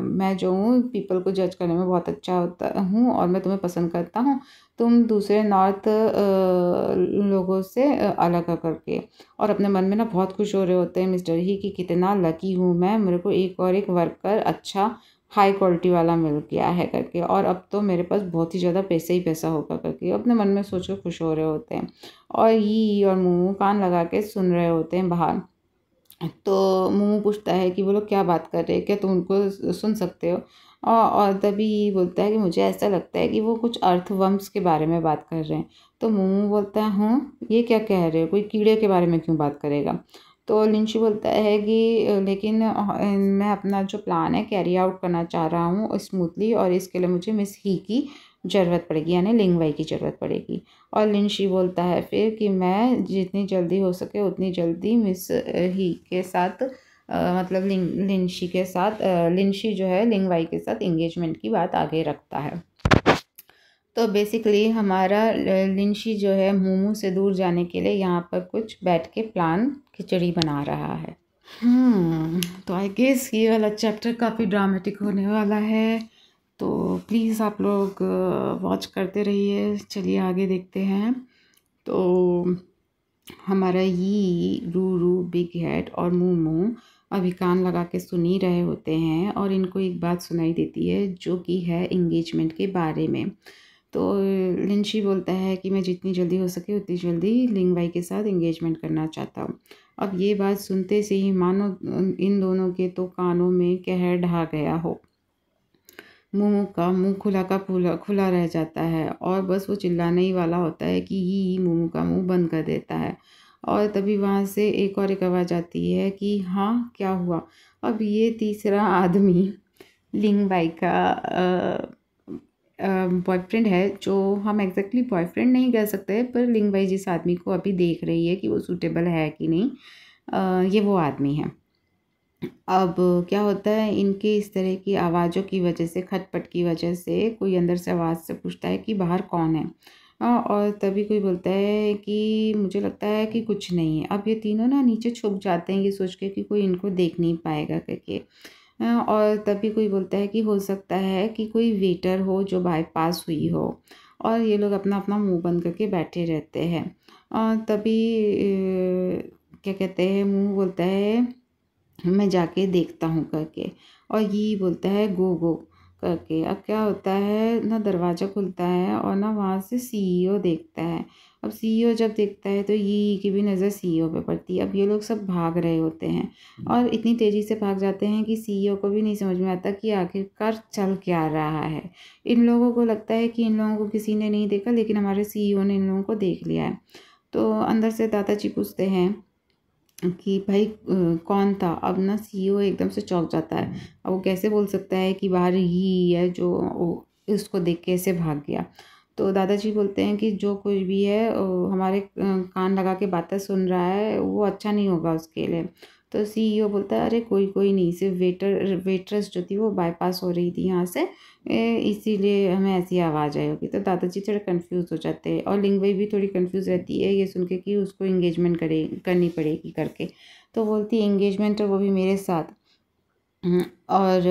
मैं जो हूँ पीपल को जज करने में बहुत अच्छा होता हूँ और मैं तुम्हें पसंद करता हूँ तुम दूसरे नॉर्थ uh, लोगों से uh, अलग करके और अपने मन में ना बहुत खुश हो रहे होते हैं मिस्टर ही कि कितना लकी हूँ मैं मेरे को एक और एक वर्कर अच्छा हाई क्वालिटी वाला मिल गया है करके और अब तो मेरे पास बहुत ही ज़्यादा पैसे ही पैसा होगा करके अपने मन में सोच कर खुश हो रहे होते हैं और ये और मुँह कान लगा के सुन रहे होते हैं बाहर तो मुँह पूछता है कि वो लोग क्या बात कर रहे हैं क्या तुम उनको सुन सकते हो और तभी बोलता है कि मुझे ऐसा लगता है कि वो कुछ अर्थवम्स के बारे में बात कर रहे हैं तो मुँह बोलता है हूँ ये क्या कह रहे हो कोई कीड़े के बारे में क्यों बात करेगा तो लिंशी बोलता है कि लेकिन मैं अपना जो प्लान है कैरी आउट करना चाह रहा हूँ स्मूथली और इसके लिए मुझे मिस ही की ज़रूरत पड़ेगी यानी लिंगवाई की ज़रूरत पड़ेगी और लिंशी बोलता है फिर कि मैं जितनी जल्दी हो सके उतनी जल्दी मिस ही के साथ आ, मतलब लिंग लिंशी के साथ आ, लिंशी जो है लिंगवाई के साथ इंगेजमेंट की बात आगे रखता है तो बेसिकली हमारा लिंशी जो है मोमो से दूर जाने के लिए यहाँ पर कुछ बैठ के प्लान खिचड़ी बना रहा है हम्म, तो आई गेस ये वाला चैप्टर काफ़ी ड्रामेटिक होने वाला है तो प्लीज़ आप लोग वॉच करते रहिए चलिए आगे देखते हैं तो हमारा ये रू रू बिग हेड और मुँह अभी कान लगा के सुन ही रहे होते हैं और इनको एक बात सुनाई देती है जो कि है इंगेजमेंट के बारे में तो लिंशी बोलता है कि मैं जितनी जल्दी हो सके उतनी जल्दी लिंग भाई के साथ इंगेजमेंट करना चाहता हूँ अब ये बात सुनते से ही मानो इन दोनों के तो कानों में कहर ढा गया हो मुंह का मुंह खुला का खुला खुला रह जाता है और बस वो चिल्लाने ही वाला होता है कि ही मुंह का मुंह बंद कर देता है और तभी वहाँ से एक और एक आवाज़ आती है कि हाँ क्या हुआ अब ये तीसरा आदमी लिंग बाई का आ, बॉयफ्रेंड है जो हम एग्जैक्टली exactly बॉयफ्रेंड नहीं कह सकते पर लिंग वाइज इस आदमी को अभी देख रही है कि वो सूटेबल है कि नहीं आ, ये वो आदमी है अब क्या होता है इनके इस तरह की आवाज़ों की वजह से खटपट की वजह से कोई अंदर से आवाज़ से पूछता है कि बाहर कौन है और तभी कोई बोलता है कि मुझे लगता है कि कुछ नहीं है अब ये तीनों ना नीचे छुप जाते हैं ये सोच के कि कोई इनको देख नहीं पाएगा करके और तभी कोई बोलता है कि हो सकता है कि कोई वेटर हो जो बाईपास हुई हो और ये लोग अपना अपना मुंह बंद करके बैठे रहते हैं और तभी क्या कहते हैं मुंह बोलता है मैं जाके देखता हूँ करके और ये बोलता है गो गो करके अब क्या होता है ना दरवाज़ा खुलता है और ना वहाँ से सीईओ e देखता है अब सीईओ e जब देखता है तो ये की भी नज़र सीईओ e पे पड़ती है अब ये लोग सब भाग रहे होते हैं हम्म। और इतनी तेज़ी से भाग जाते हैं कि सीईओ e को भी नहीं समझ में आता कि आखिरकार चल क्या रहा है इन लोगों को लगता है कि इन लोगों को किसी ने नहीं देखा लेकिन हमारे सीईओ ने इन लोगों को देख लिया है तो अंदर से दादाजी पूछते हैं कि भाई कौन था अब ना सी एकदम से चौंक जाता है हम्म। अब वो कैसे बोल सकता है कि बाहर ही है जो उसको देख के ऐसे भाग गया तो दादाजी बोलते हैं कि जो कुछ भी है हमारे कान लगा के बातें सुन रहा है वो अच्छा नहीं होगा उसके लिए तो सीईओ e बोलता है अरे कोई कोई नहीं सिर्फ वेटर वेट्रेस जो थी वो बाईपास हो रही थी यहाँ से इसीलिए हमें ऐसी आवाज़ आई होगी तो दादाजी थोड़े कंफ्यूज हो जाते हैं और लिंगवई भी थोड़ी कंफ्यूज रहती है ये सुन के कि उसको इंगेजमेंट करे करनी पड़ेगी करके तो बोलती है इंगेजमेंट और वो भी मेरे साथ हम्म, और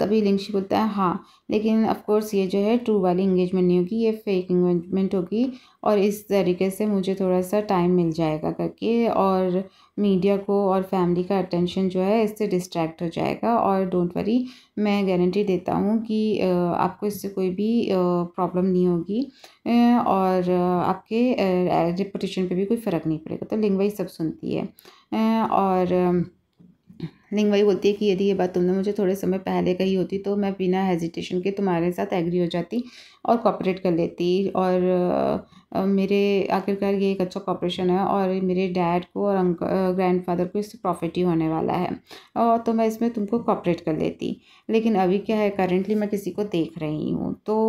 तभी लिंगशी बोलता है हाँ लेकिन ऑफ कोर्स ये जो है ट्रू वाली इंगेजमेंट नहीं होगी ये फेक इंगेजमेंट होगी और इस तरीके से मुझे थोड़ा सा टाइम मिल जाएगा करके और मीडिया को और फैमिली का अटेंशन जो है इससे डिस्ट्रैक्ट हो जाएगा और डोंट वरी मैं गारंटी देता हूँ कि आपको इससे कोई भी प्रॉब्लम नहीं होगी और आपके रिपोटेशन पर भी कोई फ़र्क नहीं पड़ेगा तो लिंग वही सब सुनती है और निंग वही बोलती है कि यदि ये बात तुमने मुझे थोड़े समय पहले कही होती तो मैं बिना हेजिटेशन के तुम्हारे साथ एग्री हो जाती और कॉपरेट कर लेती और मेरे आखिरकार ये एक अच्छा कॉपरेशन है और मेरे डैड को और अंक ग्रैंड फादर को इससे प्रॉफिट ही होने वाला है और तो मैं इसमें तुमको कॉपरेट कर लेती लेकिन अभी क्या है करेंटली मैं किसी को देख रही हूँ तो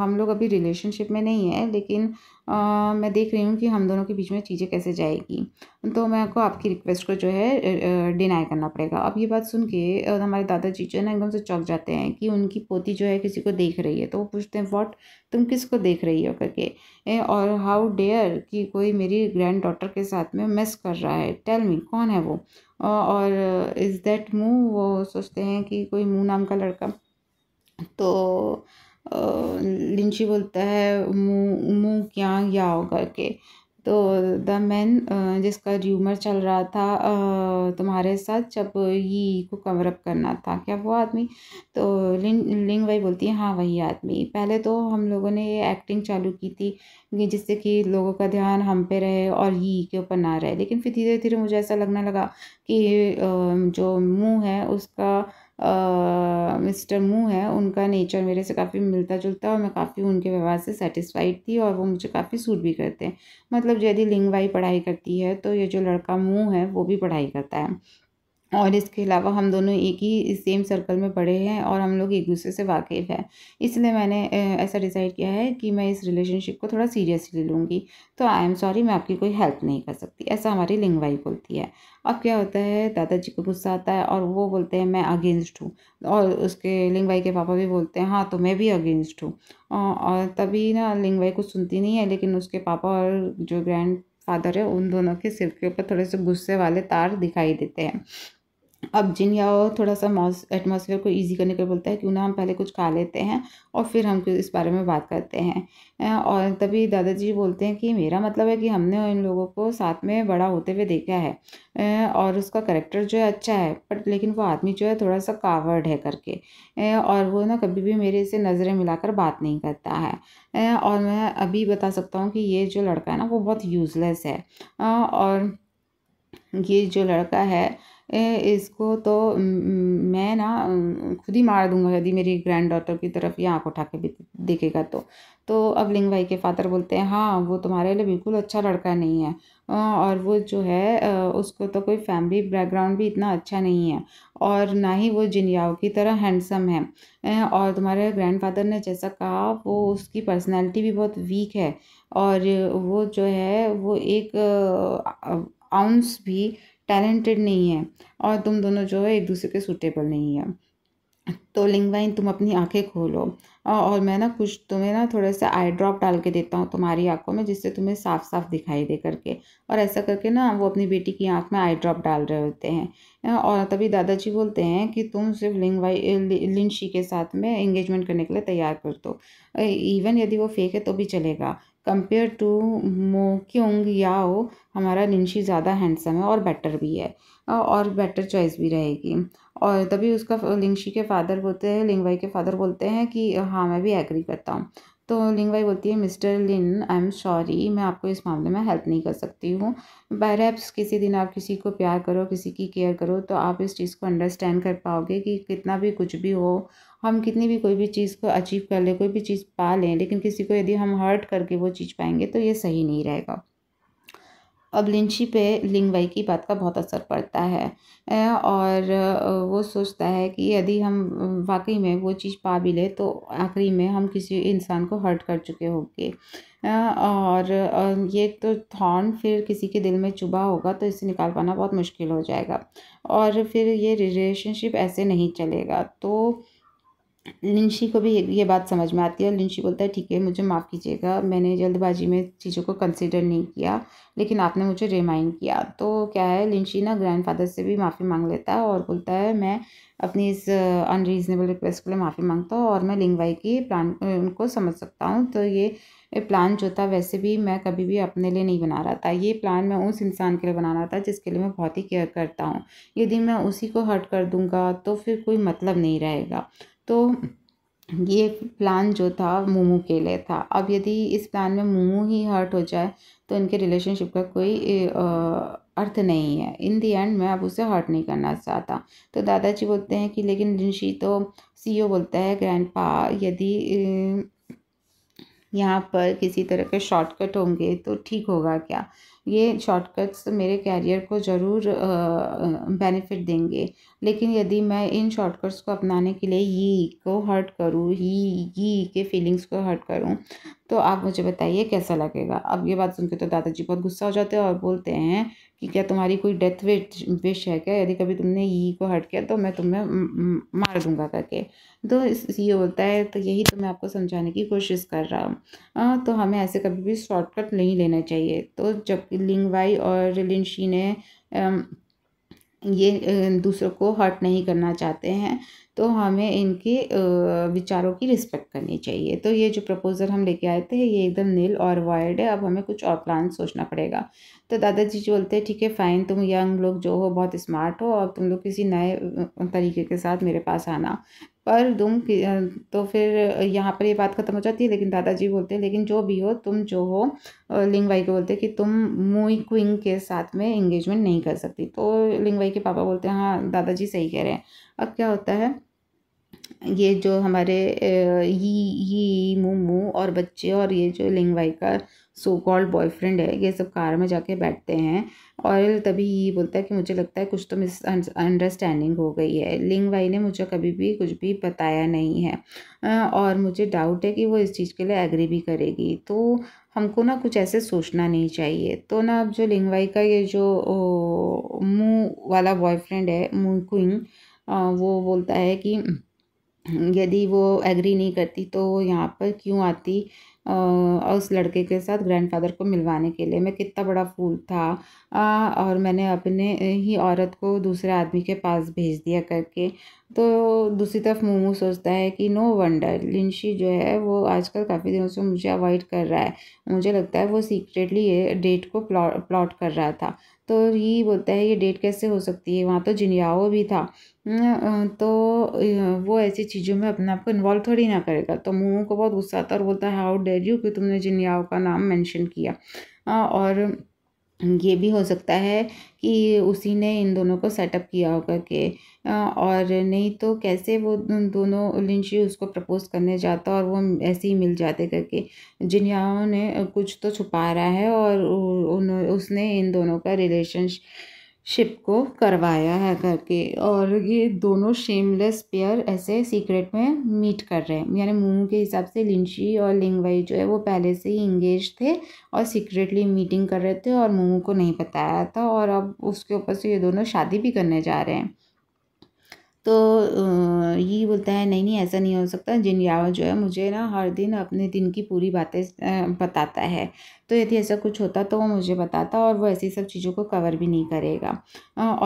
हम लोग अभी रिलेशनशिप में नहीं है लेकिन मैं देख रही हूँ कि हम दोनों के बीच में चीज़ें कैसे जाएगी तो मैं आपको आपकी रिक्वेस्ट को जो है डिनाई करना पड़ेगा अब ये बात सुन के हमारे दादाजी जो है ना एकदम से चौंक जाते हैं कि उनकी पोती जो है किसी को देख रही है तो वो पूछते हैं वॉट तुम किसको देख रही हो करके ए, और हाउ डेयर कि कोई मेरी ग्रैंड डॉटर के साथ में मिस कर रहा है टेल मी कौन है वो और इज़ दैट मू वो सोचते हैं कि कोई मुँह नाम का लड़का तो लिंची बोलता है मुँह मुँह क्या हो करके तो द मैन जिसका र्यूमर चल रहा था तुम्हारे साथ जब ही को कवर अप करना था क्या वो आदमी तो लिंग लिंग वही बोलती है हाँ वही आदमी पहले तो हम लोगों ने ये एक्टिंग चालू की थी जिससे कि लोगों का ध्यान हम पे रहे और ही के ऊपर ना रहे लेकिन फिर धीरे धीरे मुझे ऐसा लगने लगा कि जो मुँह है उसका मिस्टर मू है उनका नेचर मेरे से काफ़ी मिलता जुलता और मैं काफ़ी उनके व्यवहार से सेटिस्फाइड थी और वो मुझे काफ़ी सूट भी करते हैं मतलब यदि लिंगवाई पढ़ाई करती है तो ये जो लड़का मू है वो भी पढ़ाई करता है और इसके अलावा हम दोनों एक ही सेम सर्कल में पढ़े हैं और हम लोग एक दूसरे से वाकिफ़ हैं इसलिए मैंने ऐसा डिसाइड किया है कि मैं इस रिलेशनशिप को थोड़ा सीरियसली लूँगी तो आई एम सॉरी मैं आपकी कोई हेल्प नहीं कर सकती ऐसा हमारी लिंगवाई बोलती है अब क्या होता है दादाजी को गुस्सा आता है और वो बोलते हैं मैं अगेंस्ट हूँ और उसके लिंग भाई के पापा भी बोलते हैं हाँ तो मैं भी अगेंस्ट हूँ और तभी ना लिंग भाई को सुनती नहीं है लेकिन उसके पापा और जो ग्रैंड फादर है उन दोनों के सिर के ऊपर थोड़े से गुस्से वाले तार दिखाई देते हैं अब जिन या और थोड़ा सा मॉस एटमॉस्फेयर को इजी करने के बोलता है क्यों ना हम पहले कुछ खा लेते हैं और फिर हम इस बारे में बात करते हैं और तभी दादाजी बोलते हैं कि मेरा मतलब है कि हमने इन लोगों को साथ में बड़ा होते हुए देखा है और उसका करेक्टर जो है अच्छा है बट लेकिन वो आदमी जो है थोड़ा सा कावर्ड है करके और वो ना कभी भी मेरे से नज़रें मिलाकर बात नहीं करता है और मैं अभी बता सकता हूँ कि ये जो लड़का है ना वो बहुत यूज़लेस है और ये जो लड़का है इसको तो मैं ना खुद ही मार दूंगा यदि मेरी ग्रैंड डॉटर की तरफ ये आँख उठा के देखेगा तो तो लिंग भाई के फादर बोलते हैं हाँ वो तुम्हारे लिए बिल्कुल अच्छा लड़का नहीं है और वो जो है उसको तो कोई फैमिली बैकग्राउंड भी इतना अच्छा नहीं है और ना ही वो जिनियाओ की तरह हैंडसम है और तुम्हारे ग्रैंडफादर ने जैसा कहा वो उसकी पर्सनैलिटी भी बहुत वीक है और वो जो है वो एक आउंस भी टैलेंटेड नहीं है और तुम दोनों जो है एक दूसरे के सूटेबल नहीं है तो लिंगवाइन तुम अपनी आंखें खोलो और मैं ना कुछ तुम्हें ना थोड़ा सा आई ड्रॉप डाल के देता हूँ तुम्हारी आंखों में जिससे तुम्हें साफ साफ दिखाई दे करके और ऐसा करके ना वो अपनी बेटी की आंख में आई ड्रॉप डाल रहे होते हैं और तभी दादाजी बोलते हैं कि तुम सिर्फ लिंगवाई लिंशी के साथ में एंगेजमेंट करने के लिए तैयार कर दो इवन यदि वो फेक है तो भी चलेगा कंपेयर टू मोक्योंग याओ हमारा निंशी ज़्यादा हैंडसम है और बेटर भी है और बेटर चॉइस भी रहेगी और तभी उसका लिंगशी के फादर बोलते हैं लिंगवाई के फादर बोलते हैं कि हाँ मैं भी एग्री करता हूँ तो लिंगवाई बोलती है mister Lin I am sorry मैं आपको इस मामले में हेल्प नहीं कर सकती हूँ बैरप्स किसी दिन आप किसी को प्यार करो किसी की केयर करो तो आप इस चीज़ को अंडरस्टैंड कर पाओगे कि कितना भी कुछ भी हो हम कितनी भी कोई भी चीज़ को अचीव कर लें कोई भी चीज़ पा लें लेकिन किसी को यदि हम हर्ट करके वो चीज़ पाएंगे तो ये सही नहीं रहेगा अब लिंची पे लिंगवाई की बात का बहुत असर पड़ता है और वो सोचता है कि यदि हम वाकई में वो चीज़ पा भी ले तो आखिरी में हम किसी इंसान को हर्ट कर चुके होंगे और ये तो थॉर्न फिर किसी के दिल में चुभा होगा तो इसे निकाल पाना बहुत मुश्किल हो जाएगा और फिर ये रिलेशनशिप ऐसे नहीं चलेगा तो लिंशी को भी ये बात समझ में आती है लिंशी बोलता है ठीक है मुझे माफ़ कीजिएगा मैंने जल्दबाजी में चीज़ों को कंसिडर नहीं किया लेकिन आपने मुझे रिमाइंड किया तो क्या है लिंशी ना ग्रैंडफादर से भी माफ़ी मांग लेता है और बोलता है मैं अपनी इस अनरीजनेबल uh, रिक्वेस्ट के लिए माफ़ी मांगता हूँ और मैं लिंगवाई की प्लान uh, उनको समझ सकता हूँ तो ये प्लान जो था वैसे भी मैं कभी भी अपने लिए नहीं बना रहा था ये प्लान मैं उस इंसान के लिए बना रहा था जिसके लिए मैं बहुत ही केयर करता हूँ यदि मैं उसी को हर्ट कर दूँगा तो फिर कोई मतलब नहीं रहेगा तो ये प्लान जो था मोमो के लिए था अब यदि इस प्लान में मोमो ही हर्ट हो जाए तो इनके रिलेशनशिप का कोई अर्थ नहीं है इन दी एंड मैं अब उसे हर्ट नहीं करना चाहता तो दादाजी बोलते हैं कि लेकिन जिनशी तो सीईओ e बोलता है ग्रैंडपा यदि यहाँ पर किसी तरह के शॉर्टकट होंगे तो ठीक होगा क्या ये शॉर्टकट्स मेरे कैरियर को ज़रूर बेनिफिट देंगे लेकिन यदि मैं इन शॉर्टकट्स को अपनाने के लिए ये को हर्ट करूँ ही ये के फीलिंग्स को हर्ट करूँ तो आप मुझे बताइए कैसा लगेगा अब ये बात सुन के तो दादाजी बहुत गुस्सा हो जाते हैं और बोलते हैं कि क्या तुम्हारी कोई डेथ विश है क्या यदि कभी तुमने यही e को हट किया तो मैं तुम्हें मार दूंगा करके तो ये बोलता है तो यही तो मैं आपको समझाने की कोशिश कर रहा हूँ तो हमें ऐसे कभी भी शॉर्टकट नहीं लेना चाहिए तो जब लिंगवाई और लिंशी ने ये दूसरों को हर्ट नहीं करना चाहते हैं तो हमें इनके विचारों की रिस्पेक्ट करनी चाहिए तो ये जो प्रपोज़ल हम लेके आए थे ये एकदम नील और वाइड है अब हमें कुछ और प्लान सोचना पड़ेगा तो दादाजी बोलते हैं ठीक है फ़ाइन तुम यंग लोग जो हो बहुत स्मार्ट हो और तुम लोग किसी नए तरीके के साथ मेरे पास आना पर तुम तो फिर यहाँ पर ये बात ख़त्म हो जाती है लेकिन दादाजी बोलते हैं लेकिन जो भी हो तुम जो हो लिंग भाई को बोलते हैं कि तुम मुई क्विंग के साथ में इंगेजमेंट नहीं कर सकती तो लिंग भाई के पापा बोलते हैं हाँ दादाजी सही कह रहे हैं अब क्या होता है ये जो हमारे ये ये मुँह मुँह और बच्चे और ये जो लिंग भाई का सो कॉल्ड बॉयफ्रेंड है ये सब कार में जाके बैठते हैं और तभी ये बोलता है कि मुझे लगता है कुछ तो मिस अंडरस्टैंडिंग हो गई है लिंग भाई ने मुझे कभी भी कुछ भी बताया नहीं है और मुझे डाउट है कि वो इस चीज़ के लिए एग्री भी करेगी तो हमको ना कुछ ऐसे सोचना नहीं चाहिए तो ना अब जो लिंग भाई का ये जो मुँह वाला बॉयफ्रेंड है मुँह क्विंग वो बोलता है कि यदि वो एग्री नहीं करती तो यहाँ पर क्यों आती और उस लड़के के साथ ग्रैंडफादर को मिलवाने के लिए मैं कितना बड़ा फूल था और मैंने अपने ही औरत को दूसरे आदमी के पास भेज दिया करके तो दूसरी तरफ मोमो सोचता है कि नो वंडर लिंशी जो है वो आजकल काफ़ी दिनों से मुझे अवॉइड कर रहा है मुझे लगता है वो सीक्रेटली ये डेट को प्लॉट प्लॉट कर रहा था तो ही बोलता है ये डेट कैसे हो सकती है वहाँ तो जिनयाओ भी था तो वो ऐसी चीज़ों में अपने आप को इन्वॉल्व थोड़ी ना करेगा तो मोमो को बहुत गुस्सा आता है और बोलता है हाउ डेर यू कि तुमने जिनयाओ का नाम मेंशन किया और ये भी हो सकता है कि उसी ने इन दोनों को सेटअप किया हो करके और नहीं तो कैसे वो दोनों लिंशी उसको प्रपोज़ करने जाता और वो ऐसे ही मिल जाते करके जिन्याओं ने कुछ तो छुपा रहा है और उन उसने इन दोनों का रिलेशनश शिप को करवाया है करके और ये दोनों शेमलेस पेयर ऐसे सीक्रेट में मीट कर रहे हैं यानी मुँह के हिसाब से लिंची और लिंगवाई जो है वो पहले से ही इंगेज थे और सीक्रेटली मीटिंग कर रहे थे और मुँह को नहीं बताया था और अब उसके ऊपर से ये दोनों शादी भी करने जा रहे हैं तो ये बोलता है नहीं नहीं ऐसा नहीं हो सकता जिन जिनयावा जो है मुझे ना हर दिन अपने दिन की पूरी बातें बताता है तो यदि ऐसा कुछ होता तो वो मुझे बताता और वो ऐसी सब चीज़ों को कवर भी नहीं करेगा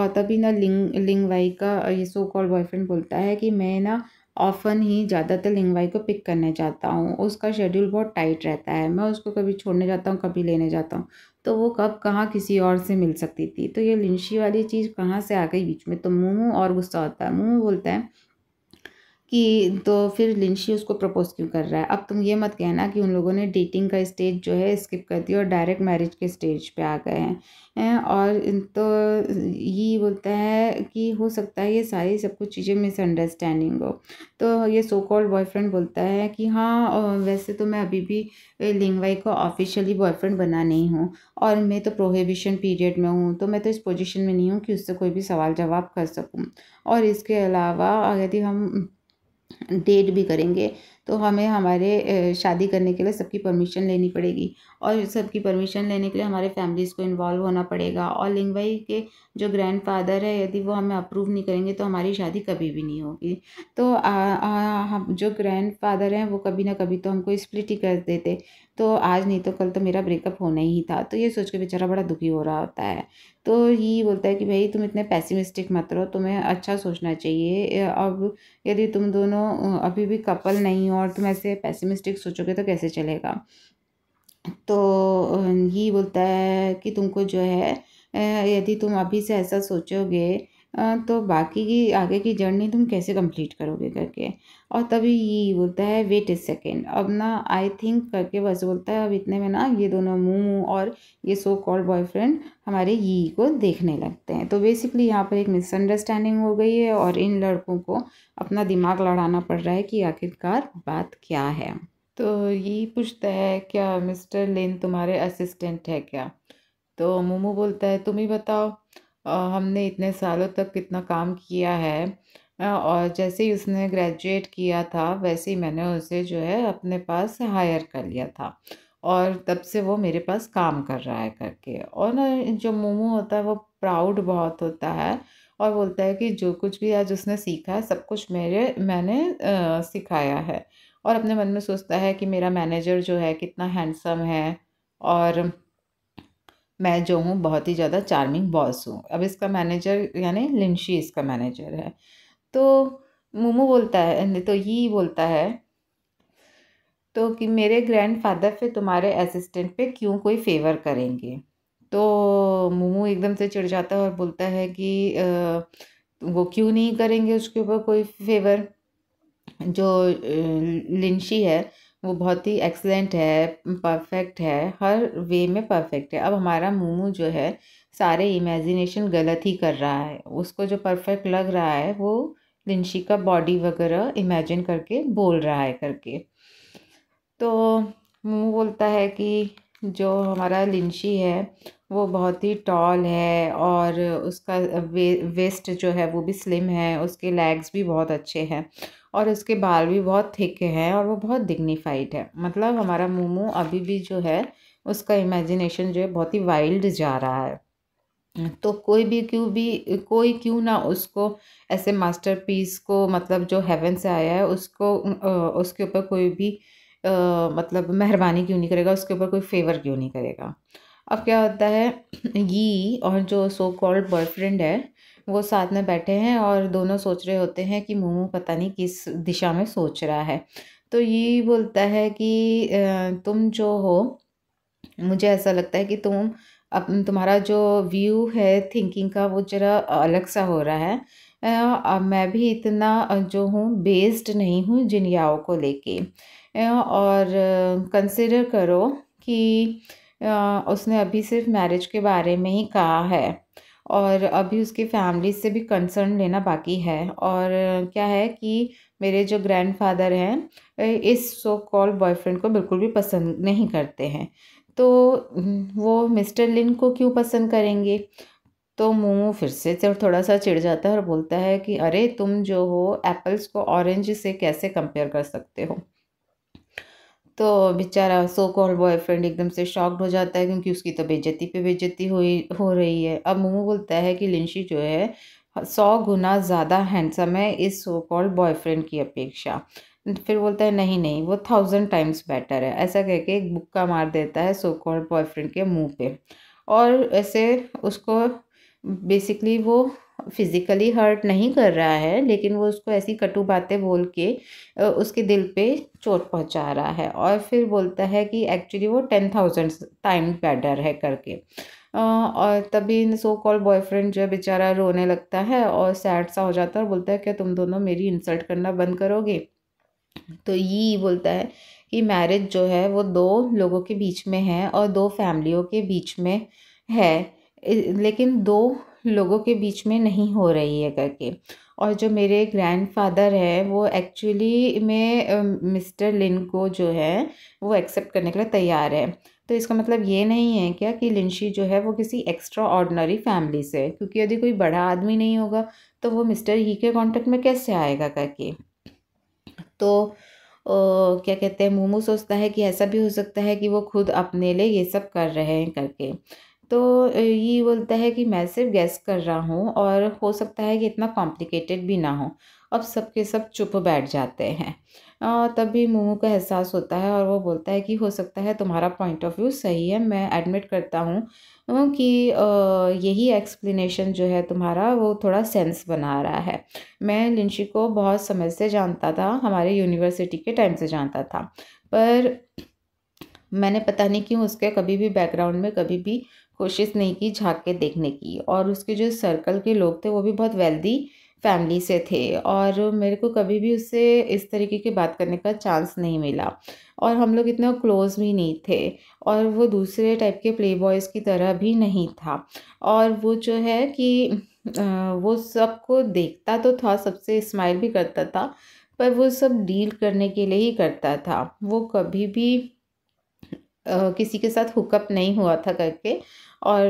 और तभी ना लिंग लिंग वाई का ये सो कॉल बॉयफ्रेंड बोलता है कि मैं ना ऑफन ही ज़्यादातर लिंगवाई को पिक करने जाता हूँ उसका शेड्यूल बहुत टाइट रहता है मैं उसको कभी छोड़ने जाता हूँ कभी लेने जाता हूँ तो वो कब कहाँ किसी और से मिल सकती थी तो ये लिंशी वाली चीज़ कहाँ से आ गई बीच में तो मुँह और गुस्सा होता है मुँह बोलता है कि तो फिर लिंशी उसको प्रपोज क्यों कर रहा है अब तुम ये मत कहना कि उन लोगों ने डेटिंग का स्टेज जो है स्किप कर दिया और डायरेक्ट मैरिज के स्टेज पे आ गए हैं और तो ये बोलता है कि हो सकता है ये सारी सब कुछ चीज़ें मिसअंडरस्टैंडिंग हो तो ये सो कॉल्ड बॉयफ्रेंड बोलता है कि हाँ वैसे तो मैं अभी भी लिंगवाई को ऑफिशियली बॉयफ्रेंड बना नहीं हूँ और मैं तो प्रोहिबिशन पीरियड में हूँ तो मैं तो इस पोजिशन में नहीं हूँ कि उससे कोई भी सवाल जवाब कर सकूँ और इसके अलावा यदि हम डेट भी करेंगे तो हमें हमारे शादी करने के लिए सबकी परमिशन लेनी पड़ेगी और सबकी परमिशन लेने के लिए हमारे फैमिलीज़ को इन्वॉल्व होना पड़ेगा और लिंगवाई के जो ग्रैंड फादर है यदि वो हमें अप्रूव नहीं करेंगे तो हमारी शादी कभी भी नहीं होगी तो आ, आ, हम जो ग्रैंड फादर हैं वो कभी ना कभी तो हमको स्प्लिट ही कर देते तो आज नहीं तो कल तो मेरा ब्रेकअप होना ही था तो ये सोच के बेचारा बड़ा दुखी हो रहा होता है तो यही बोलता है कि भाई तुम इतने पैसिमिस्टिक मत रहो तुम्हें अच्छा सोचना चाहिए अब यदि तुम दोनों अभी भी कपल नहीं हो और तुम ऐसे पैसिमिस्टिक सोचोगे तो कैसे चलेगा तो ये बोलता है कि तुमको जो है यदि तुम अभी से ऐसा सोचोगे तो बाकी की आगे की जर्नी तुम कैसे कंप्लीट करोगे करके और तभी ये बोलता है वेट इज सेकेंड अब ना आई थिंक करके बस बोलता है अब इतने में ना ये दोनों मुँह और ये सो कॉल्ड बॉयफ्रेंड हमारे ये को देखने लगते हैं तो बेसिकली यहाँ पर एक मिसअंडरस्टैंडिंग हो गई है और इन लड़कों को अपना दिमाग लड़ाना पड़ रहा है कि आखिरकार बात क्या है तो यही पूछता है क्या मिस्टर लेन तुम्हारे असिस्टेंट है क्या तो मोमो बोलता है तुम ही बताओ हमने इतने सालों तक कितना काम किया है और जैसे ही उसने ग्रेजुएट किया था वैसे ही मैंने उसे जो है अपने पास हायर कर लिया था और तब से वो मेरे पास काम कर रहा है करके और ना जो मोमो होता है वो प्राउड बहुत होता है और बोलता है कि जो कुछ भी आज उसने सीखा है सब कुछ मेरे मैंने आ, सिखाया है और अपने मन में सोचता है कि मेरा मैनेजर जो है कितना हैंडसम है और मैं जो हूँ बहुत ही ज़्यादा चार्मिंग बॉस हूँ अब इसका मैनेजर यानी लिंशी इसका मैनेजर है तो मोमो बोलता है तो ये बोलता है तो कि मेरे ग्रैंडफादर फिर तुम्हारे असिस्टेंट पे क्यों कोई फेवर करेंगे तो मोमो एकदम से चिढ़ जाता है और बोलता है कि वो क्यों नहीं करेंगे उसके ऊपर कोई फेवर जो लिंशी है वो बहुत ही एक्सलेंट है परफेक्ट है हर वे में परफेक्ट है अब हमारा मोमो जो है सारे इमेजिनेशन गलत ही कर रहा है उसको जो परफेक्ट लग रहा है वो लिंशी का बॉडी वगैरह इमेजिन करके बोल रहा है करके तो मोमो बोलता है कि जो हमारा लिंशी है वो बहुत ही टॉल है और उसका वे वेस्ट जो है वो भी स्लिम है उसके लेग्स भी बहुत अच्छे हैं और उसके बाल भी बहुत थिक हैं और वो बहुत डिग्निफाइड है मतलब हमारा मोमो अभी भी जो है उसका इमेजिनेशन जो है बहुत ही वाइल्ड जा रहा है तो कोई भी क्यों भी कोई क्यों ना उसको ऐसे मास्टरपीस को मतलब जो हेवन से आया है उसको उसके ऊपर कोई भी आ, मतलब मेहरबानी क्यों नहीं करेगा उसके ऊपर कोई फेवर क्यों नहीं करेगा अब क्या होता है ये और जो सो कॉल्ड बॉयफ्रेंड है वो साथ में बैठे हैं और दोनों सोच रहे होते हैं कि मोमो पता नहीं किस दिशा में सोच रहा है तो ये बोलता है कि तुम जो हो मुझे ऐसा लगता है कि तुम अब तुम्हारा जो व्यू है थिंकिंग का वो ज़रा अलग सा हो रहा है आ, मैं भी इतना जो हूँ बेस्ड नहीं हूँ जिन याओ को लेके और कंसिडर करो कि उसने अभी सिर्फ मैरिज के बारे में ही कहा है और अभी उसकी फैमिली से भी कंसर्न लेना बाकी है और क्या है कि मेरे जो ग्रैंडफादर हैं इस सो कॉल बॉयफ्रेंड को बिल्कुल भी पसंद नहीं करते हैं तो वो मिस्टर लिन को क्यों पसंद करेंगे तो मुँह फिर से थोड़ा सा चिढ़ जाता है और बोलता है कि अरे तुम जो हो एप्पल्स को ऑरेंज से कैसे कंपेयर कर सकते हो तो बेचारा सो कॉल बॉयफ्रेंड एकदम से शॉक्ड हो जाता है क्योंकि उसकी तो बेजती पे बेजती हुई हो रही है अब मुँह बोलता है कि लिंशी जो है सौ गुना ज़्यादा हैंडसम है इस सो कॉल्ड बॉयफ्रेंड की अपेक्षा फिर बोलता है नहीं नहीं वो थाउजेंड टाइम्स बेटर है ऐसा कह के एक बुक्का मार देता है सो कॉल्ड बॉयफ्रेंड के मुंह पे और ऐसे उसको बेसिकली वो फिज़िकली हर्ट नहीं कर रहा है लेकिन वो उसको ऐसी कटु बातें बोल के उसके दिल पे चोट पहुंचा रहा है और फिर बोलता है कि एक्चुअली वो टेन थाउजेंड टाइम बेटर है करके और तभी सो कॉल बॉयफ्रेंड जो बेचारा रोने लगता है और सैड सा हो जाता है और बोलता है क्या तुम दोनों मेरी इंसल्ट करना बंद करोगे तो ये बोलता है कि मैरिज जो है वो दो लोगों के बीच में है और दो फैमिलियों के बीच में है लेकिन दो लोगों के बीच में नहीं हो रही है करके और जो मेरे ग्रैंडफादर है वो एक्चुअली में मिस्टर लिन को जो है वो एक्सेप्ट करने के लिए तैयार है तो इसका मतलब ये नहीं है क्या कि लिंशी जो है वो किसी एक्स्ट्रा ऑर्डनरी फैमिली से क्योंकि यदि कोई बड़ा आदमी नहीं होगा तो वो मिस्टर ही के कांटेक्ट में कैसे आएगा करके तो ओ, क्या कहते हैं मोमो सोचता है कि ऐसा भी हो सकता है कि वो खुद अपने लिए ये सब कर रहे हैं करके तो ये बोलता है कि मैं सिर्फ गैस कर रहा हूँ और हो सकता है कि इतना कॉम्प्लिकेटेड भी ना हो अब सबके सब चुप बैठ जाते हैं तब भी का एहसास होता है और वो बोलता है कि हो सकता है तुम्हारा पॉइंट ऑफ व्यू सही है मैं एडमिट करता हूँ कि यही एक्सप्लेनेशन जो है तुम्हारा वो थोड़ा सेंस बना रहा है मैं लिंशी को बहुत समय से जानता था हमारे यूनिवर्सिटी के टाइम से जानता था पर मैंने पता नहीं क्यों उसके कभी भी बैकग्राउंड में कभी भी कोशिश नहीं की झाँक के देखने की और उसके जो सर्कल के लोग थे वो भी बहुत वेल्दी फैमिली से थे और मेरे को कभी भी उससे इस तरीके की बात करने का चांस नहीं मिला और हम लोग इतना क्लोज भी नहीं थे और वो दूसरे टाइप के प्ले बॉयज़ की तरह भी नहीं था और वो जो है कि वो सबको देखता तो था सबसे स्माइल भी करता था पर वो सब डील करने के लिए ही करता था वो कभी भी किसी के साथ हुकअप नहीं हुआ था करके और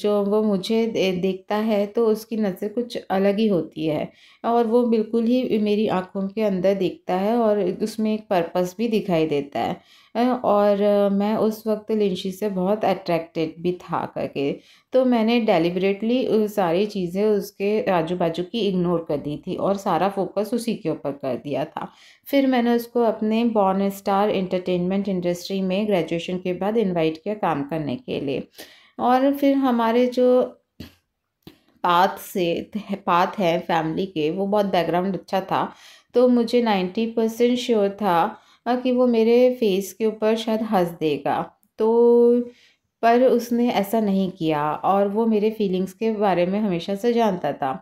जो वो मुझे देखता है तो उसकी नज़र कुछ अलग ही होती है और वो बिल्कुल ही मेरी आँखों के अंदर देखता है और उसमें एक पर्पस भी दिखाई देता है और मैं उस वक्त लिंशी से बहुत अट्रैक्टेड भी था करके तो मैंने डेलिबरेटली सारी चीज़ें उसके आजू बाजू की इग्नोर कर दी थी और सारा फोकस उसी के ऊपर कर दिया था फिर मैंने उसको अपने बॉर्न स्टार इंटरटेनमेंट इंडस्ट्री में ग्रेजुएशन के बाद इनवाइट किया काम करने के लिए और फिर हमारे जो पाथ से पाथ है फैमिली के वो बहुत बैकग्राउंड अच्छा था तो मुझे नाइन्टी परसेंट श्योर था कि वो मेरे फेस के ऊपर शायद हंस देगा तो पर उसने ऐसा नहीं किया और वो मेरे फीलिंग्स के बारे में हमेशा से जानता था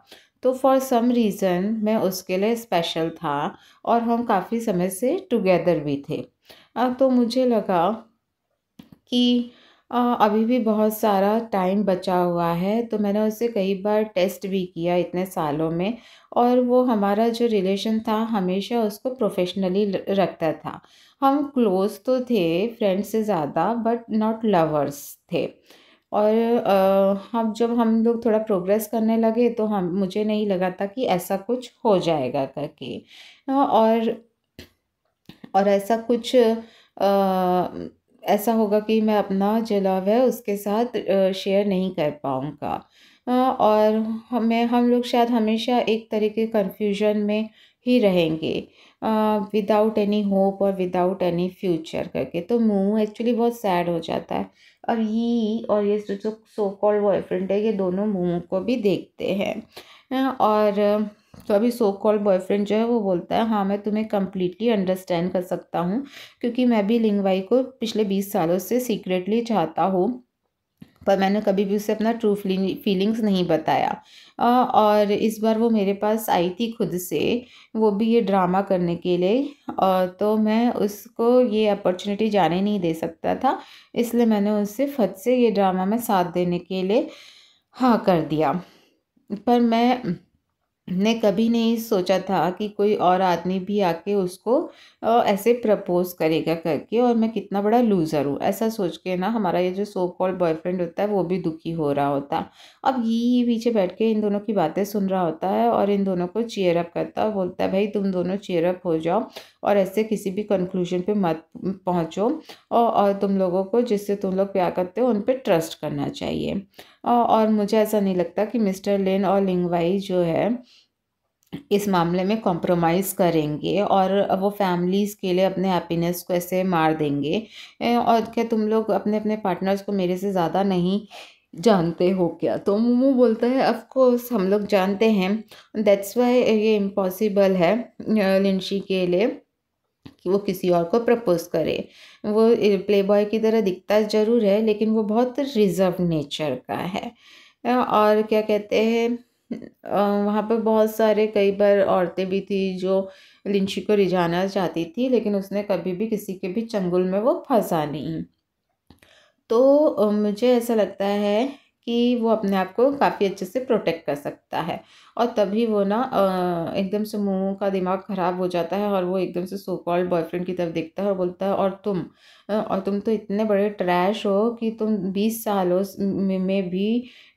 तो फॉर सम रीज़न मैं उसके लिए स्पेशल था और हम काफ़ी समय से टुगेदर भी थे तो मुझे लगा कि अभी भी बहुत सारा टाइम बचा हुआ है तो मैंने उसे कई बार टेस्ट भी किया इतने सालों में और वो हमारा जो रिलेशन था हमेशा उसको प्रोफेशनली रखता था हम क्लोज तो थे फ्रेंड्स से ज़्यादा बट नॉट लवर्स थे और हम जब हम लोग थोड़ा प्रोग्रेस करने लगे तो हम मुझे नहीं लगा था कि ऐसा कुछ हो जाएगा करके और और ऐसा कुछ आ, ऐसा होगा कि मैं अपना जलाव है उसके साथ शेयर नहीं कर पाऊँगा और हमें हम लोग शायद हमेशा एक तरह के कन्फ्यूजन में ही रहेंगे विदाउट एनी होप और विदाउट एनी फ्यूचर करके तो मुँह एक्चुअली बहुत सैड हो जाता है और ये और ये जो सो कॉल्ड बॉयफ्रेंड है ये दोनों मुँह को भी देखते हैं और तो अभी सो कॉल बॉयफ्रेंड जो है वो बोलता है हाँ मैं तुम्हें कम्प्लीटली अंडरस्टैंड कर सकता हूँ क्योंकि मैं भी लिंगवाई को पिछले बीस सालों से सीक्रेटली चाहता हूँ पर मैंने कभी भी उसे अपना ट्रू फीलिंग्स नहीं बताया आ, और इस बार वो मेरे पास आई थी खुद से वो भी ये ड्रामा करने के लिए तो मैं उसको ये अपॉर्चुनिटी जाने नहीं दे सकता था इसलिए मैंने उससे फट से ये ड्रामा में साथ देने के लिए हाँ कर दिया पर मैं ने कभी नहीं सोचा था कि कोई और आदमी भी आके उसको ऐसे प्रपोज करेगा करके और मैं कितना बड़ा लूज़र हूँ ऐसा सोच के ना हमारा ये जो सो कॉल बॉयफ्रेंड होता है वो भी दुखी हो रहा होता अब ये पीछे बैठ के इन दोनों की बातें सुन रहा होता है और इन दोनों को चेयर अप करता है बोलता है भाई तुम दोनों चेयर अप हो जाओ और ऐसे किसी भी कंक्लूजन पर मत पहुँचो और, और तुम लोगों को जिससे तुम लोग प्यार करते हो उन पर ट्रस्ट करना चाहिए और मुझे ऐसा नहीं लगता कि मिस्टर लेन और लिंगवाई जो है इस मामले में कॉम्प्रोमाइज़ करेंगे और वो फैमिलीज़ के लिए अपने हैप्पीनेस को ऐसे मार देंगे और क्या तुम लोग अपने अपने पार्टनर्स को मेरे से ज़्यादा नहीं जानते हो क्या तो मोमो बोलता है अफकोर्स हम लोग जानते हैं दैट्स वाई ये इम्पॉसिबल है लिंशी के लिए कि वो किसी और को प्रपोज करे वो प्ले बॉय की तरह दिखता ज़रूर है लेकिन वो बहुत रिजर्व नेचर का है और क्या कहते हैं वहाँ पर बहुत सारे कई बार औरतें भी थी जो लिंची को रिझाना चाहती थी लेकिन उसने कभी भी किसी के भी चंगुल में वो फंसा नहीं तो मुझे ऐसा लगता है कि वो अपने आप को काफ़ी अच्छे से प्रोटेक्ट कर सकता है और तभी वो ना एकदम से मोमो का दिमाग ख़राब हो जाता है और वो एकदम से सो कॉल्ड बॉयफ्रेंड की तरफ देखता है और बोलता है और तुम और तुम तो इतने बड़े ट्रैश हो कि तुम बीस सालों में भी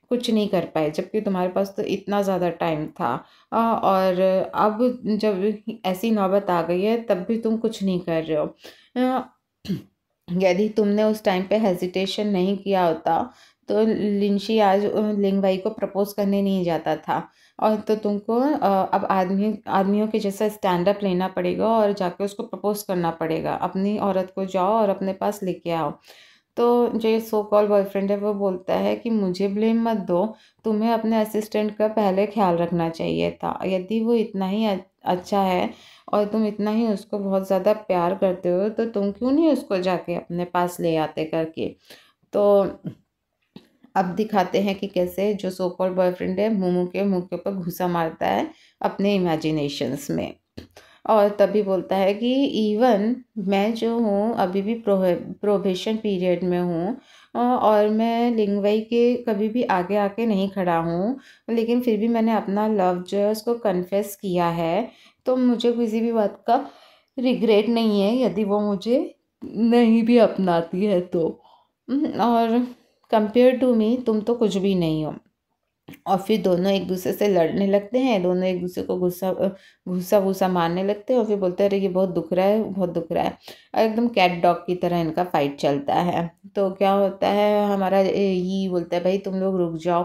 कुछ नहीं कर पाए जबकि तुम्हारे पास तो इतना ज़्यादा टाइम था और अब जब ऐसी नौबत आ गई है तब भी तुम कुछ नहीं कर रहे हो यदि तुमने उस टाइम पे हेजिटेशन नहीं किया होता तो लिंशी आज लिंगवाई को प्रपोज करने नहीं जाता था और तो तुमको अब आदमी आदमियों के जैसा स्टैंड अप लेना पड़ेगा और जाके उसको प्रपोज करना पड़ेगा अपनी औरत को जाओ और अपने पास लेके आओ तो जो ये सो कॉल बॉयफ्रेंड है वो बोलता है कि मुझे ब्लेम मत दो तुम्हें अपने असिस्टेंट का पहले ख्याल रखना चाहिए था यदि वो इतना ही अच्छा है और तुम इतना ही उसको बहुत ज़्यादा प्यार करते हो तो तुम क्यों नहीं उसको जाके अपने पास ले आते करके तो अब दिखाते हैं कि कैसे जो सोपर बॉयफ्रेंड है मोमो के मुँह के ऊपर घुसा मारता है अपने इमेजिनेशंस में और तभी बोलता है कि इवन मैं जो हूँ अभी भी प्रोबेशन पीरियड में हूँ और मैं लिंगवाई के कभी भी आगे आके नहीं खड़ा हूँ लेकिन फिर भी मैंने अपना लव जो है उसको कन्फेस किया है तो मुझे किसी भी बात का रिग्रेट नहीं है यदि वो मुझे नहीं भी अपनाती है तो और कंपेयर टू मी तुम तो कुछ भी नहीं हो और फिर दोनों एक दूसरे से लड़ने लगते हैं दोनों एक दूसरे को गुस्सा गुस्सा वूसा मारने लगते हैं और फिर बोलते हैं अरे ये बहुत दुख रहा है बहुत दुख रहा है एकदम कैट डॉग की तरह इनका फाइट चलता है तो क्या होता है हमारा ये बोलता है भाई तुम लोग रुक जाओ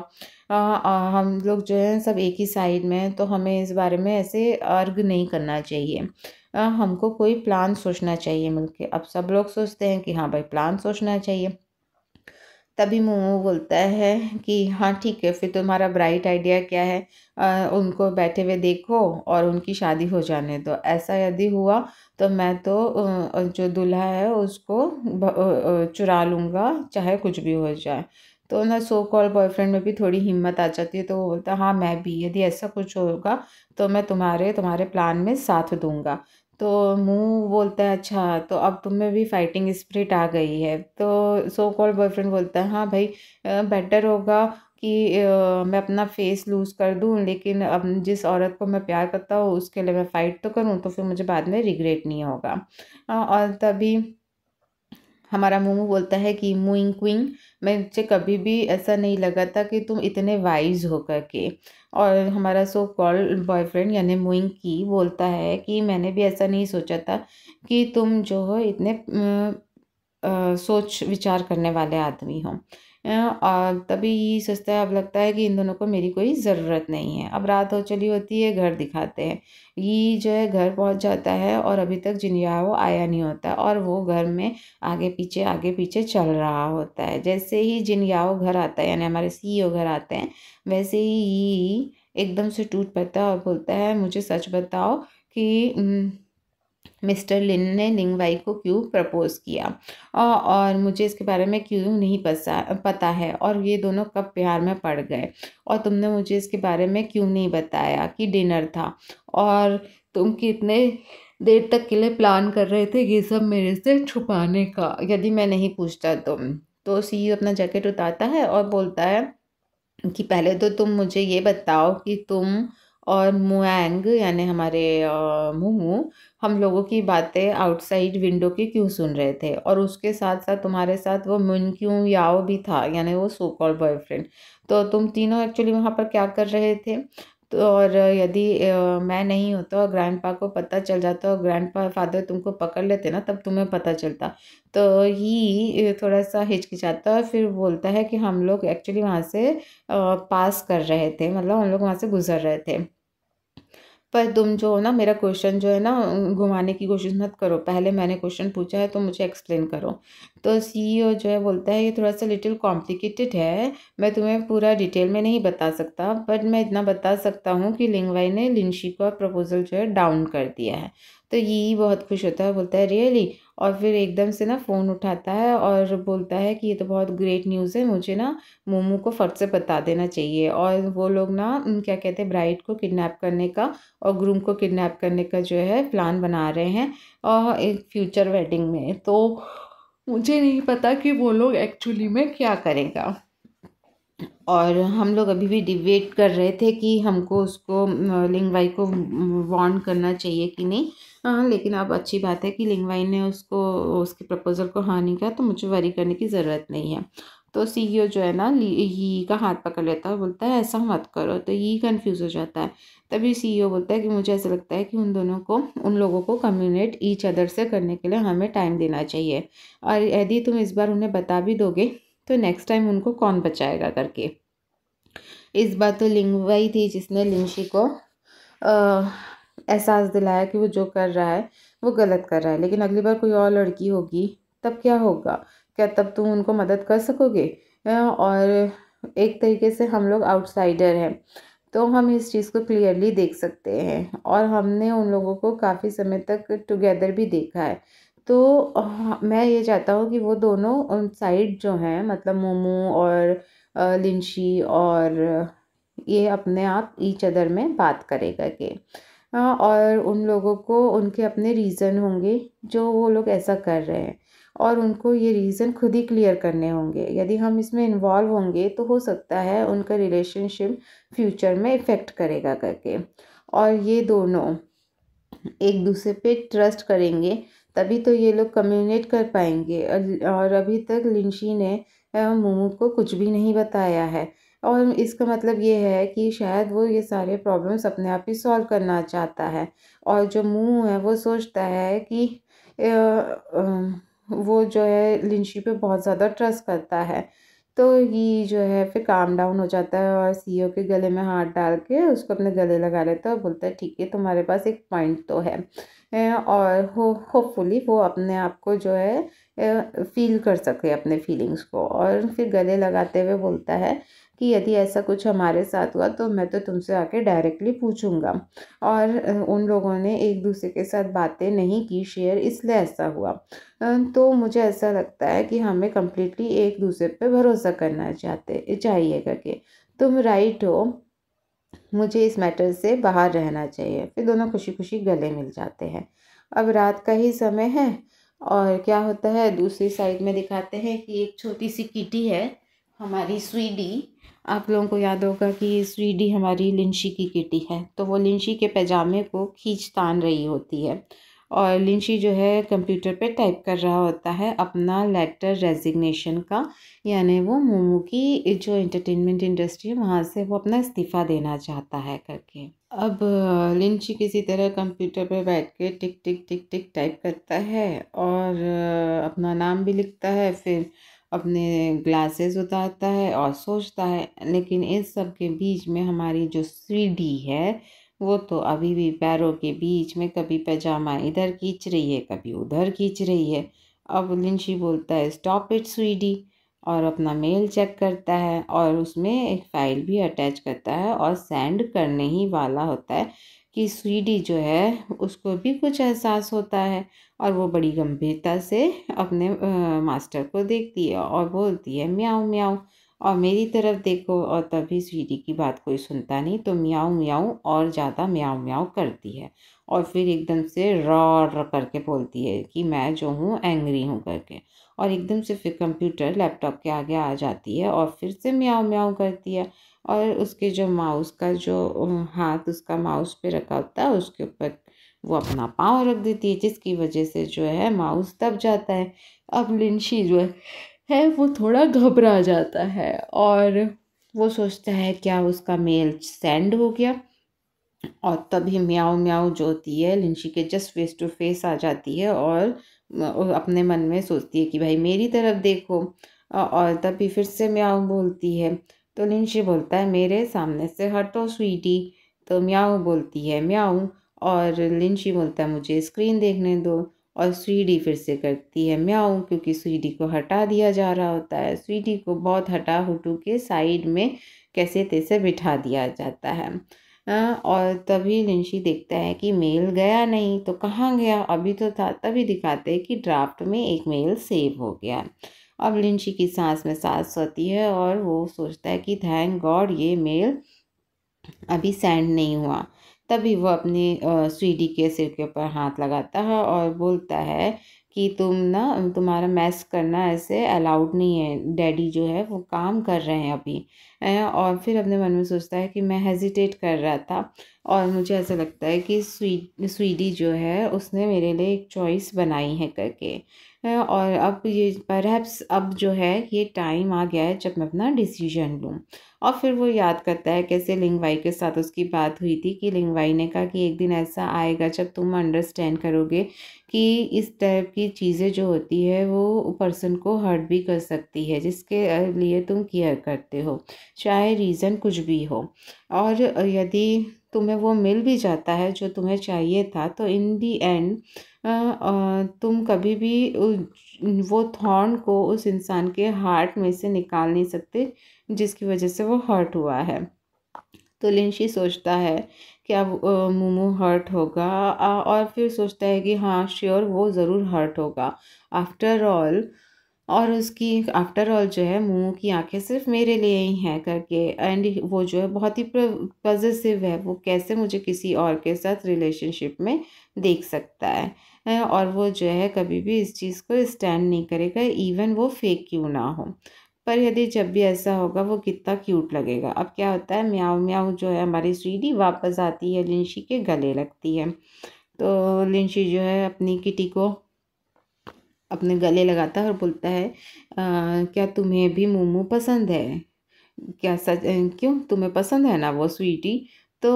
आ, आ, हम लोग जो है सब एक ही साइड में हैं तो हमें इस बारे में ऐसे अर्ग नहीं करना चाहिए आ, हमको कोई प्लान सोचना चाहिए मिलके अब सब लोग सोचते हैं कि हाँ भाई प्लान सोचना चाहिए तभी मोमो बोलता है कि हाँ ठीक है फिर तुम्हारा ब्राइट आइडिया क्या है आ, उनको बैठे हुए देखो और उनकी शादी हो जाने दो ऐसा यदि हुआ तो मैं तो जो दूल्हा है उसको चुरा लूँगा चाहे कुछ भी हो जाए तो ना सो कॉल बॉयफ्रेंड में भी थोड़ी हिम्मत आ जाती है तो वो बोलता है हाँ मैं भी यदि ऐसा कुछ होगा तो मैं तुम्हारे तुम्हारे प्लान में साथ दूंगा तो मुँह बोलता है अच्छा तो अब तुम में भी फाइटिंग स्प्रिट आ गई है तो सो कॉल्ड बॉयफ्रेंड बोलता है हाँ भाई बेटर होगा कि मैं अपना फेस लूज़ कर दूँ लेकिन अब जिस औरत को मैं प्यार करता हूँ उसके लिए मैं फ़ाइट तो करूँ तो फिर मुझे बाद में रिग्रेट नहीं होगा और तभी हमारा मोमो बोलता है कि मुइंग क्विंग मैं मुझे कभी भी ऐसा नहीं लगा था कि तुम इतने वाइज हो कर के और हमारा सो कॉल बॉयफ्रेंड यानी मुइंग की बोलता है कि मैंने भी ऐसा नहीं सोचा था कि तुम जो हो इतने आ, आ, सोच विचार करने वाले आदमी हो तभी सोचता है अब लगता है कि इन दोनों को मेरी कोई ज़रूरत नहीं है अब रात हो चली होती है घर दिखाते हैं ये जो है घर पहुंच जाता है और अभी तक जिनिया वो आया नहीं होता और वो घर में आगे पीछे आगे पीछे चल रहा होता है जैसे ही जिनियाओ घर आता है यानी हमारे सी e घर आते हैं वैसे ही एकदम से टूट पड़ता है और बोलता है मुझे सच बताओ कि मिस्टर लिन ने लिंगवाई को क्यों प्रपोज़ किया और मुझे इसके बारे में क्यों नहीं पता है और ये दोनों कब प्यार में पड़ गए और तुमने मुझे इसके बारे में क्यों नहीं बताया कि डिनर था और तुम कितने देर तक के लिए प्लान कर रहे थे ये सब मेरे से छुपाने का यदि मैं नहीं पूछता तुम तो, तो सी अपना जैकेट उतारता है और बोलता है कि पहले तो तुम मुझे ये बताओ कि तुम और मुआंग यानी हमारे मुमू हम लोगों की बातें आउटसाइड विंडो की क्यों सुन रहे थे और उसके साथ साथ तुम्हारे साथ वो मुन क्यों याओ भी था यानी वो सो कॉल बॉयफ्रेंड तो तुम तीनों एक्चुअली वहाँ पर क्या कर रहे थे तो और यदि मैं नहीं होता और ग्रैंड को पता चल जाता और ग्रैंड फादर तुमको पकड़ लेते ना तब तुम्हें पता चलता तो ही थोड़ा सा हिचकिचाता और फिर बोलता है कि हम लोग एक्चुअली वहाँ से पास कर रहे थे मतलब हम लोग वहाँ से गुजर रहे थे पर तुम जो हो ना मेरा क्वेश्चन जो है ना घुमाने की कोशिश मत करो पहले मैंने क्वेश्चन पूछा है तो मुझे एक्सप्लेन करो तो सीईओ e जो है बोलता है ये थोड़ा सा लिटिल कॉम्प्लिकेटेड है मैं तुम्हें पूरा डिटेल में नहीं बता सकता बट मैं इतना बता सकता हूँ कि लिंगवाई ने लिंशी का प्रपोजल जो है डाउन कर दिया है तो ही बहुत खुश होता है बोलता है रियली और फिर एकदम से ना फ़ोन उठाता है और बोलता है कि ये तो बहुत ग्रेट न्यूज़ है मुझे ना मोमो को फट से बता देना चाहिए और वो लोग ना क्या कहते हैं ब्राइड को किडनैप करने का और ग्रूम को किडनैप करने का जो है प्लान बना रहे हैं और एक फ्यूचर वेडिंग में तो मुझे नहीं पता कि वो लोग एक्चुअली में क्या करेगा और हम लोग अभी भी डिबेट कर रहे थे कि हमको उसको लिंग भाई को वार्न करना चाहिए कि नहीं हाँ लेकिन अब अच्छी बात है कि लिंगवाई ने उसको उसके प्रपोज़ल को हाँ नहीं कहा तो मुझे वरी करने की ज़रूरत नहीं है तो सी सीईओ जो है ना ही का हाथ पकड़ लेता है बोलता है ऐसा मत करो तो ही कंफ्यूज हो जाता है तभी सीईओ बोलता है कि मुझे ऐसा लगता है कि उन दोनों को उन लोगों को कम्युनिकेट ईच अदर से करने के लिए हमें टाइम देना चाहिए और यदि तुम इस बार उन्हें बता भी दोगे तो नेक्स्ट टाइम उनको कौन बचाएगा करके इस बार तो लिंगवाई थी जिसने लिंशी को आ, एहसास दिलाया कि वो जो कर रहा है वो गलत कर रहा है लेकिन अगली बार कोई और लड़की होगी तब क्या होगा क्या तब तुम उनको मदद कर सकोगे और एक तरीके से हम लोग आउटसाइडर हैं तो हम इस चीज़ को क्लियरली देख सकते हैं और हमने उन लोगों को काफ़ी समय तक टुगेदर भी देखा है तो हाँ, मैं ये चाहता हूँ कि वो दोनों उन साइड जो हैं मतलब मोमो और लिंशी और ये अपने आप ईच अदर में बात करेगा के हाँ, और उन लोगों को उनके अपने रीज़न होंगे जो वो लोग ऐसा कर रहे हैं और उनको ये रीज़न खुद ही क्लियर करने होंगे यदि हम इसमें इन्वॉल्व होंगे तो हो सकता है उनका रिलेशनशिप फ्यूचर में इफ़ेक्ट करेगा करके और ये दोनों एक दूसरे पे ट्रस्ट करेंगे तभी तो ये लोग कम्युनिकेट कर पाएंगे और अभी तक लिंशी ने मोमो को कुछ भी नहीं बताया है और इसका मतलब ये है कि शायद वो ये सारे प्रॉब्लम्स अपने आप ही सॉल्व करना चाहता है और जो मुँह है वो सोचता है कि वो जो है लिंशी पे बहुत ज़्यादा ट्रस्ट करता है तो ये जो है फिर काम डाउन हो जाता है और सीईओ e के गले में हाथ डाल के उसको अपने गले लगा लेता है और बोलता है ठीक है तुम्हारे पास एक पॉइंट तो है और हो होपफुली वो अपने आप को जो है फील कर सके अपने फीलिंग्स को और फिर गले लगाते हुए बोलता है कि यदि ऐसा कुछ हमारे साथ हुआ तो मैं तो तुमसे आके डायरेक्टली पूछूँगा और उन लोगों ने एक दूसरे के साथ बातें नहीं की शेयर इसलिए ऐसा हुआ तो मुझे ऐसा लगता है कि हमें कम्प्लीटली एक दूसरे पर भरोसा करना चाहते चाहिए करके तुम राइट हो मुझे इस मैटर से बाहर रहना चाहिए फिर दोनों खुशी खुशी गले मिल जाते हैं अब रात का ही समय है और क्या होता है दूसरी साइड में दिखाते हैं कि एक छोटी सी किटी है हमारी स्वीडी आप लोगों को याद होगा कि स्वीडी हमारी लिंशी की किटी है तो वो लिंशी के पैजामे को खींच तान रही होती है और लिंशी जो है कंप्यूटर पे टाइप कर रहा होता है अपना लेटर रेजिग्नेशन का यानी वो मोमो की जो एंटरटेनमेंट इंडस्ट्री है वहाँ से वो अपना इस्तीफ़ा देना चाहता है करके अब लिंची किसी तरह कंप्यूटर पे बैठ के टिक टिक टिक टिक टाइप करता है और अपना नाम भी लिखता है फिर अपने ग्लासेस उतारता है और सोचता है लेकिन इस सब के बीच में हमारी जो सीढ़ी है वो तो अभी भी पैरों के बीच में कभी पैजामा इधर खींच रही है कभी उधर खींच रही है अब लिंशी बोलता है स्टॉप इट स्वीडी और अपना मेल चेक करता है और उसमें एक फ़ाइल भी अटैच करता है और सेंड करने ही वाला होता है कि स्वीडी जो है उसको भी कुछ एहसास होता है और वो बड़ी गंभीरता से अपने मास्टर को देखती है और बोलती है म्याऊ म्याऊ और मेरी तरफ देखो और तभी स्वीडी की बात कोई सुनता नहीं तो म्याऊ म्याऊँ और ज़्यादा म्याओ म्याऊ करती है और फिर एकदम से रॉ र करके बोलती है कि मैं जो हूँ एंग्री हूँ करके और एकदम से फिर कंप्यूटर लैपटॉप के आगे आ जाती है और फिर से म्याऊं म्याऊं करती है और उसके जो माउस का जो हाथ उसका माउस पे रखा होता है उसके ऊपर वो अपना पाँव रख देती है जिसकी वजह से जो है माउस दब जाता है अब लिंशी जो है वो थोड़ा घबरा जाता है और वो सोचता है क्या उसका मेल सेंड हो गया और तभी म्याऊ म्याऊ जो होती है लिंशी के जस्ट फेस टू फेस आ जाती है और अपने मन में सोचती है कि भाई मेरी तरफ देखो और तभी फिर से म्याऊ बोलती है तो निंशी बोलता है मेरे सामने से हटो स्वीटी तो म्याऊ बोलती है म्याऊ और लिंशी बोलता है मुझे स्क्रीन देखने दो और स्वीडी फिर से करती है म्याऊ क्योंकि स्वीडी को हटा दिया जा रहा होता है स्वीडी को बहुत हटा हुटू के साइड में कैसे तैसे बिठा दिया जाता है हाँ, और तभी लिंशी देखता है कि मेल गया नहीं तो कहाँ गया अभी तो था तभी दिखाते हैं कि ड्राफ्ट में एक मेल सेव हो गया अब लिंशी की सांस में सांस होती है और वो सोचता है कि थैंक गॉड ये मेल अभी सेंड नहीं हुआ तभी वो अपने स्वीडी के सिर के ऊपर हाथ लगाता है और बोलता है कि तुम ना तुम्हारा मैस करना ऐसे अलाउड नहीं है डैडी जो है वो काम कर रहे हैं अभी और फिर अपने मन में सोचता है कि मैं हेजिटेट कर रहा था और मुझे ऐसा लगता है कि स्वी स्वीडी जो है उसने मेरे लिए एक चॉइस बनाई है करके और अब ये परहैप्स अब जो है ये टाइम आ गया है जब मैं अपना डिसीजन लूँ और फिर वो याद करता है कैसे लिंगवाई के साथ उसकी बात हुई थी कि लिंगवाई ने कहा कि एक दिन ऐसा आएगा जब तुम अंडरस्टैंड करोगे कि इस टाइप की चीज़ें जो होती है वो पर्सन को हर्ट भी कर सकती है जिसके लिए तुम केयर करते हो चाहे रीज़न कुछ भी हो और यदि तुम्हें वो मिल भी जाता है जो तुम्हें चाहिए था तो इन दी एंड तुम कभी भी वो थॉर्न को उस इंसान के हार्ट में से निकाल नहीं सकते जिसकी वजह से वो हर्ट हुआ है तो लिंशी सोचता है कि अब मोमो हर्ट होगा और फिर सोचता है कि हाँ श्योर वो ज़रूर हर्ट होगा आफ्टर ऑल और उसकी आफ्टर ऑल जो है मोमो की आंखें सिर्फ मेरे लिए ही हैं करके एंड वो जो है बहुत ही पॉजिटिव है वो कैसे मुझे किसी और के साथ रिलेशनशिप में देख सकता है और वो जो है कभी भी इस चीज़ को स्टैंड नहीं करेगा इवन वो फेक क्यों ना हो पर यदि जब भी ऐसा होगा वो कितना क्यूट लगेगा अब क्या होता है म्याऊ म्याऊ जो है हमारी स्वीडी वापस आती है लिंशी के गले लगती है तो लिंशी जो है अपनी किटी को अपने गले लगाता है और बोलता है आ, क्या तुम्हें भी मोमो पसंद है क्या सच क्यों तुम्हें पसंद है ना वो स्वीटी तो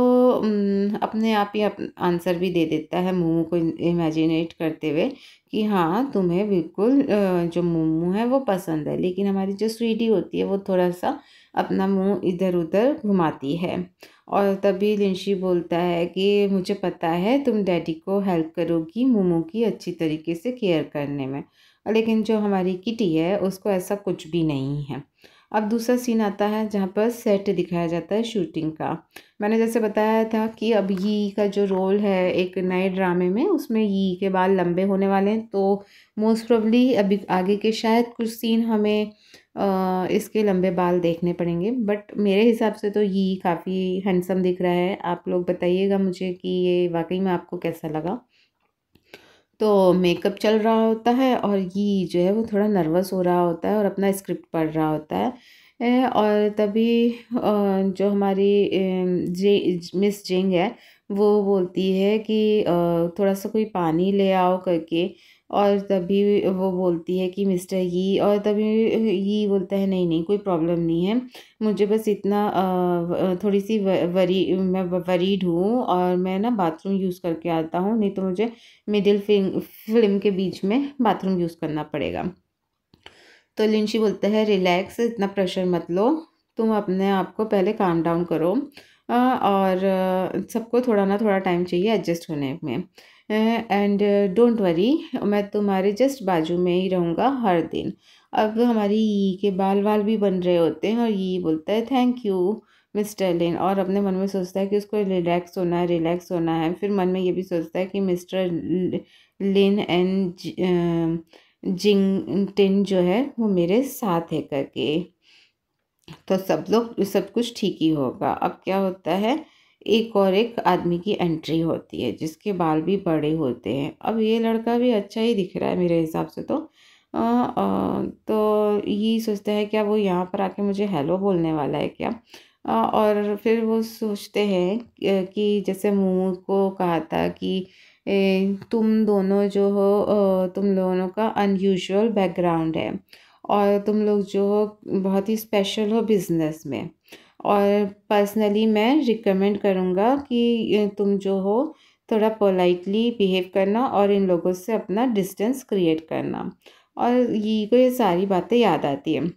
अपने आप ही आंसर भी दे देता है मोमो को इमेजिनेट करते हुए कि हाँ तुम्हें बिल्कुल जो मोमो है वो पसंद है लेकिन हमारी जो स्वीटी होती है वो थोड़ा सा अपना मुंह इधर उधर घुमाती है और तभी लिंशी बोलता है कि मुझे पता है तुम डैडी को हेल्प करोगी मोमो की अच्छी तरीके से केयर करने में लेकिन जो हमारी किटी है उसको ऐसा कुछ भी नहीं है अब दूसरा सीन आता है जहाँ पर सेट दिखाया जाता है शूटिंग का मैंने जैसे बताया था कि अब यी का जो रोल है एक नए ड्रामे में उसमें यी के बाल लंबे होने वाले हैं तो मोस्ट प्रॉब्ली अभी आगे के शायद कुछ सीन हमें आ, इसके लंबे बाल देखने पड़ेंगे बट मेरे हिसाब से तो यी काफ़ी हैंडसम दिख रहा है आप लोग बताइएगा मुझे कि ये वाकई में आपको कैसा लगा तो मेकअप चल रहा होता है और ये जो है वो थोड़ा नर्वस हो रहा होता है और अपना स्क्रिप्ट पढ़ रहा होता है और तभी जो हमारी जे मिस जिंग है वो बोलती है कि थोड़ा सा कोई पानी ले आओ करके और तभी वो बोलती है कि मिस्टर यी और तभी यी बोलता है नहीं नहीं कोई प्रॉब्लम नहीं है मुझे बस इतना थोड़ी सी वरी मैं वरीड हूँ और मैं ना बाथरूम यूज़ करके आता हूँ नहीं तो मुझे मिडिल फिल्म फिल्म के बीच में बाथरूम यूज़ करना पड़ेगा तो लिंशी बोलता है रिलैक्स इतना प्रेशर मत लो तुम अपने आप को पहले काम डाउन करो और सबको थोड़ा ना थोड़ा टाइम चाहिए एडजस्ट होने में एंड डोंट वरी मैं तुम्हारे जस्ट बाजू में ही रहूँगा हर दिन अब हमारी ई के बाल वाल भी बन रहे होते हैं और ये बोलता है थैंक यू मिस्टर लिन और अपने मन में सोचता है कि उसको रिलैक्स होना है रिलैक्स होना है फिर मन में ये भी सोचता है कि mister Lin and Jing Tin जो है वो मेरे साथ है करके तो सब लोग सब कुछ ठीक ही होगा अब क्या होता है एक और एक आदमी की एंट्री होती है जिसके बाल भी बड़े होते हैं अब ये लड़का भी अच्छा ही दिख रहा है मेरे हिसाब से तो आ, आ, तो ये सोचते हैं क्या वो यहाँ पर आके मुझे हेलो बोलने वाला है क्या आ, और फिर वो सोचते हैं कि जैसे मुँह को कहा था कि ए, तुम दोनों जो हो तुम दोनों का अनयूजुअल बैकग्राउंड है और तुम लोग जो हो बहुत ही स्पेशल हो बिजनेस में और पर्सनली मैं रिकमेंड करूँगा कि तुम जो हो थोड़ा पोलाइटली बिहेव करना और इन लोगों से अपना डिस्टेंस क्रिएट करना और ये को ये सारी बातें याद आती है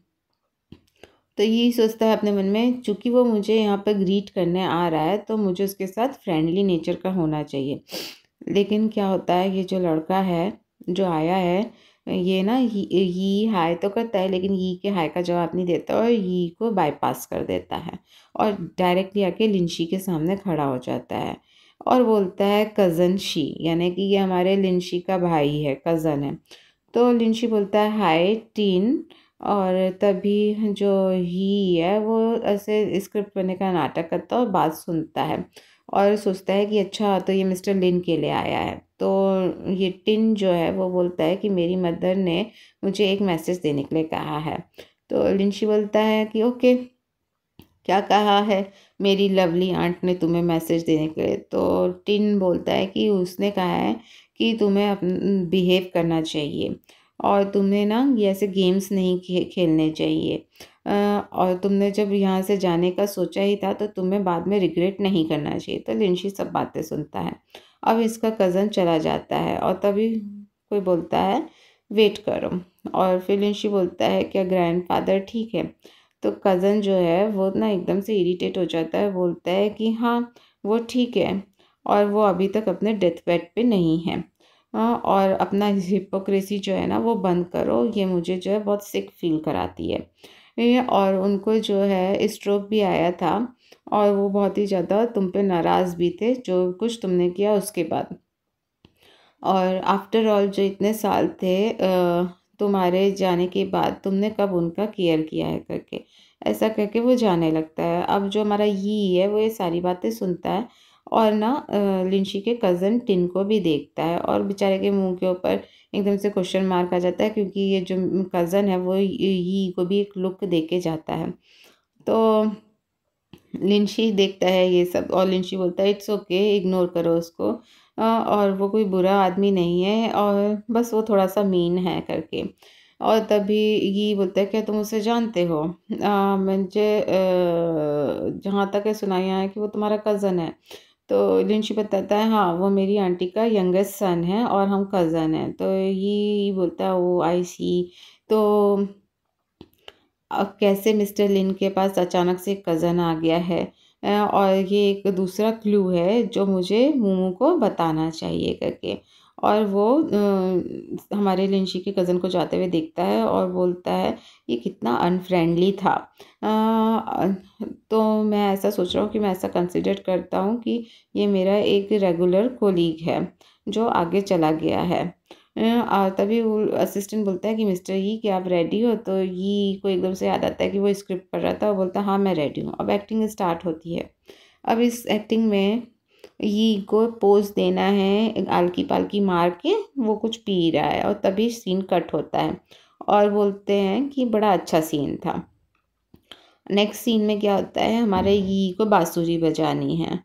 तो यही सोचता है अपने मन में चूँकि वो मुझे यहाँ पर ग्रीट करने आ रहा है तो मुझे उसके साथ फ्रेंडली नेचर का होना चाहिए लेकिन क्या होता है ये जो लड़का है जो आया है ये ना ही, हाई हाय तो करता है लेकिन ही के हाय का जवाब नहीं देता और ही को बाईपास कर देता है और डायरेक्टली आके लिंशी के सामने खड़ा हो जाता है और बोलता है कज़न शी यानी कि ये हमारे लिंशी का भाई है कज़न है तो लिंशी बोलता है हाय टीन और तभी जो ही है वो ऐसे स्क्रिप्ट बनने का नाटक करता है और बात सुनता है और सोचता है कि अच्छा तो ये मिस्टर लिन के लिए आया है तो ये टिन जो है वो बोलता है कि मेरी मदर ने मुझे एक मैसेज देने के लिए कहा है तो लिंशी बोलता है कि ओके क्या कहा है मेरी लवली आंट ने तुम्हें मैसेज देने के लिए तो टिन बोलता है कि उसने कहा है कि तुम्हें बिहेव करना चाहिए और तुम्हें ना ये ऐसे गेम्स नहीं खेलने चाहिए और तुमने जब यहाँ से जाने का सोचा ही था तो तुम्हें बाद में रिग्रेट नहीं करना चाहिए तो लिंशी सब बातें सुनता है अब इसका कज़न चला जाता है और तभी कोई बोलता है वेट करो और फिर लिंशी बोलता है क्या ग्रैंडफादर ठीक है तो कज़न जो है वो ना एकदम से इरीटेट हो जाता है बोलता है कि हाँ वो ठीक है और वो अभी तक अपने डेथ बेड पे नहीं है और अपना हिपोक्रेसी जो है ना वो बंद करो ये मुझे जो है बहुत सिक फील कराती है और उनको जो है स्ट्रोक भी आया था और वो बहुत ही ज़्यादा तुम पे नाराज़ भी थे जो कुछ तुमने किया उसके बाद और आफ्टर ऑल जो इतने साल थे तुम्हारे जाने के बाद तुमने कब उनका केयर किया है करके ऐसा करके वो जाने लगता है अब जो हमारा ये है वो ये सारी बातें सुनता है और ना लिंशी के कज़न टिन को भी देखता है और बेचारे के मुंह के ऊपर एकदम से क्वेश्चन मार्क आ जाता है क्योंकि ये जो कज़न है वो ही को भी एक लुक दे के जाता है तो लिंशी देखता है ये सब और लिंशी बोलता है इट्स ओके इग्नोर करो उसको और वो कोई बुरा आदमी नहीं है और बस वो थोड़ा सा मीन है करके और तभी ये बोलता है क्या तुम उसे जानते हो मुझे जहाँ तक है सुनाया है कि वो तुम्हारा कज़न है तो लिंशी बताता है हाँ वो मेरी आंटी का यंगेस्ट सन है और हम कज़न हैं तो ये बोलता है वो आई सी तो अब कैसे मिस्टर लिन के पास अचानक से कज़न आ गया है और ये एक दूसरा क्लू है जो मुझे मोमो को बताना चाहिए करके और वो हमारे लिंशी के कज़न को जाते हुए देखता है और बोलता है ये कितना अनफ्रेंडली था आ, तो मैं ऐसा सोच रहा हूँ कि मैं ऐसा कंसिडर करता हूँ कि ये मेरा एक रेगुलर कोलीग है जो आगे चला गया है तभी वो असिस्टेंट बोलता है कि मिस्टर ही कि आप रेडी हो तो ये को एकदम से याद आता है कि वो स्क्रिप्ट पढ़ रहा था और बोलता है हाँ मैं रेडी हूँ अब एक्टिंग स्टार्ट होती है अब इस एक्टिंग में ये को पोज देना है आलकी पालकी मार के वो कुछ पी रहा है और तभी सीन कट होता है और बोलते हैं कि बड़ा अच्छा सीन था नेक्स्ट सीन में क्या होता है हमारे ये को बाँसुरी बजानी है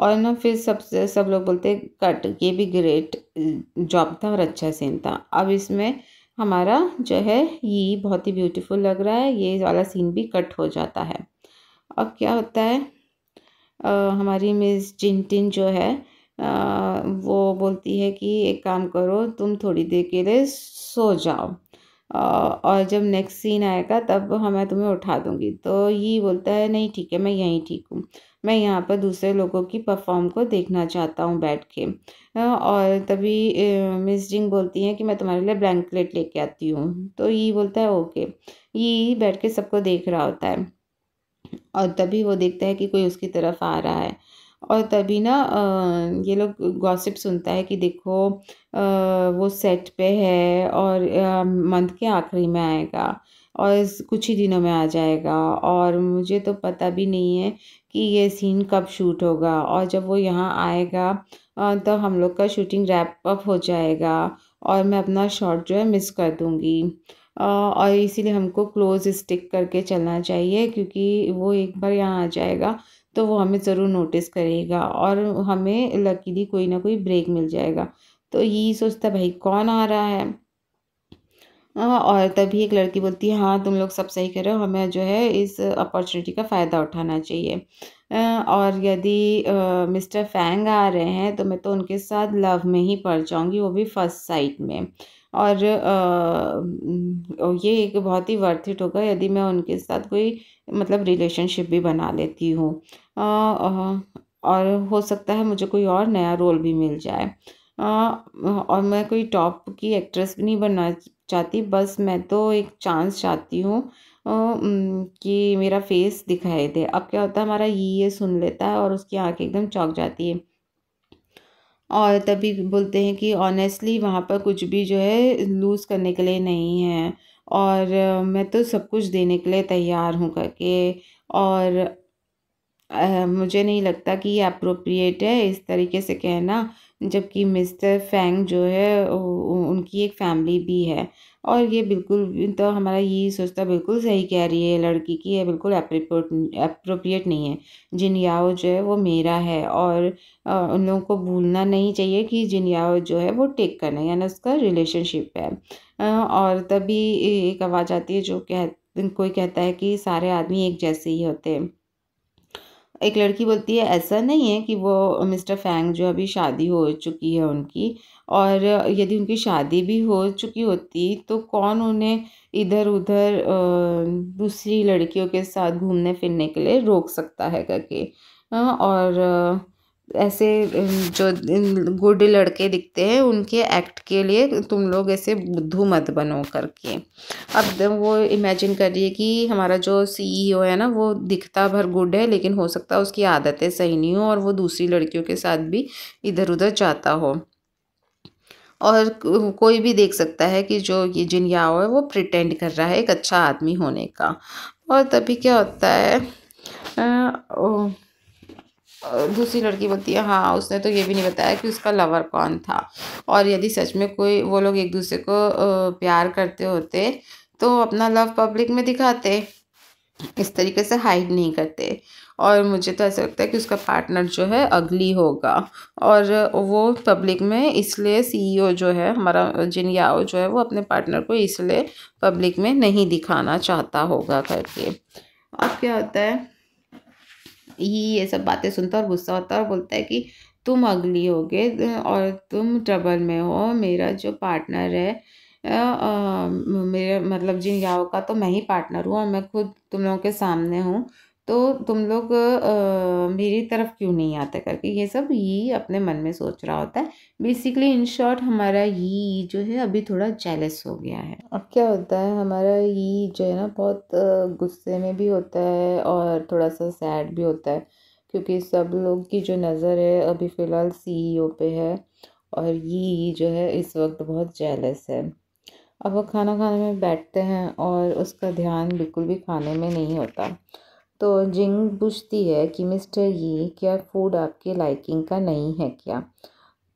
और ना फिर सब सब लोग बोलते कट ये भी ग्रेट जॉब था और अच्छा सीन था अब इसमें हमारा जो है ये बहुत ही ब्यूटीफुल लग रहा है ये वाला सीन भी कट हो जाता है अब क्या होता है हमारी मिस जिनटिन जो है वो बोलती है कि एक काम करो तुम थोड़ी देर के लिए सो जाओ और जब नेक्स्ट सीन आएगा तब मैं तुम्हें उठा दूँगी तो ये बोलता है नहीं ठीक है मैं यहीं ठीक हूँ मैं यहाँ पर दूसरे लोगों की परफॉर्म को देखना चाहता हूँ बैठ के और तभी मिस जिंग बोलती हैं कि मैं तुम्हारे लिए ब्लैंकलेट लेके आती हूँ तो ये बोलता है ओके ये बैठ के सबको देख रहा होता है और तभी वो देखता है कि कोई उसकी तरफ आ रहा है और तभी ना ये लोग गॉसिप सुनता है कि देखो वो सेट पे है और मंथ के आखिरी में आएगा और कुछ ही दिनों में आ जाएगा और मुझे तो पता भी नहीं है कि ये सीन कब शूट होगा और जब वो यहाँ आएगा तो हम लोग का शूटिंग रैप अप हो जाएगा और मैं अपना शॉट जो है मिस कर दूँगी और इसीलिए हमको क्लोज स्टिक करके चलना चाहिए क्योंकि वो एक बार यहाँ आ जाएगा तो वो हमें ज़रूर नोटिस करेगा और हमें लकीली कोई ना कोई ब्रेक मिल जाएगा तो यही सोचता भाई कौन आ रहा है और तभी एक लड़की बोलती है हाँ तुम लोग सब सही कर रहे हो हमें जो है इस अपॉर्चुनिटी का फ़ायदा उठाना चाहिए और यदि मिस्टर फैंग आ रहे हैं तो मैं तो उनके साथ लव में ही पड़ जाऊँगी वो भी फर्स्ट साइट में और ये एक बहुत ही वर्थ इट होगा यदि मैं उनके साथ कोई मतलब रिलेशनशिप भी बना लेती हूँ और हो सकता है मुझे कोई और नया रोल भी मिल जाए और मैं कोई टॉप की एक्ट्रेस भी नहीं बनना चाहती बस मैं तो एक चांस चाहती हूँ कि मेरा फेस दिखाई दे अब क्या होता है हमारा ये ये सुन लेता है और उसकी आंखें एकदम चौक जाती है और तभी बोलते हैं कि ऑनेस्टली वहाँ पर कुछ भी जो है लूज़ करने के लिए नहीं है और मैं तो सब कुछ देने के लिए तैयार हूँ करके और आ, मुझे नहीं लगता कि ये अप्रोप्रिएट है इस तरीके से कहना जबकि मिस्टर फैंग जो है उनकी एक फैमिली भी है और ये बिल्कुल तो हमारा ये सोचता बिल्कुल सही कह रही है लड़की की ये बिल्कुल अप्रोप्रिएट नहीं है याओ जो है वो मेरा है और उन लोगों को भूलना नहीं चाहिए कि याओ जो है वो टेक करना यानी उसका रिलेशनशिप है और तभी एक आवाज़ आती है जो कह कोई कहता है कि सारे आदमी एक जैसे ही होते हैं एक लड़की बोलती है ऐसा नहीं है कि वो मिस्टर फैंग जो अभी शादी हो चुकी है उनकी और यदि उनकी शादी भी हो चुकी होती तो कौन उन्हें इधर उधर दूसरी लड़कियों के साथ घूमने फिरने के लिए रोक सकता है करके और ऐसे जो गुड लड़के दिखते हैं उनके एक्ट के लिए तुम लोग ऐसे बुद्धू मत बनो करके अब वो इमेजिन करिए कि हमारा जो सीईओ e है ना वो दिखता भर गुड है लेकिन हो सकता है उसकी आदतें सही नहीं हो और वो दूसरी लड़कियों के साथ भी इधर उधर जाता हो और कोई भी देख सकता है कि जो ये जिन याओ है वो प्रिटेंड कर रहा है एक अच्छा आदमी होने का और तभी क्या होता है आ, ओ, दूसरी लड़की बोलती है हाँ उसने तो ये भी नहीं बताया कि उसका लवर कौन था और यदि सच में कोई वो लोग एक दूसरे को प्यार करते होते तो अपना लव पब्लिक में दिखाते इस तरीके से हाइड नहीं करते और मुझे तो ऐसा लगता है कि उसका पार्टनर जो है अगली होगा और वो पब्लिक में इसलिए सीईओ जो है हमारा जिन याओ जो है वो अपने पार्टनर को इसलिए पब्लिक में नहीं दिखाना चाहता होगा करके अब क्या होता है ही ये सब बातें सुनता और गुस्सा होता और बोलता है कि तुम अगली हो गए और तुम ट्रबल में हो मेरा जो पार्टनर है आ, आ, मेरे मतलब जिन याओ का तो मैं ही पार्टनर हूँ और मैं खुद तुम लोगों के सामने हूँ तो तुम लोग आ, मेरी तरफ क्यों नहीं आते करके ये सब ये अपने मन में सोच रहा होता है बेसिकली इन शॉर्ट हमारा ये जो है अभी थोड़ा जेलस हो गया है अब क्या होता है हमारा ये जो है ना बहुत गुस्से में भी होता है और थोड़ा सा सैड भी होता है क्योंकि सब लोग की जो नज़र है अभी फ़िलहाल सीईओ e पे है और ये जो है इस वक्त बहुत जेलस है अब वो खाना खाने में बैठते हैं और उसका ध्यान बिल्कुल भी खाने में नहीं होता तो जिंग पूछती है कि मिस्टर ये क्या फूड आपके लाइकिंग का नहीं है क्या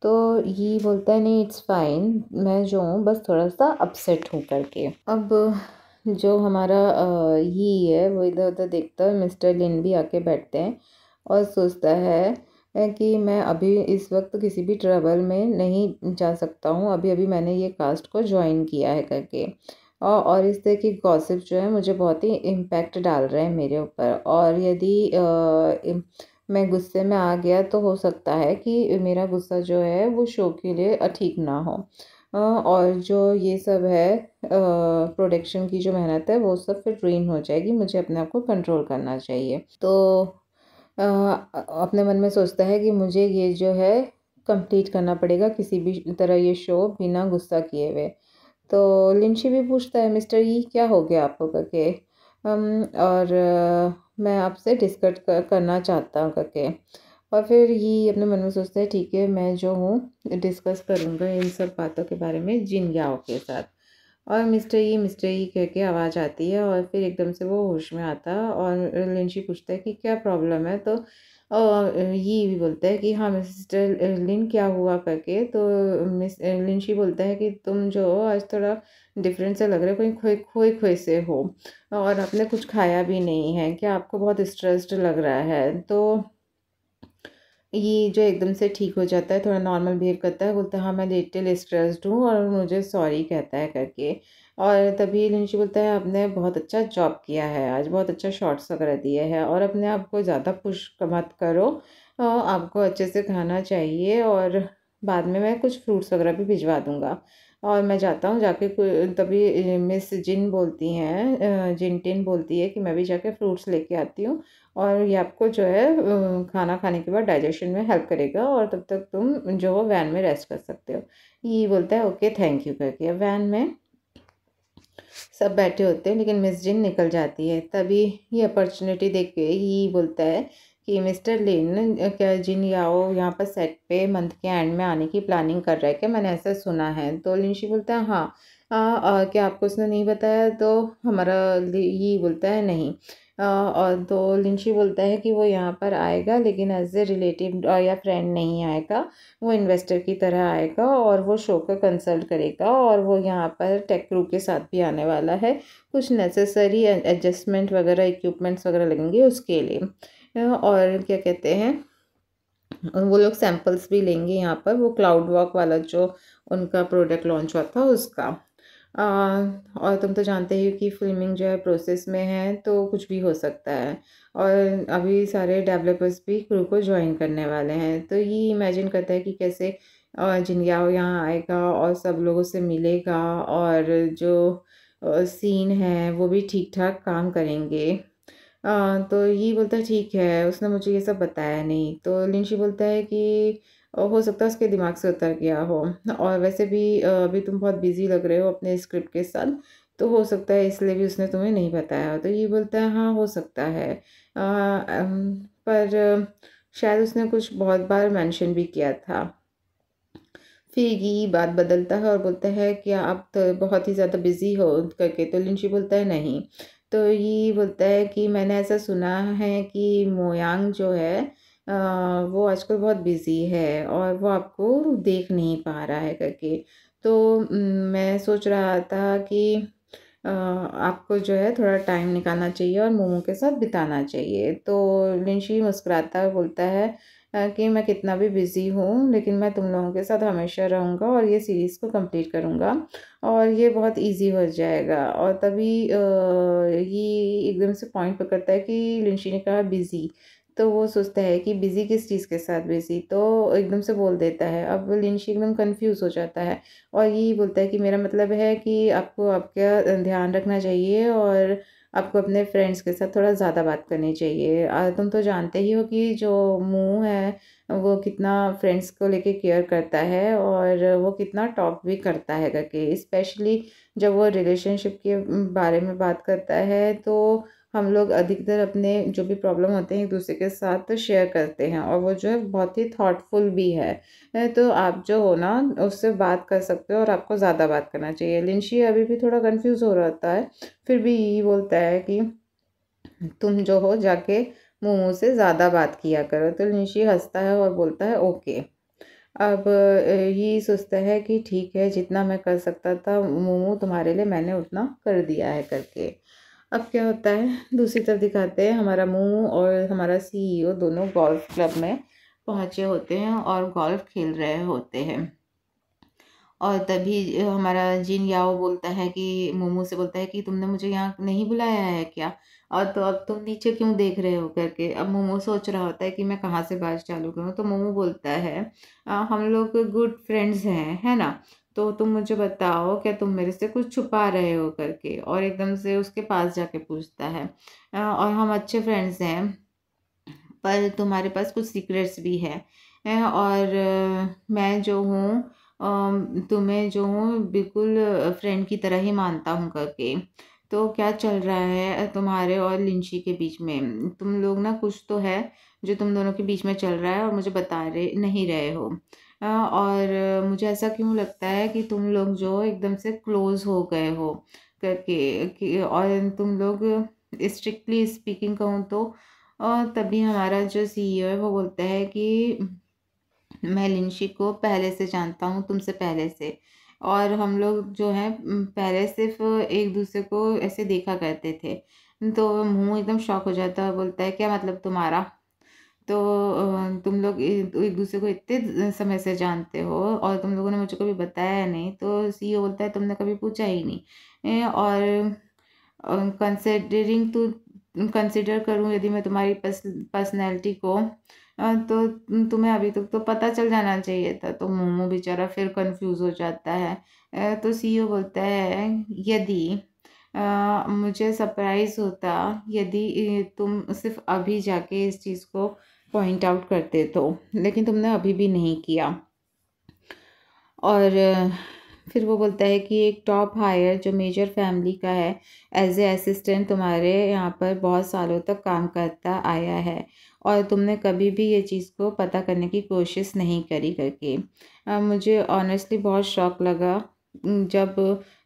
तो ये बोलता है नहीं इट्स फाइन मैं जो हूँ बस थोड़ा सा अपसेट हूँ करके अब जो हमारा ये है वो इधर उधर देखता है मिस्टर लिन भी आके बैठते हैं और सोचता है कि मैं अभी इस वक्त किसी भी ट्रबल में नहीं जा सकता हूँ अभी अभी मैंने ये कास्ट को ज्वाइन किया है करके और इस तरह की गॉसिप जो है मुझे बहुत ही इम्पैक्ट डाल रहा है मेरे ऊपर और यदि मैं गुस्से में आ गया तो हो सकता है कि मेरा गुस्सा जो है वो शो के लिए ठीक ना हो और जो ये सब है प्रोडक्शन की जो मेहनत है वो सब फिर ड्रेन हो जाएगी मुझे अपने आप को कंट्रोल करना चाहिए तो आ, अपने मन में सोचता है कि मुझे ये जो है कंप्लीट करना पड़ेगा किसी भी तरह ये शो बिना गुस्सा किए हुए तो लिंशी भी पूछता है मिस्टर ई क्या हो गया आपको करके और मैं आपसे डिस्कट करना चाहता हूँ करके और फिर ये अपने मन में सोचता है ठीक है मैं जो हूँ डिस्कस करूँगा इन सब बातों के बारे में जिन याओ के साथ और मिस्टर ई मिस्टर ई कह के आवाज़ आती है और फिर एकदम से वो होश में आता और लिंशी पूछता है कि क्या प्रॉब्लम है तो और ये भी बोलता है कि हाँ मिस्टर लिन क्या हुआ करके तो मिस शी बोलता है कि तुम जो आज थोड़ा डिफरेंट से लग रहे हो कहीं खोए खोए खोए से हो और आपने कुछ खाया भी नहीं है क्या आपको बहुत स्ट्रेस्ड लग रहा है तो ये जो एकदम से ठीक हो जाता है थोड़ा नॉर्मल बिहेव करता है बोलता है हाँ मैं लिटिल स्ट्रेस्ड हूँ और मुझे सॉरी कहता है करके और तभी रिंशी बोलता है आपने बहुत अच्छा जॉब किया है आज बहुत अच्छा शॉर्ट्स वगैरह दिए हैं और अपने आप को ज़्यादा पुश मत करो आपको अच्छे से खाना चाहिए और बाद में मैं कुछ फ्रूट्स वगैरह भी भिजवा दूँगा और मैं जाता हूँ जाके तभी मिस जिन बोलती हैं जिन टिन बोलती है कि मैं भी जाके फ्रूट्स लेके आती हूँ और ये आपको जो है खाना खाने के बाद डाइजेशन में हेल्प करेगा और तब तक तुम जो वैन में रेस्ट कर सकते हो ये बोलता है ओके थैंक यू करके वैन में सब बैठे होते हैं लेकिन मिस जिन निकल जाती है तभी ये अपॉर्चुनिटी देख के ही बोलता है कि मिस्टर लिन क्या जिन याओ यहाँ पर सेट पे मंथ के एंड में आने की प्लानिंग कर रहा है क्या मैंने ऐसा सुना है तो लिनशी बोलता है हाँ क्या आपको उसने नहीं बताया तो हमारा ये बोलता है नहीं और तो लिंची बोलता है कि वो यहाँ पर आएगा लेकिन एज ए रिलेटिव या फ्रेंड नहीं आएगा वो इन्वेस्टर की तरह आएगा और वो शो का कंसल्ट करेगा और वो यहाँ पर टेक क्रू के साथ भी आने वाला है कुछ नेसेसरी एडजस्टमेंट वगैरह इक्विपमेंट्स वगैरह लगेंगे उसके लिए और क्या कहते हैं वो लोग सैम्पल्स भी लेंगे यहाँ पर वो क्लाउड वॉक वाला जो उनका प्रोडक्ट लॉन्च हुआ था उसका और तुम तो जानते ही हो कि फिल्मिंग जो है प्रोसेस में है तो कुछ भी हो सकता है और अभी सारे डेवलपर्स भी क्रू को ज्वाइन करने वाले हैं तो ये इमेजिन करता है कि कैसे जिनयाओ यहाँ आएगा और सब लोगों से मिलेगा और जो सीन है वो भी ठीक ठाक काम करेंगे तो ये बोलता है ठीक है उसने मुझे ये सब बताया नहीं तो लिंशी बोलता है कि हो सकता है उसके दिमाग से उतर गया हो और वैसे भी अभी तुम बहुत बिजी लग रहे हो अपने स्क्रिप्ट के साथ तो हो सकता है इसलिए भी उसने तुम्हें नहीं बताया तो ये बोलता है हाँ हो सकता है आ, पर शायद उसने कुछ बहुत बार मेंशन भी किया था फिर ये बात बदलता है और बोलता है कि आप तो बहुत ही ज़्यादा बिजी हो करके तो लिंशी बोलता है नहीं तो ये बोलता है कि मैंने ऐसा सुना है कि मोयांग जो है वो आजकल बहुत बिज़ी है और वो आपको देख नहीं पा रहा है करके तो मैं सोच रहा था कि आपको जो है थोड़ा टाइम निकालना चाहिए और मोमो के साथ बिताना चाहिए तो लिंशी मुस्कुराता है बोलता है कि मैं कितना भी बिज़ी हूँ लेकिन मैं तुम लोगों के साथ हमेशा रहूँगा और ये सीरीज़ को कंप्लीट करूँगा और ये बहुत इजी हो जाएगा और तभी ये एकदम से पॉइंट पकड़ता है कि लिंशी ने कहा बिज़ी तो वो सोचता है कि बिज़ी किस चीज़ के साथ बिज़ी तो एकदम से बोल देता है अब लिंशी एकदम कंफ्यूज हो जाता है और यही बोलता है कि मेरा मतलब है कि आपको आपका ध्यान रखना चाहिए और आपको अपने फ्रेंड्स के साथ थोड़ा ज़्यादा बात करनी चाहिए तुम तो जानते ही हो कि जो मुँह है वो कितना फ्रेंड्स को लेके केयर करता है और वो कितना टॉप भी करता है करके स्पेशली जब वो रिलेशनशिप के बारे में बात करता है तो हम लोग अधिकतर अपने जो भी प्रॉब्लम होते हैं एक दूसरे के साथ शेयर करते हैं और वो जो है बहुत ही थॉटफुल भी है तो आप जो हो ना उससे बात कर सकते हो और आपको ज़्यादा बात करना चाहिए लिंशी अभी भी थोड़ा कन्फ्यूज़ हो रहता है फिर भी यही बोलता है कि तुम जो हो जाके मोमो से ज़्यादा बात किया करो तो लिंशी हंसता है और बोलता है ओके अब ये सोचता है कि ठीक है जितना मैं कर सकता था मोमो तुम्हारे लिए मैंने उतना कर दिया है करके अब क्या होता है दूसरी तरफ दिखाते हैं हमारा मुंह और हमारा सीईओ दोनों गोल्फ क्लब में पहुंचे होते हैं और गोल्फ खेल रहे होते हैं और तभी हमारा जिन याओ बोलता है कि मोमो से बोलता है कि तुमने मुझे यहाँ नहीं बुलाया है क्या और तो अब तुम नीचे क्यों देख रहे हो करके अब मोमो सोच रहा होता है कि मैं कहाँ से बात चालू करूँ तो मोमो बोलता है आ, हम लोग गुड फ्रेंड्स हैं है ना तो तुम मुझे बताओ क्या तुम मेरे से कुछ छुपा रहे हो करके और एकदम से उसके पास जाके पूछता है और हम अच्छे फ्रेंड्स हैं पर तुम्हारे पास कुछ सीक्रेट्स भी है और मैं जो हूँ तुम्हें जो हूँ बिल्कुल फ्रेंड की तरह ही मानता हूँ करके तो क्या चल रहा है तुम्हारे और लिंची के बीच में तुम लोग ना कुछ तो है जो तुम दोनों के बीच में चल रहा है और मुझे बता रहे नहीं रहे हो और मुझे ऐसा क्यों लगता है कि तुम लोग जो एकदम से क्लोज़ हो गए हो करके कि और तुम लोग स्ट्रिक्टली स्पीकिंग कहूँ तो तभी हमारा जो सीईओ e है वो बोलता है कि मैं लिंशी को पहले से जानता हूँ तुमसे पहले से और हम लोग जो हैं पहले सिर्फ एक दूसरे को ऐसे देखा करते थे तो मुंह एकदम शॉक हो जाता है बोलता है क्या मतलब तुम्हारा तो तुम लोग एक दूसरे को इतने समय से जानते हो और तुम लोगों ने मुझे कभी बताया नहीं तो सी ओ बोलता है तुमने कभी पूछा ही नहीं और कंसिडरिंग तू कंसिडर करूँ यदि मैं तुम्हारी पर्सनैलिटी को तो तुम्हें अभी तक तो पता चल जाना चाहिए था तो मोमो बेचारा फिर कंफ्यूज हो जाता है तो सीईओ बोलता है यदि मुझे सरप्राइज़ होता यदि तुम सिर्फ अभी जाके इस चीज़ को पॉइंट आउट करते तो लेकिन तुमने अभी भी नहीं किया और फिर वो बोलता है कि एक टॉप हायर जो मेजर फैमिली का है एज ए असिस्टेंट तुम्हारे यहाँ पर बहुत सालों तक काम करता आया है और तुमने कभी भी ये चीज़ को पता करने की कोशिश नहीं करी करके आ, मुझे ऑनेस्टली बहुत शौक लगा जब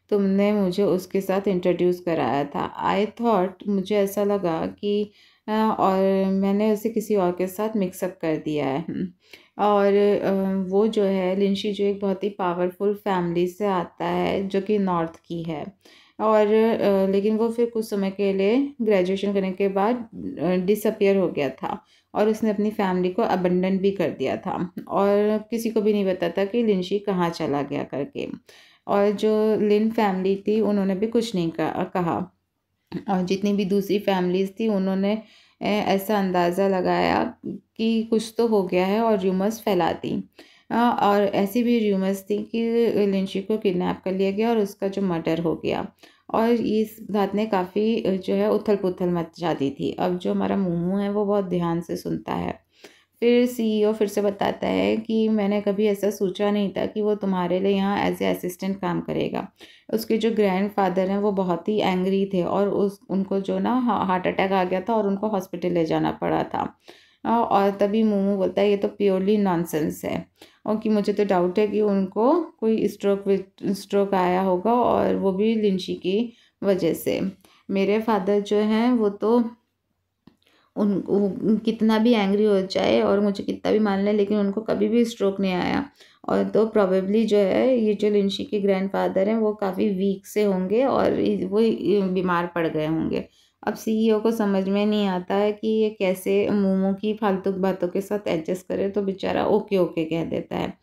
तुमने मुझे उसके साथ इंट्रोड्यूस कराया था आई थॉट मुझे ऐसा लगा कि और मैंने उसे किसी और के साथ मिक्सअप कर दिया है हम्म। और वो जो है लिंशी जो एक बहुत ही पावरफुल फैमिली से आता है जो कि नॉर्थ की है और लेकिन वो फिर कुछ समय के लिए ग्रेजुएशन करने के बाद डिसअपियर हो गया था और उसने अपनी फैमिली को अबंडन भी कर दिया था और किसी को भी नहीं पता था कि लिंशी कहाँ चला गया करके और जो लिन फैमिली थी उन्होंने भी कुछ नहीं कहा और जितनी भी दूसरी फैमिलीज़ थी उन्होंने ऐसा अंदाज़ा लगाया कि कुछ तो हो गया है और र्यूमर्स फैला दी और ऐसी भी र्यूमर्स थी कि लिंशी को किडनैप कर लिया गया और उसका जो मर्डर हो गया और इस बात ने काफ़ी जो है उथल पुथल मचा दी थी अब जो हमारा मोमू है वो बहुत ध्यान से सुनता है फिर सीईओ e फिर से बताता है कि मैंने कभी ऐसा सोचा नहीं था कि वो तुम्हारे लिए यहाँ एज ए असिस्टेंट काम करेगा उसके जो ग्रैंड फादर हैं वो बहुत ही एंग्री थे और उस उनको जो ना हार्ट अटैक आ गया था और उनको हॉस्पिटल ले जाना पड़ा था और तभी मोमो बोलता है ये तो प्योरली नॉनसेंस है और कि मुझे तो डाउट है कि उनको कोई स्ट्रोक स्ट्रोक आया होगा और वो भी लिंची की वजह से मेरे फादर जो हैं वो तो उन वो कितना भी एंग्री हो जाए और मुझे कितना भी मान लें लेकिन उनको कभी भी स्ट्रोक नहीं आया और तो प्रॉबेबली जो है ये जो लिंशी के ग्रैंड फादर हैं वो काफ़ी वीक से होंगे और वो बीमार पड़ गए होंगे अब सीईओ e को समझ में नहीं आता है कि ये कैसे मोमो की फालतू बातों के साथ एडजस्ट करे तो बेचारा ओके ओके कह देता है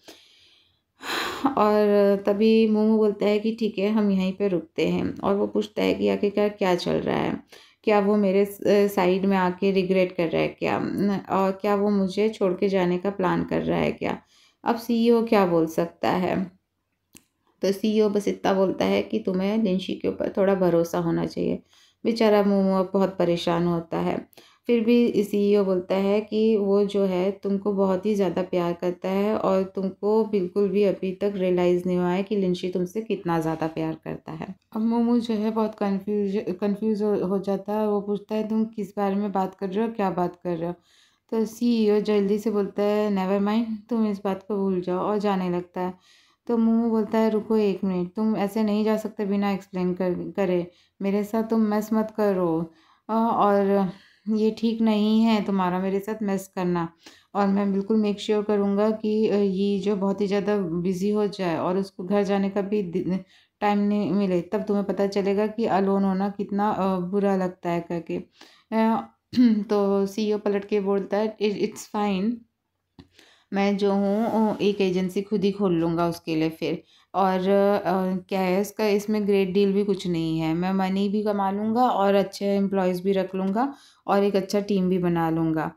और तभी मोमो बोलता है कि ठीक है हम यहीं पे रुकते हैं और वो पूछता है कि आखिरकार क्या चल रहा है क्या वो मेरे साइड में आके रिग्रेट कर रहा है क्या और क्या वो मुझे छोड़ के जाने का प्लान कर रहा है क्या अब सीईओ e क्या बोल सकता है तो सीईओ e बस इतना बोलता है कि तुम्हें लिंशी के ऊपर थोड़ा भरोसा होना चाहिए बेचारा मोमो बहुत परेशान होता है फिर भी सीईओ बोलता है कि वो जो है तुमको बहुत ही ज़्यादा प्यार करता है और तुमको बिल्कुल भी अभी तक रियलाइज़ नहीं हुआ है कि लिंशी तुमसे कितना ज़्यादा प्यार करता है अब मोमो जो है बहुत कन्फ्यूज कन्फ्यूज हो, हो जाता है वो पूछता है तुम किस बारे में बात कर रहे हो क्या बात कर रहे हो तो सी e जल्दी से बोलता है नेवर माइंड तुम इस बात को भूल जाओ और जाने लगता है तो मोमो बोलता है रुको एक मिनट तुम ऐसे नहीं जा सकते बिना एक्सप्लेन कर करे मेरे साथ तुम मैस मत करो और ये ठीक नहीं है तुम्हारा मेरे साथ मेस करना और मैं बिल्कुल मेक श्योर करूँगा कि ये जो बहुत ही ज़्यादा बिज़ी हो जाए और उसको घर जाने का भी टाइम नहीं मिले तब तुम्हें पता चलेगा कि अलोन होना कितना बुरा लगता है करके तो सीईओ e पलट के बोलता है इट्स फाइन मैं जो हूँ एक एजेंसी खुद ही खोल लूँगा उसके लिए फिर और क्या है इसका इसमें ग्रेट डील भी कुछ नहीं है मैं मनी भी कमा लूँगा और अच्छे एम्प्लॉयज़ भी रख लूँगा और एक अच्छा टीम भी बना लूँगा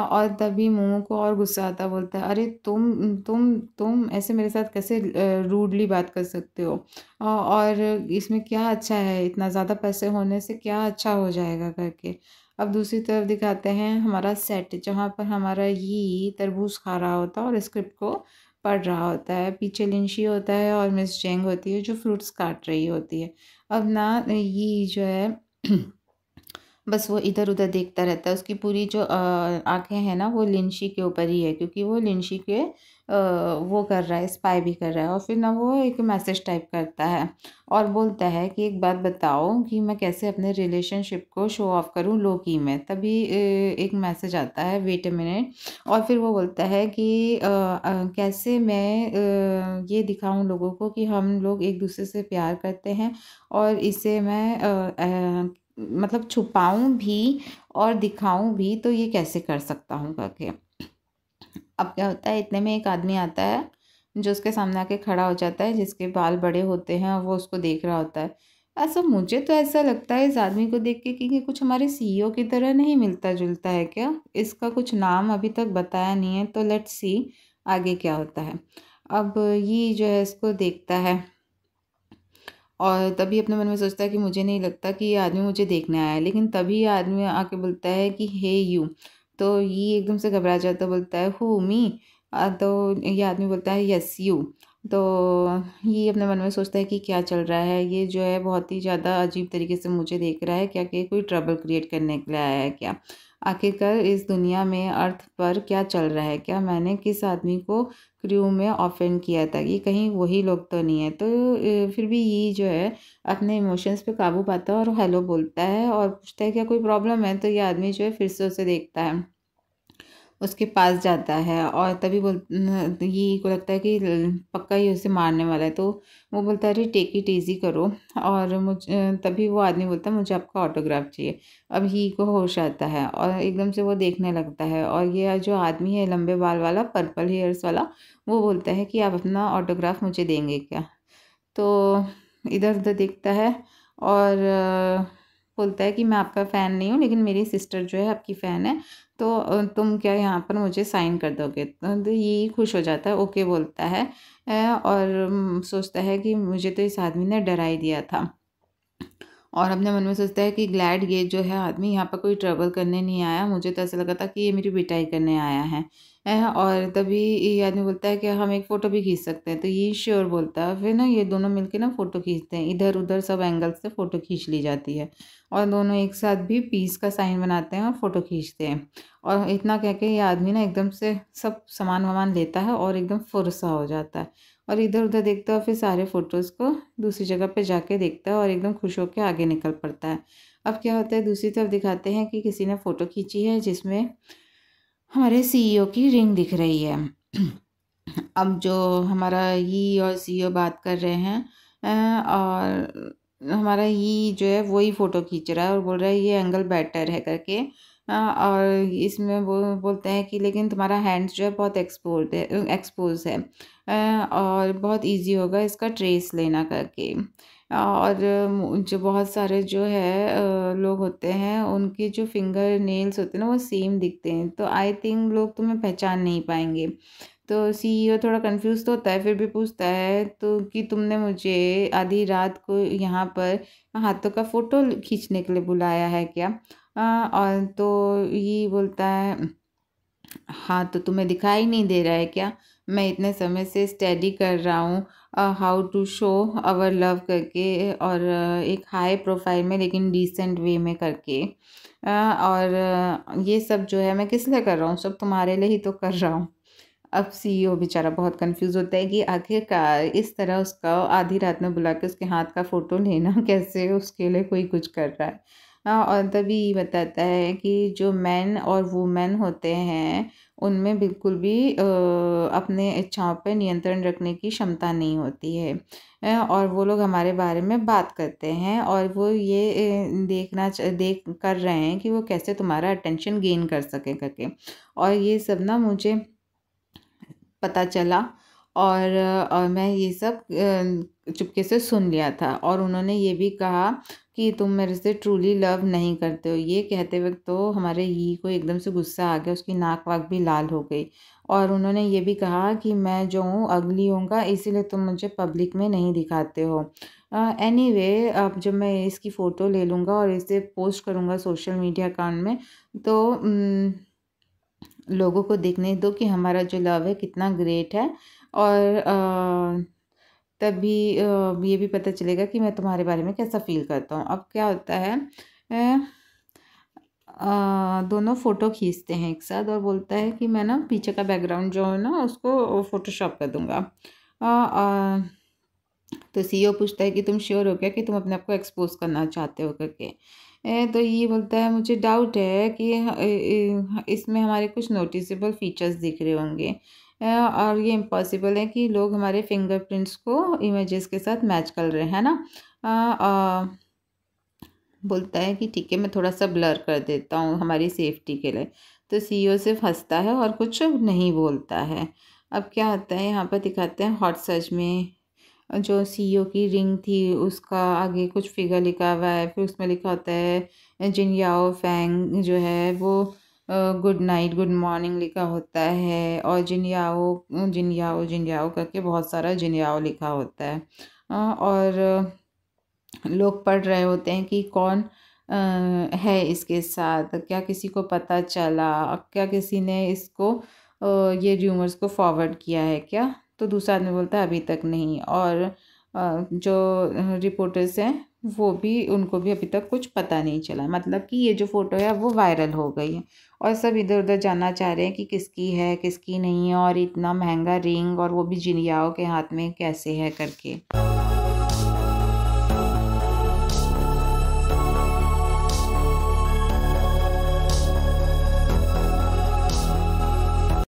और तभी मोमो को और गुस्सा आता बोलता है अरे तुम तुम तुम ऐसे मेरे साथ कैसे रूडली बात कर सकते हो और इसमें क्या अच्छा है इतना ज़्यादा पैसे होने से क्या अच्छा हो जाएगा करके अब दूसरी तरफ दिखाते हैं हमारा सेट जहाँ पर हमारा ये तरबूज खा रहा होता है और स्क्रिप्ट को पढ़ रहा होता है पीछे लिंशी होता है और मिस जेंग होती है जो फ्रूट्स काट रही होती है अब ना ये जो है बस वो इधर उधर देखता रहता है उसकी पूरी जो आंखें हैं ना वो लिंशी के ऊपर ही है क्योंकि वो लिंशी के वो कर रहा है स्पाई भी कर रहा है और फिर ना वो एक मैसेज टाइप करता है और बोलता है कि एक बात बताओ कि मैं कैसे अपने रिलेशनशिप को शो ऑफ करूं लो की में तभी एक मैसेज आता है वेट ए मिनट और फिर वो बोलता है कि आ, आ, कैसे मैं आ, ये दिखाऊं लोगों को कि हम लोग एक दूसरे से प्यार करते हैं और इसे मैं मतलब छुपाऊं भी और दिखाऊं भी तो ये कैसे कर सकता हूँ करके अब क्या होता है इतने में एक आदमी आता है जो उसके सामने आके खड़ा हो जाता है जिसके बाल बड़े होते हैं और वो उसको देख रहा होता है ऐसा मुझे तो ऐसा लगता है इस आदमी को देख के क्योंकि कुछ हमारे सीईओ e की तरह नहीं मिलता जुलता है क्या इसका कुछ नाम अभी तक बताया नहीं है तो लेट्स सी आगे क्या होता है अब ये जो है इसको देखता है और तभी अपने मन में सोचता है कि मुझे नहीं लगता कि ये आदमी मुझे देखने आया है लेकिन तभी ये आदमी आके बोलता है कि हे यू तो ये एकदम से घबरा जाता बोलता है हु मी तो ये आदमी बोलता है यस यू तो ये अपने मन में सोचता है कि क्या चल रहा है ये जो है बहुत ही ज़्यादा अजीब तरीके से मुझे देख रहा है क्या कि कोई ट्रबल क्रिएट करने के लिए आया है क्या आखिरकार इस दुनिया में अर्थ पर क्या चल रहा है क्या मैंने किस आदमी को क्रू में ऑफेंड किया था कि कहीं वही लोग तो नहीं है तो फिर भी ये जो है अपने इमोशंस पे काबू पाता है और हेलो बोलता है और पूछता है क्या कोई प्रॉब्लम है तो ये आदमी जो है फिर से उसे देखता है उसके पास जाता है और तभी बोल ये को लगता है कि पक्का ही उसे मारने वाला है तो वो बोलता है अरे टेक इट ईजी करो और मुझ तभी वो आदमी बोलता है मुझे आपका ऑटोग्राफ चाहिए अब ही को होश आता है और एकदम से वो देखने लगता है और ये जो आदमी है लंबे बाल वाला पर्पल हेयर्स वाला वो बोलता है कि आप अपना ऑटोग्राफ मुझे देंगे क्या तो इधर उधर देखता है और बोलता है कि मैं आपका फ़ैन नहीं हूँ लेकिन मेरी सिस्टर जो है आपकी फ़ैन है तो तुम क्या यहाँ पर मुझे साइन कर दोगे तो, तो ये खुश हो जाता है ओके बोलता है और सोचता है कि मुझे तो इस आदमी ने डरा ही दिया था और अपने मन में सोचता है कि ग्लैड ये जो है आदमी यहाँ पर कोई ट्रबल करने नहीं आया मुझे तो ऐसा लगा था कि ये मेरी पिटाई करने आया है है और तभी ये आदमी बोलता है कि हम एक फ़ोटो भी खींच सकते हैं तो ये श्योर बोलता है फिर ना ये दोनों मिलके ना फ़ोटो खींचते हैं इधर उधर सब एंगल से फ़ोटो खींच ली जाती है और दोनों एक साथ भी पीस का साइन बनाते हैं और फ़ोटो खींचते हैं और इतना कह के ये आदमी ना एकदम से सब सामान वामान लेता है और एकदम फुरसा हो जाता है और इधर उधर देखता है फिर सारे फ़ोटोज़ को दूसरी जगह पर जाके देखता है और एकदम खुश होकर आगे निकल पड़ता है अब क्या होता है दूसरी तरफ दिखाते हैं कि किसी ने फ़ोटो खींची है जिसमें हमारे सीईओ e की रिंग दिख रही है अब जो हमारा ई और सीईओ e बात कर रहे हैं और हमारा ई जो है वही फ़ोटो खींच रहा है और बोल रहा है ये एंगल बेटर है करके और इसमें वो बोलते हैं कि लेकिन तुम्हारा हैंड्स जो है बहुत एक्सपोज है एक्सपोज है और बहुत इजी होगा इसका ट्रेस लेना करके और जो बहुत सारे जो है लोग होते हैं उनके जो फिंगर नेल्स होते हैं ना वो सेम दिखते हैं तो आई थिंक लोग तुम्हें पहचान नहीं पाएंगे तो सीईओ e थोड़ा कंफ्यूज तो होता है फिर भी पूछता है तो कि तुमने मुझे आधी रात को यहाँ पर हाथों का फ़ोटो खींचने के लिए बुलाया है क्या आ, और तो ये बोलता है हाँ तो तुम्हें दिखाई नहीं दे रहा है क्या मैं इतने समय से स्टडी कर रहा हूँ how to show our love करके और एक हाई प्रोफाइल में लेकिन डिसेंट वे में करके और ये सब जो है मैं किस लिए कर रहा हूँ सब तुम्हारे लिए ही तो कर रहा हूँ अब सीईओ e बेचारा बहुत कंफ्यूज होता है कि आखिरकार इस तरह उसका आधी रात में बुला के उसके हाथ का फ़ोटो लेना कैसे उसके लिए कोई कुछ कर रहा है और तभी बताता है कि जो मैन और वुमेन होते हैं उनमें बिल्कुल भी अपने इच्छाओं पर नियंत्रण रखने की क्षमता नहीं होती है और वो लोग हमारे बारे में बात करते हैं और वो ये देखना देख कर रहे हैं कि वो कैसे तुम्हारा अटेंशन गेन कर सके करके और ये सब ना मुझे पता चला और, और मैं ये सब चुपके से सुन लिया था और उन्होंने ये भी कहा कि तुम मेरे से ट्रूली लव नहीं करते हो ये कहते वक्त तो हमारे ही को एकदम से गुस्सा आ गया उसकी नाक वाक भी लाल हो गई और उन्होंने ये भी कहा कि मैं जो हूँ अगली हूँ का इसीलिए तुम मुझे पब्लिक में नहीं दिखाते हो एनी वे अब जब मैं इसकी फ़ोटो ले लूँगा और इसे पोस्ट करूँगा सोशल मीडिया अकाउंट में तो न, लोगों को देखने दो कि हमारा जो लव है कितना ग्रेट है और uh, तब भी ये भी पता चलेगा कि मैं तुम्हारे बारे में कैसा फील करता हूँ अब क्या होता है आ, दोनों फ़ोटो खींचते हैं एक साथ और बोलता है कि मैं ना पीछे का बैकग्राउंड जो है ना उसको फ़ोटोशॉप कर दूँगा तो सीईओ e पूछता है कि तुम श्योर हो क्या कि तुम अपने आप को एक्सपोज करना चाहते हो करके तो ये बोलता है मुझे डाउट है कि इसमें हमारे कुछ नोटिसबल फीचर्स दिख रहे होंगे और ये इम्पॉसिबल है कि लोग हमारे फिंगरप्रिंट्स को इमेजेस के साथ मैच कर रहे हैं ना आ, आ, बोलता है कि ठीक है मैं थोड़ा सा ब्लर कर देता हूँ हमारी सेफ्टी के लिए तो सीईओ e सिर्फ हंसता है और कुछ नहीं बोलता है अब क्या होता है यहाँ पर दिखाते हैं हॉट सर्च में जो सीईओ e की रिंग थी उसका आगे कुछ फिगर लिखा हुआ है फिर उसमें लिखा होता है जिन याओ फैंग जो है वो गुड नाइट गुड मॉर्निंग लिखा होता है और जिनयाओ जिनयाओ जिनयाओ करके बहुत सारा जिनयाओ लिखा होता है और लोग पढ़ रहे होते हैं कि कौन है इसके साथ क्या किसी को पता चला क्या किसी ने इसको ये र्यूमर्स को फॉरवर्ड किया है क्या तो दूसरा आदमी बोलता है अभी तक नहीं और जो रिपोर्टर्स हैं वो भी उनको भी अभी तक कुछ पता नहीं चला मतलब कि ये जो फ़ोटो है वो वायरल हो गई है और सब इधर उधर जानना चाह रहे हैं कि किसकी है किसकी नहीं है और इतना महंगा रिंग और वो भी जिनियाओं के हाथ में कैसे है करके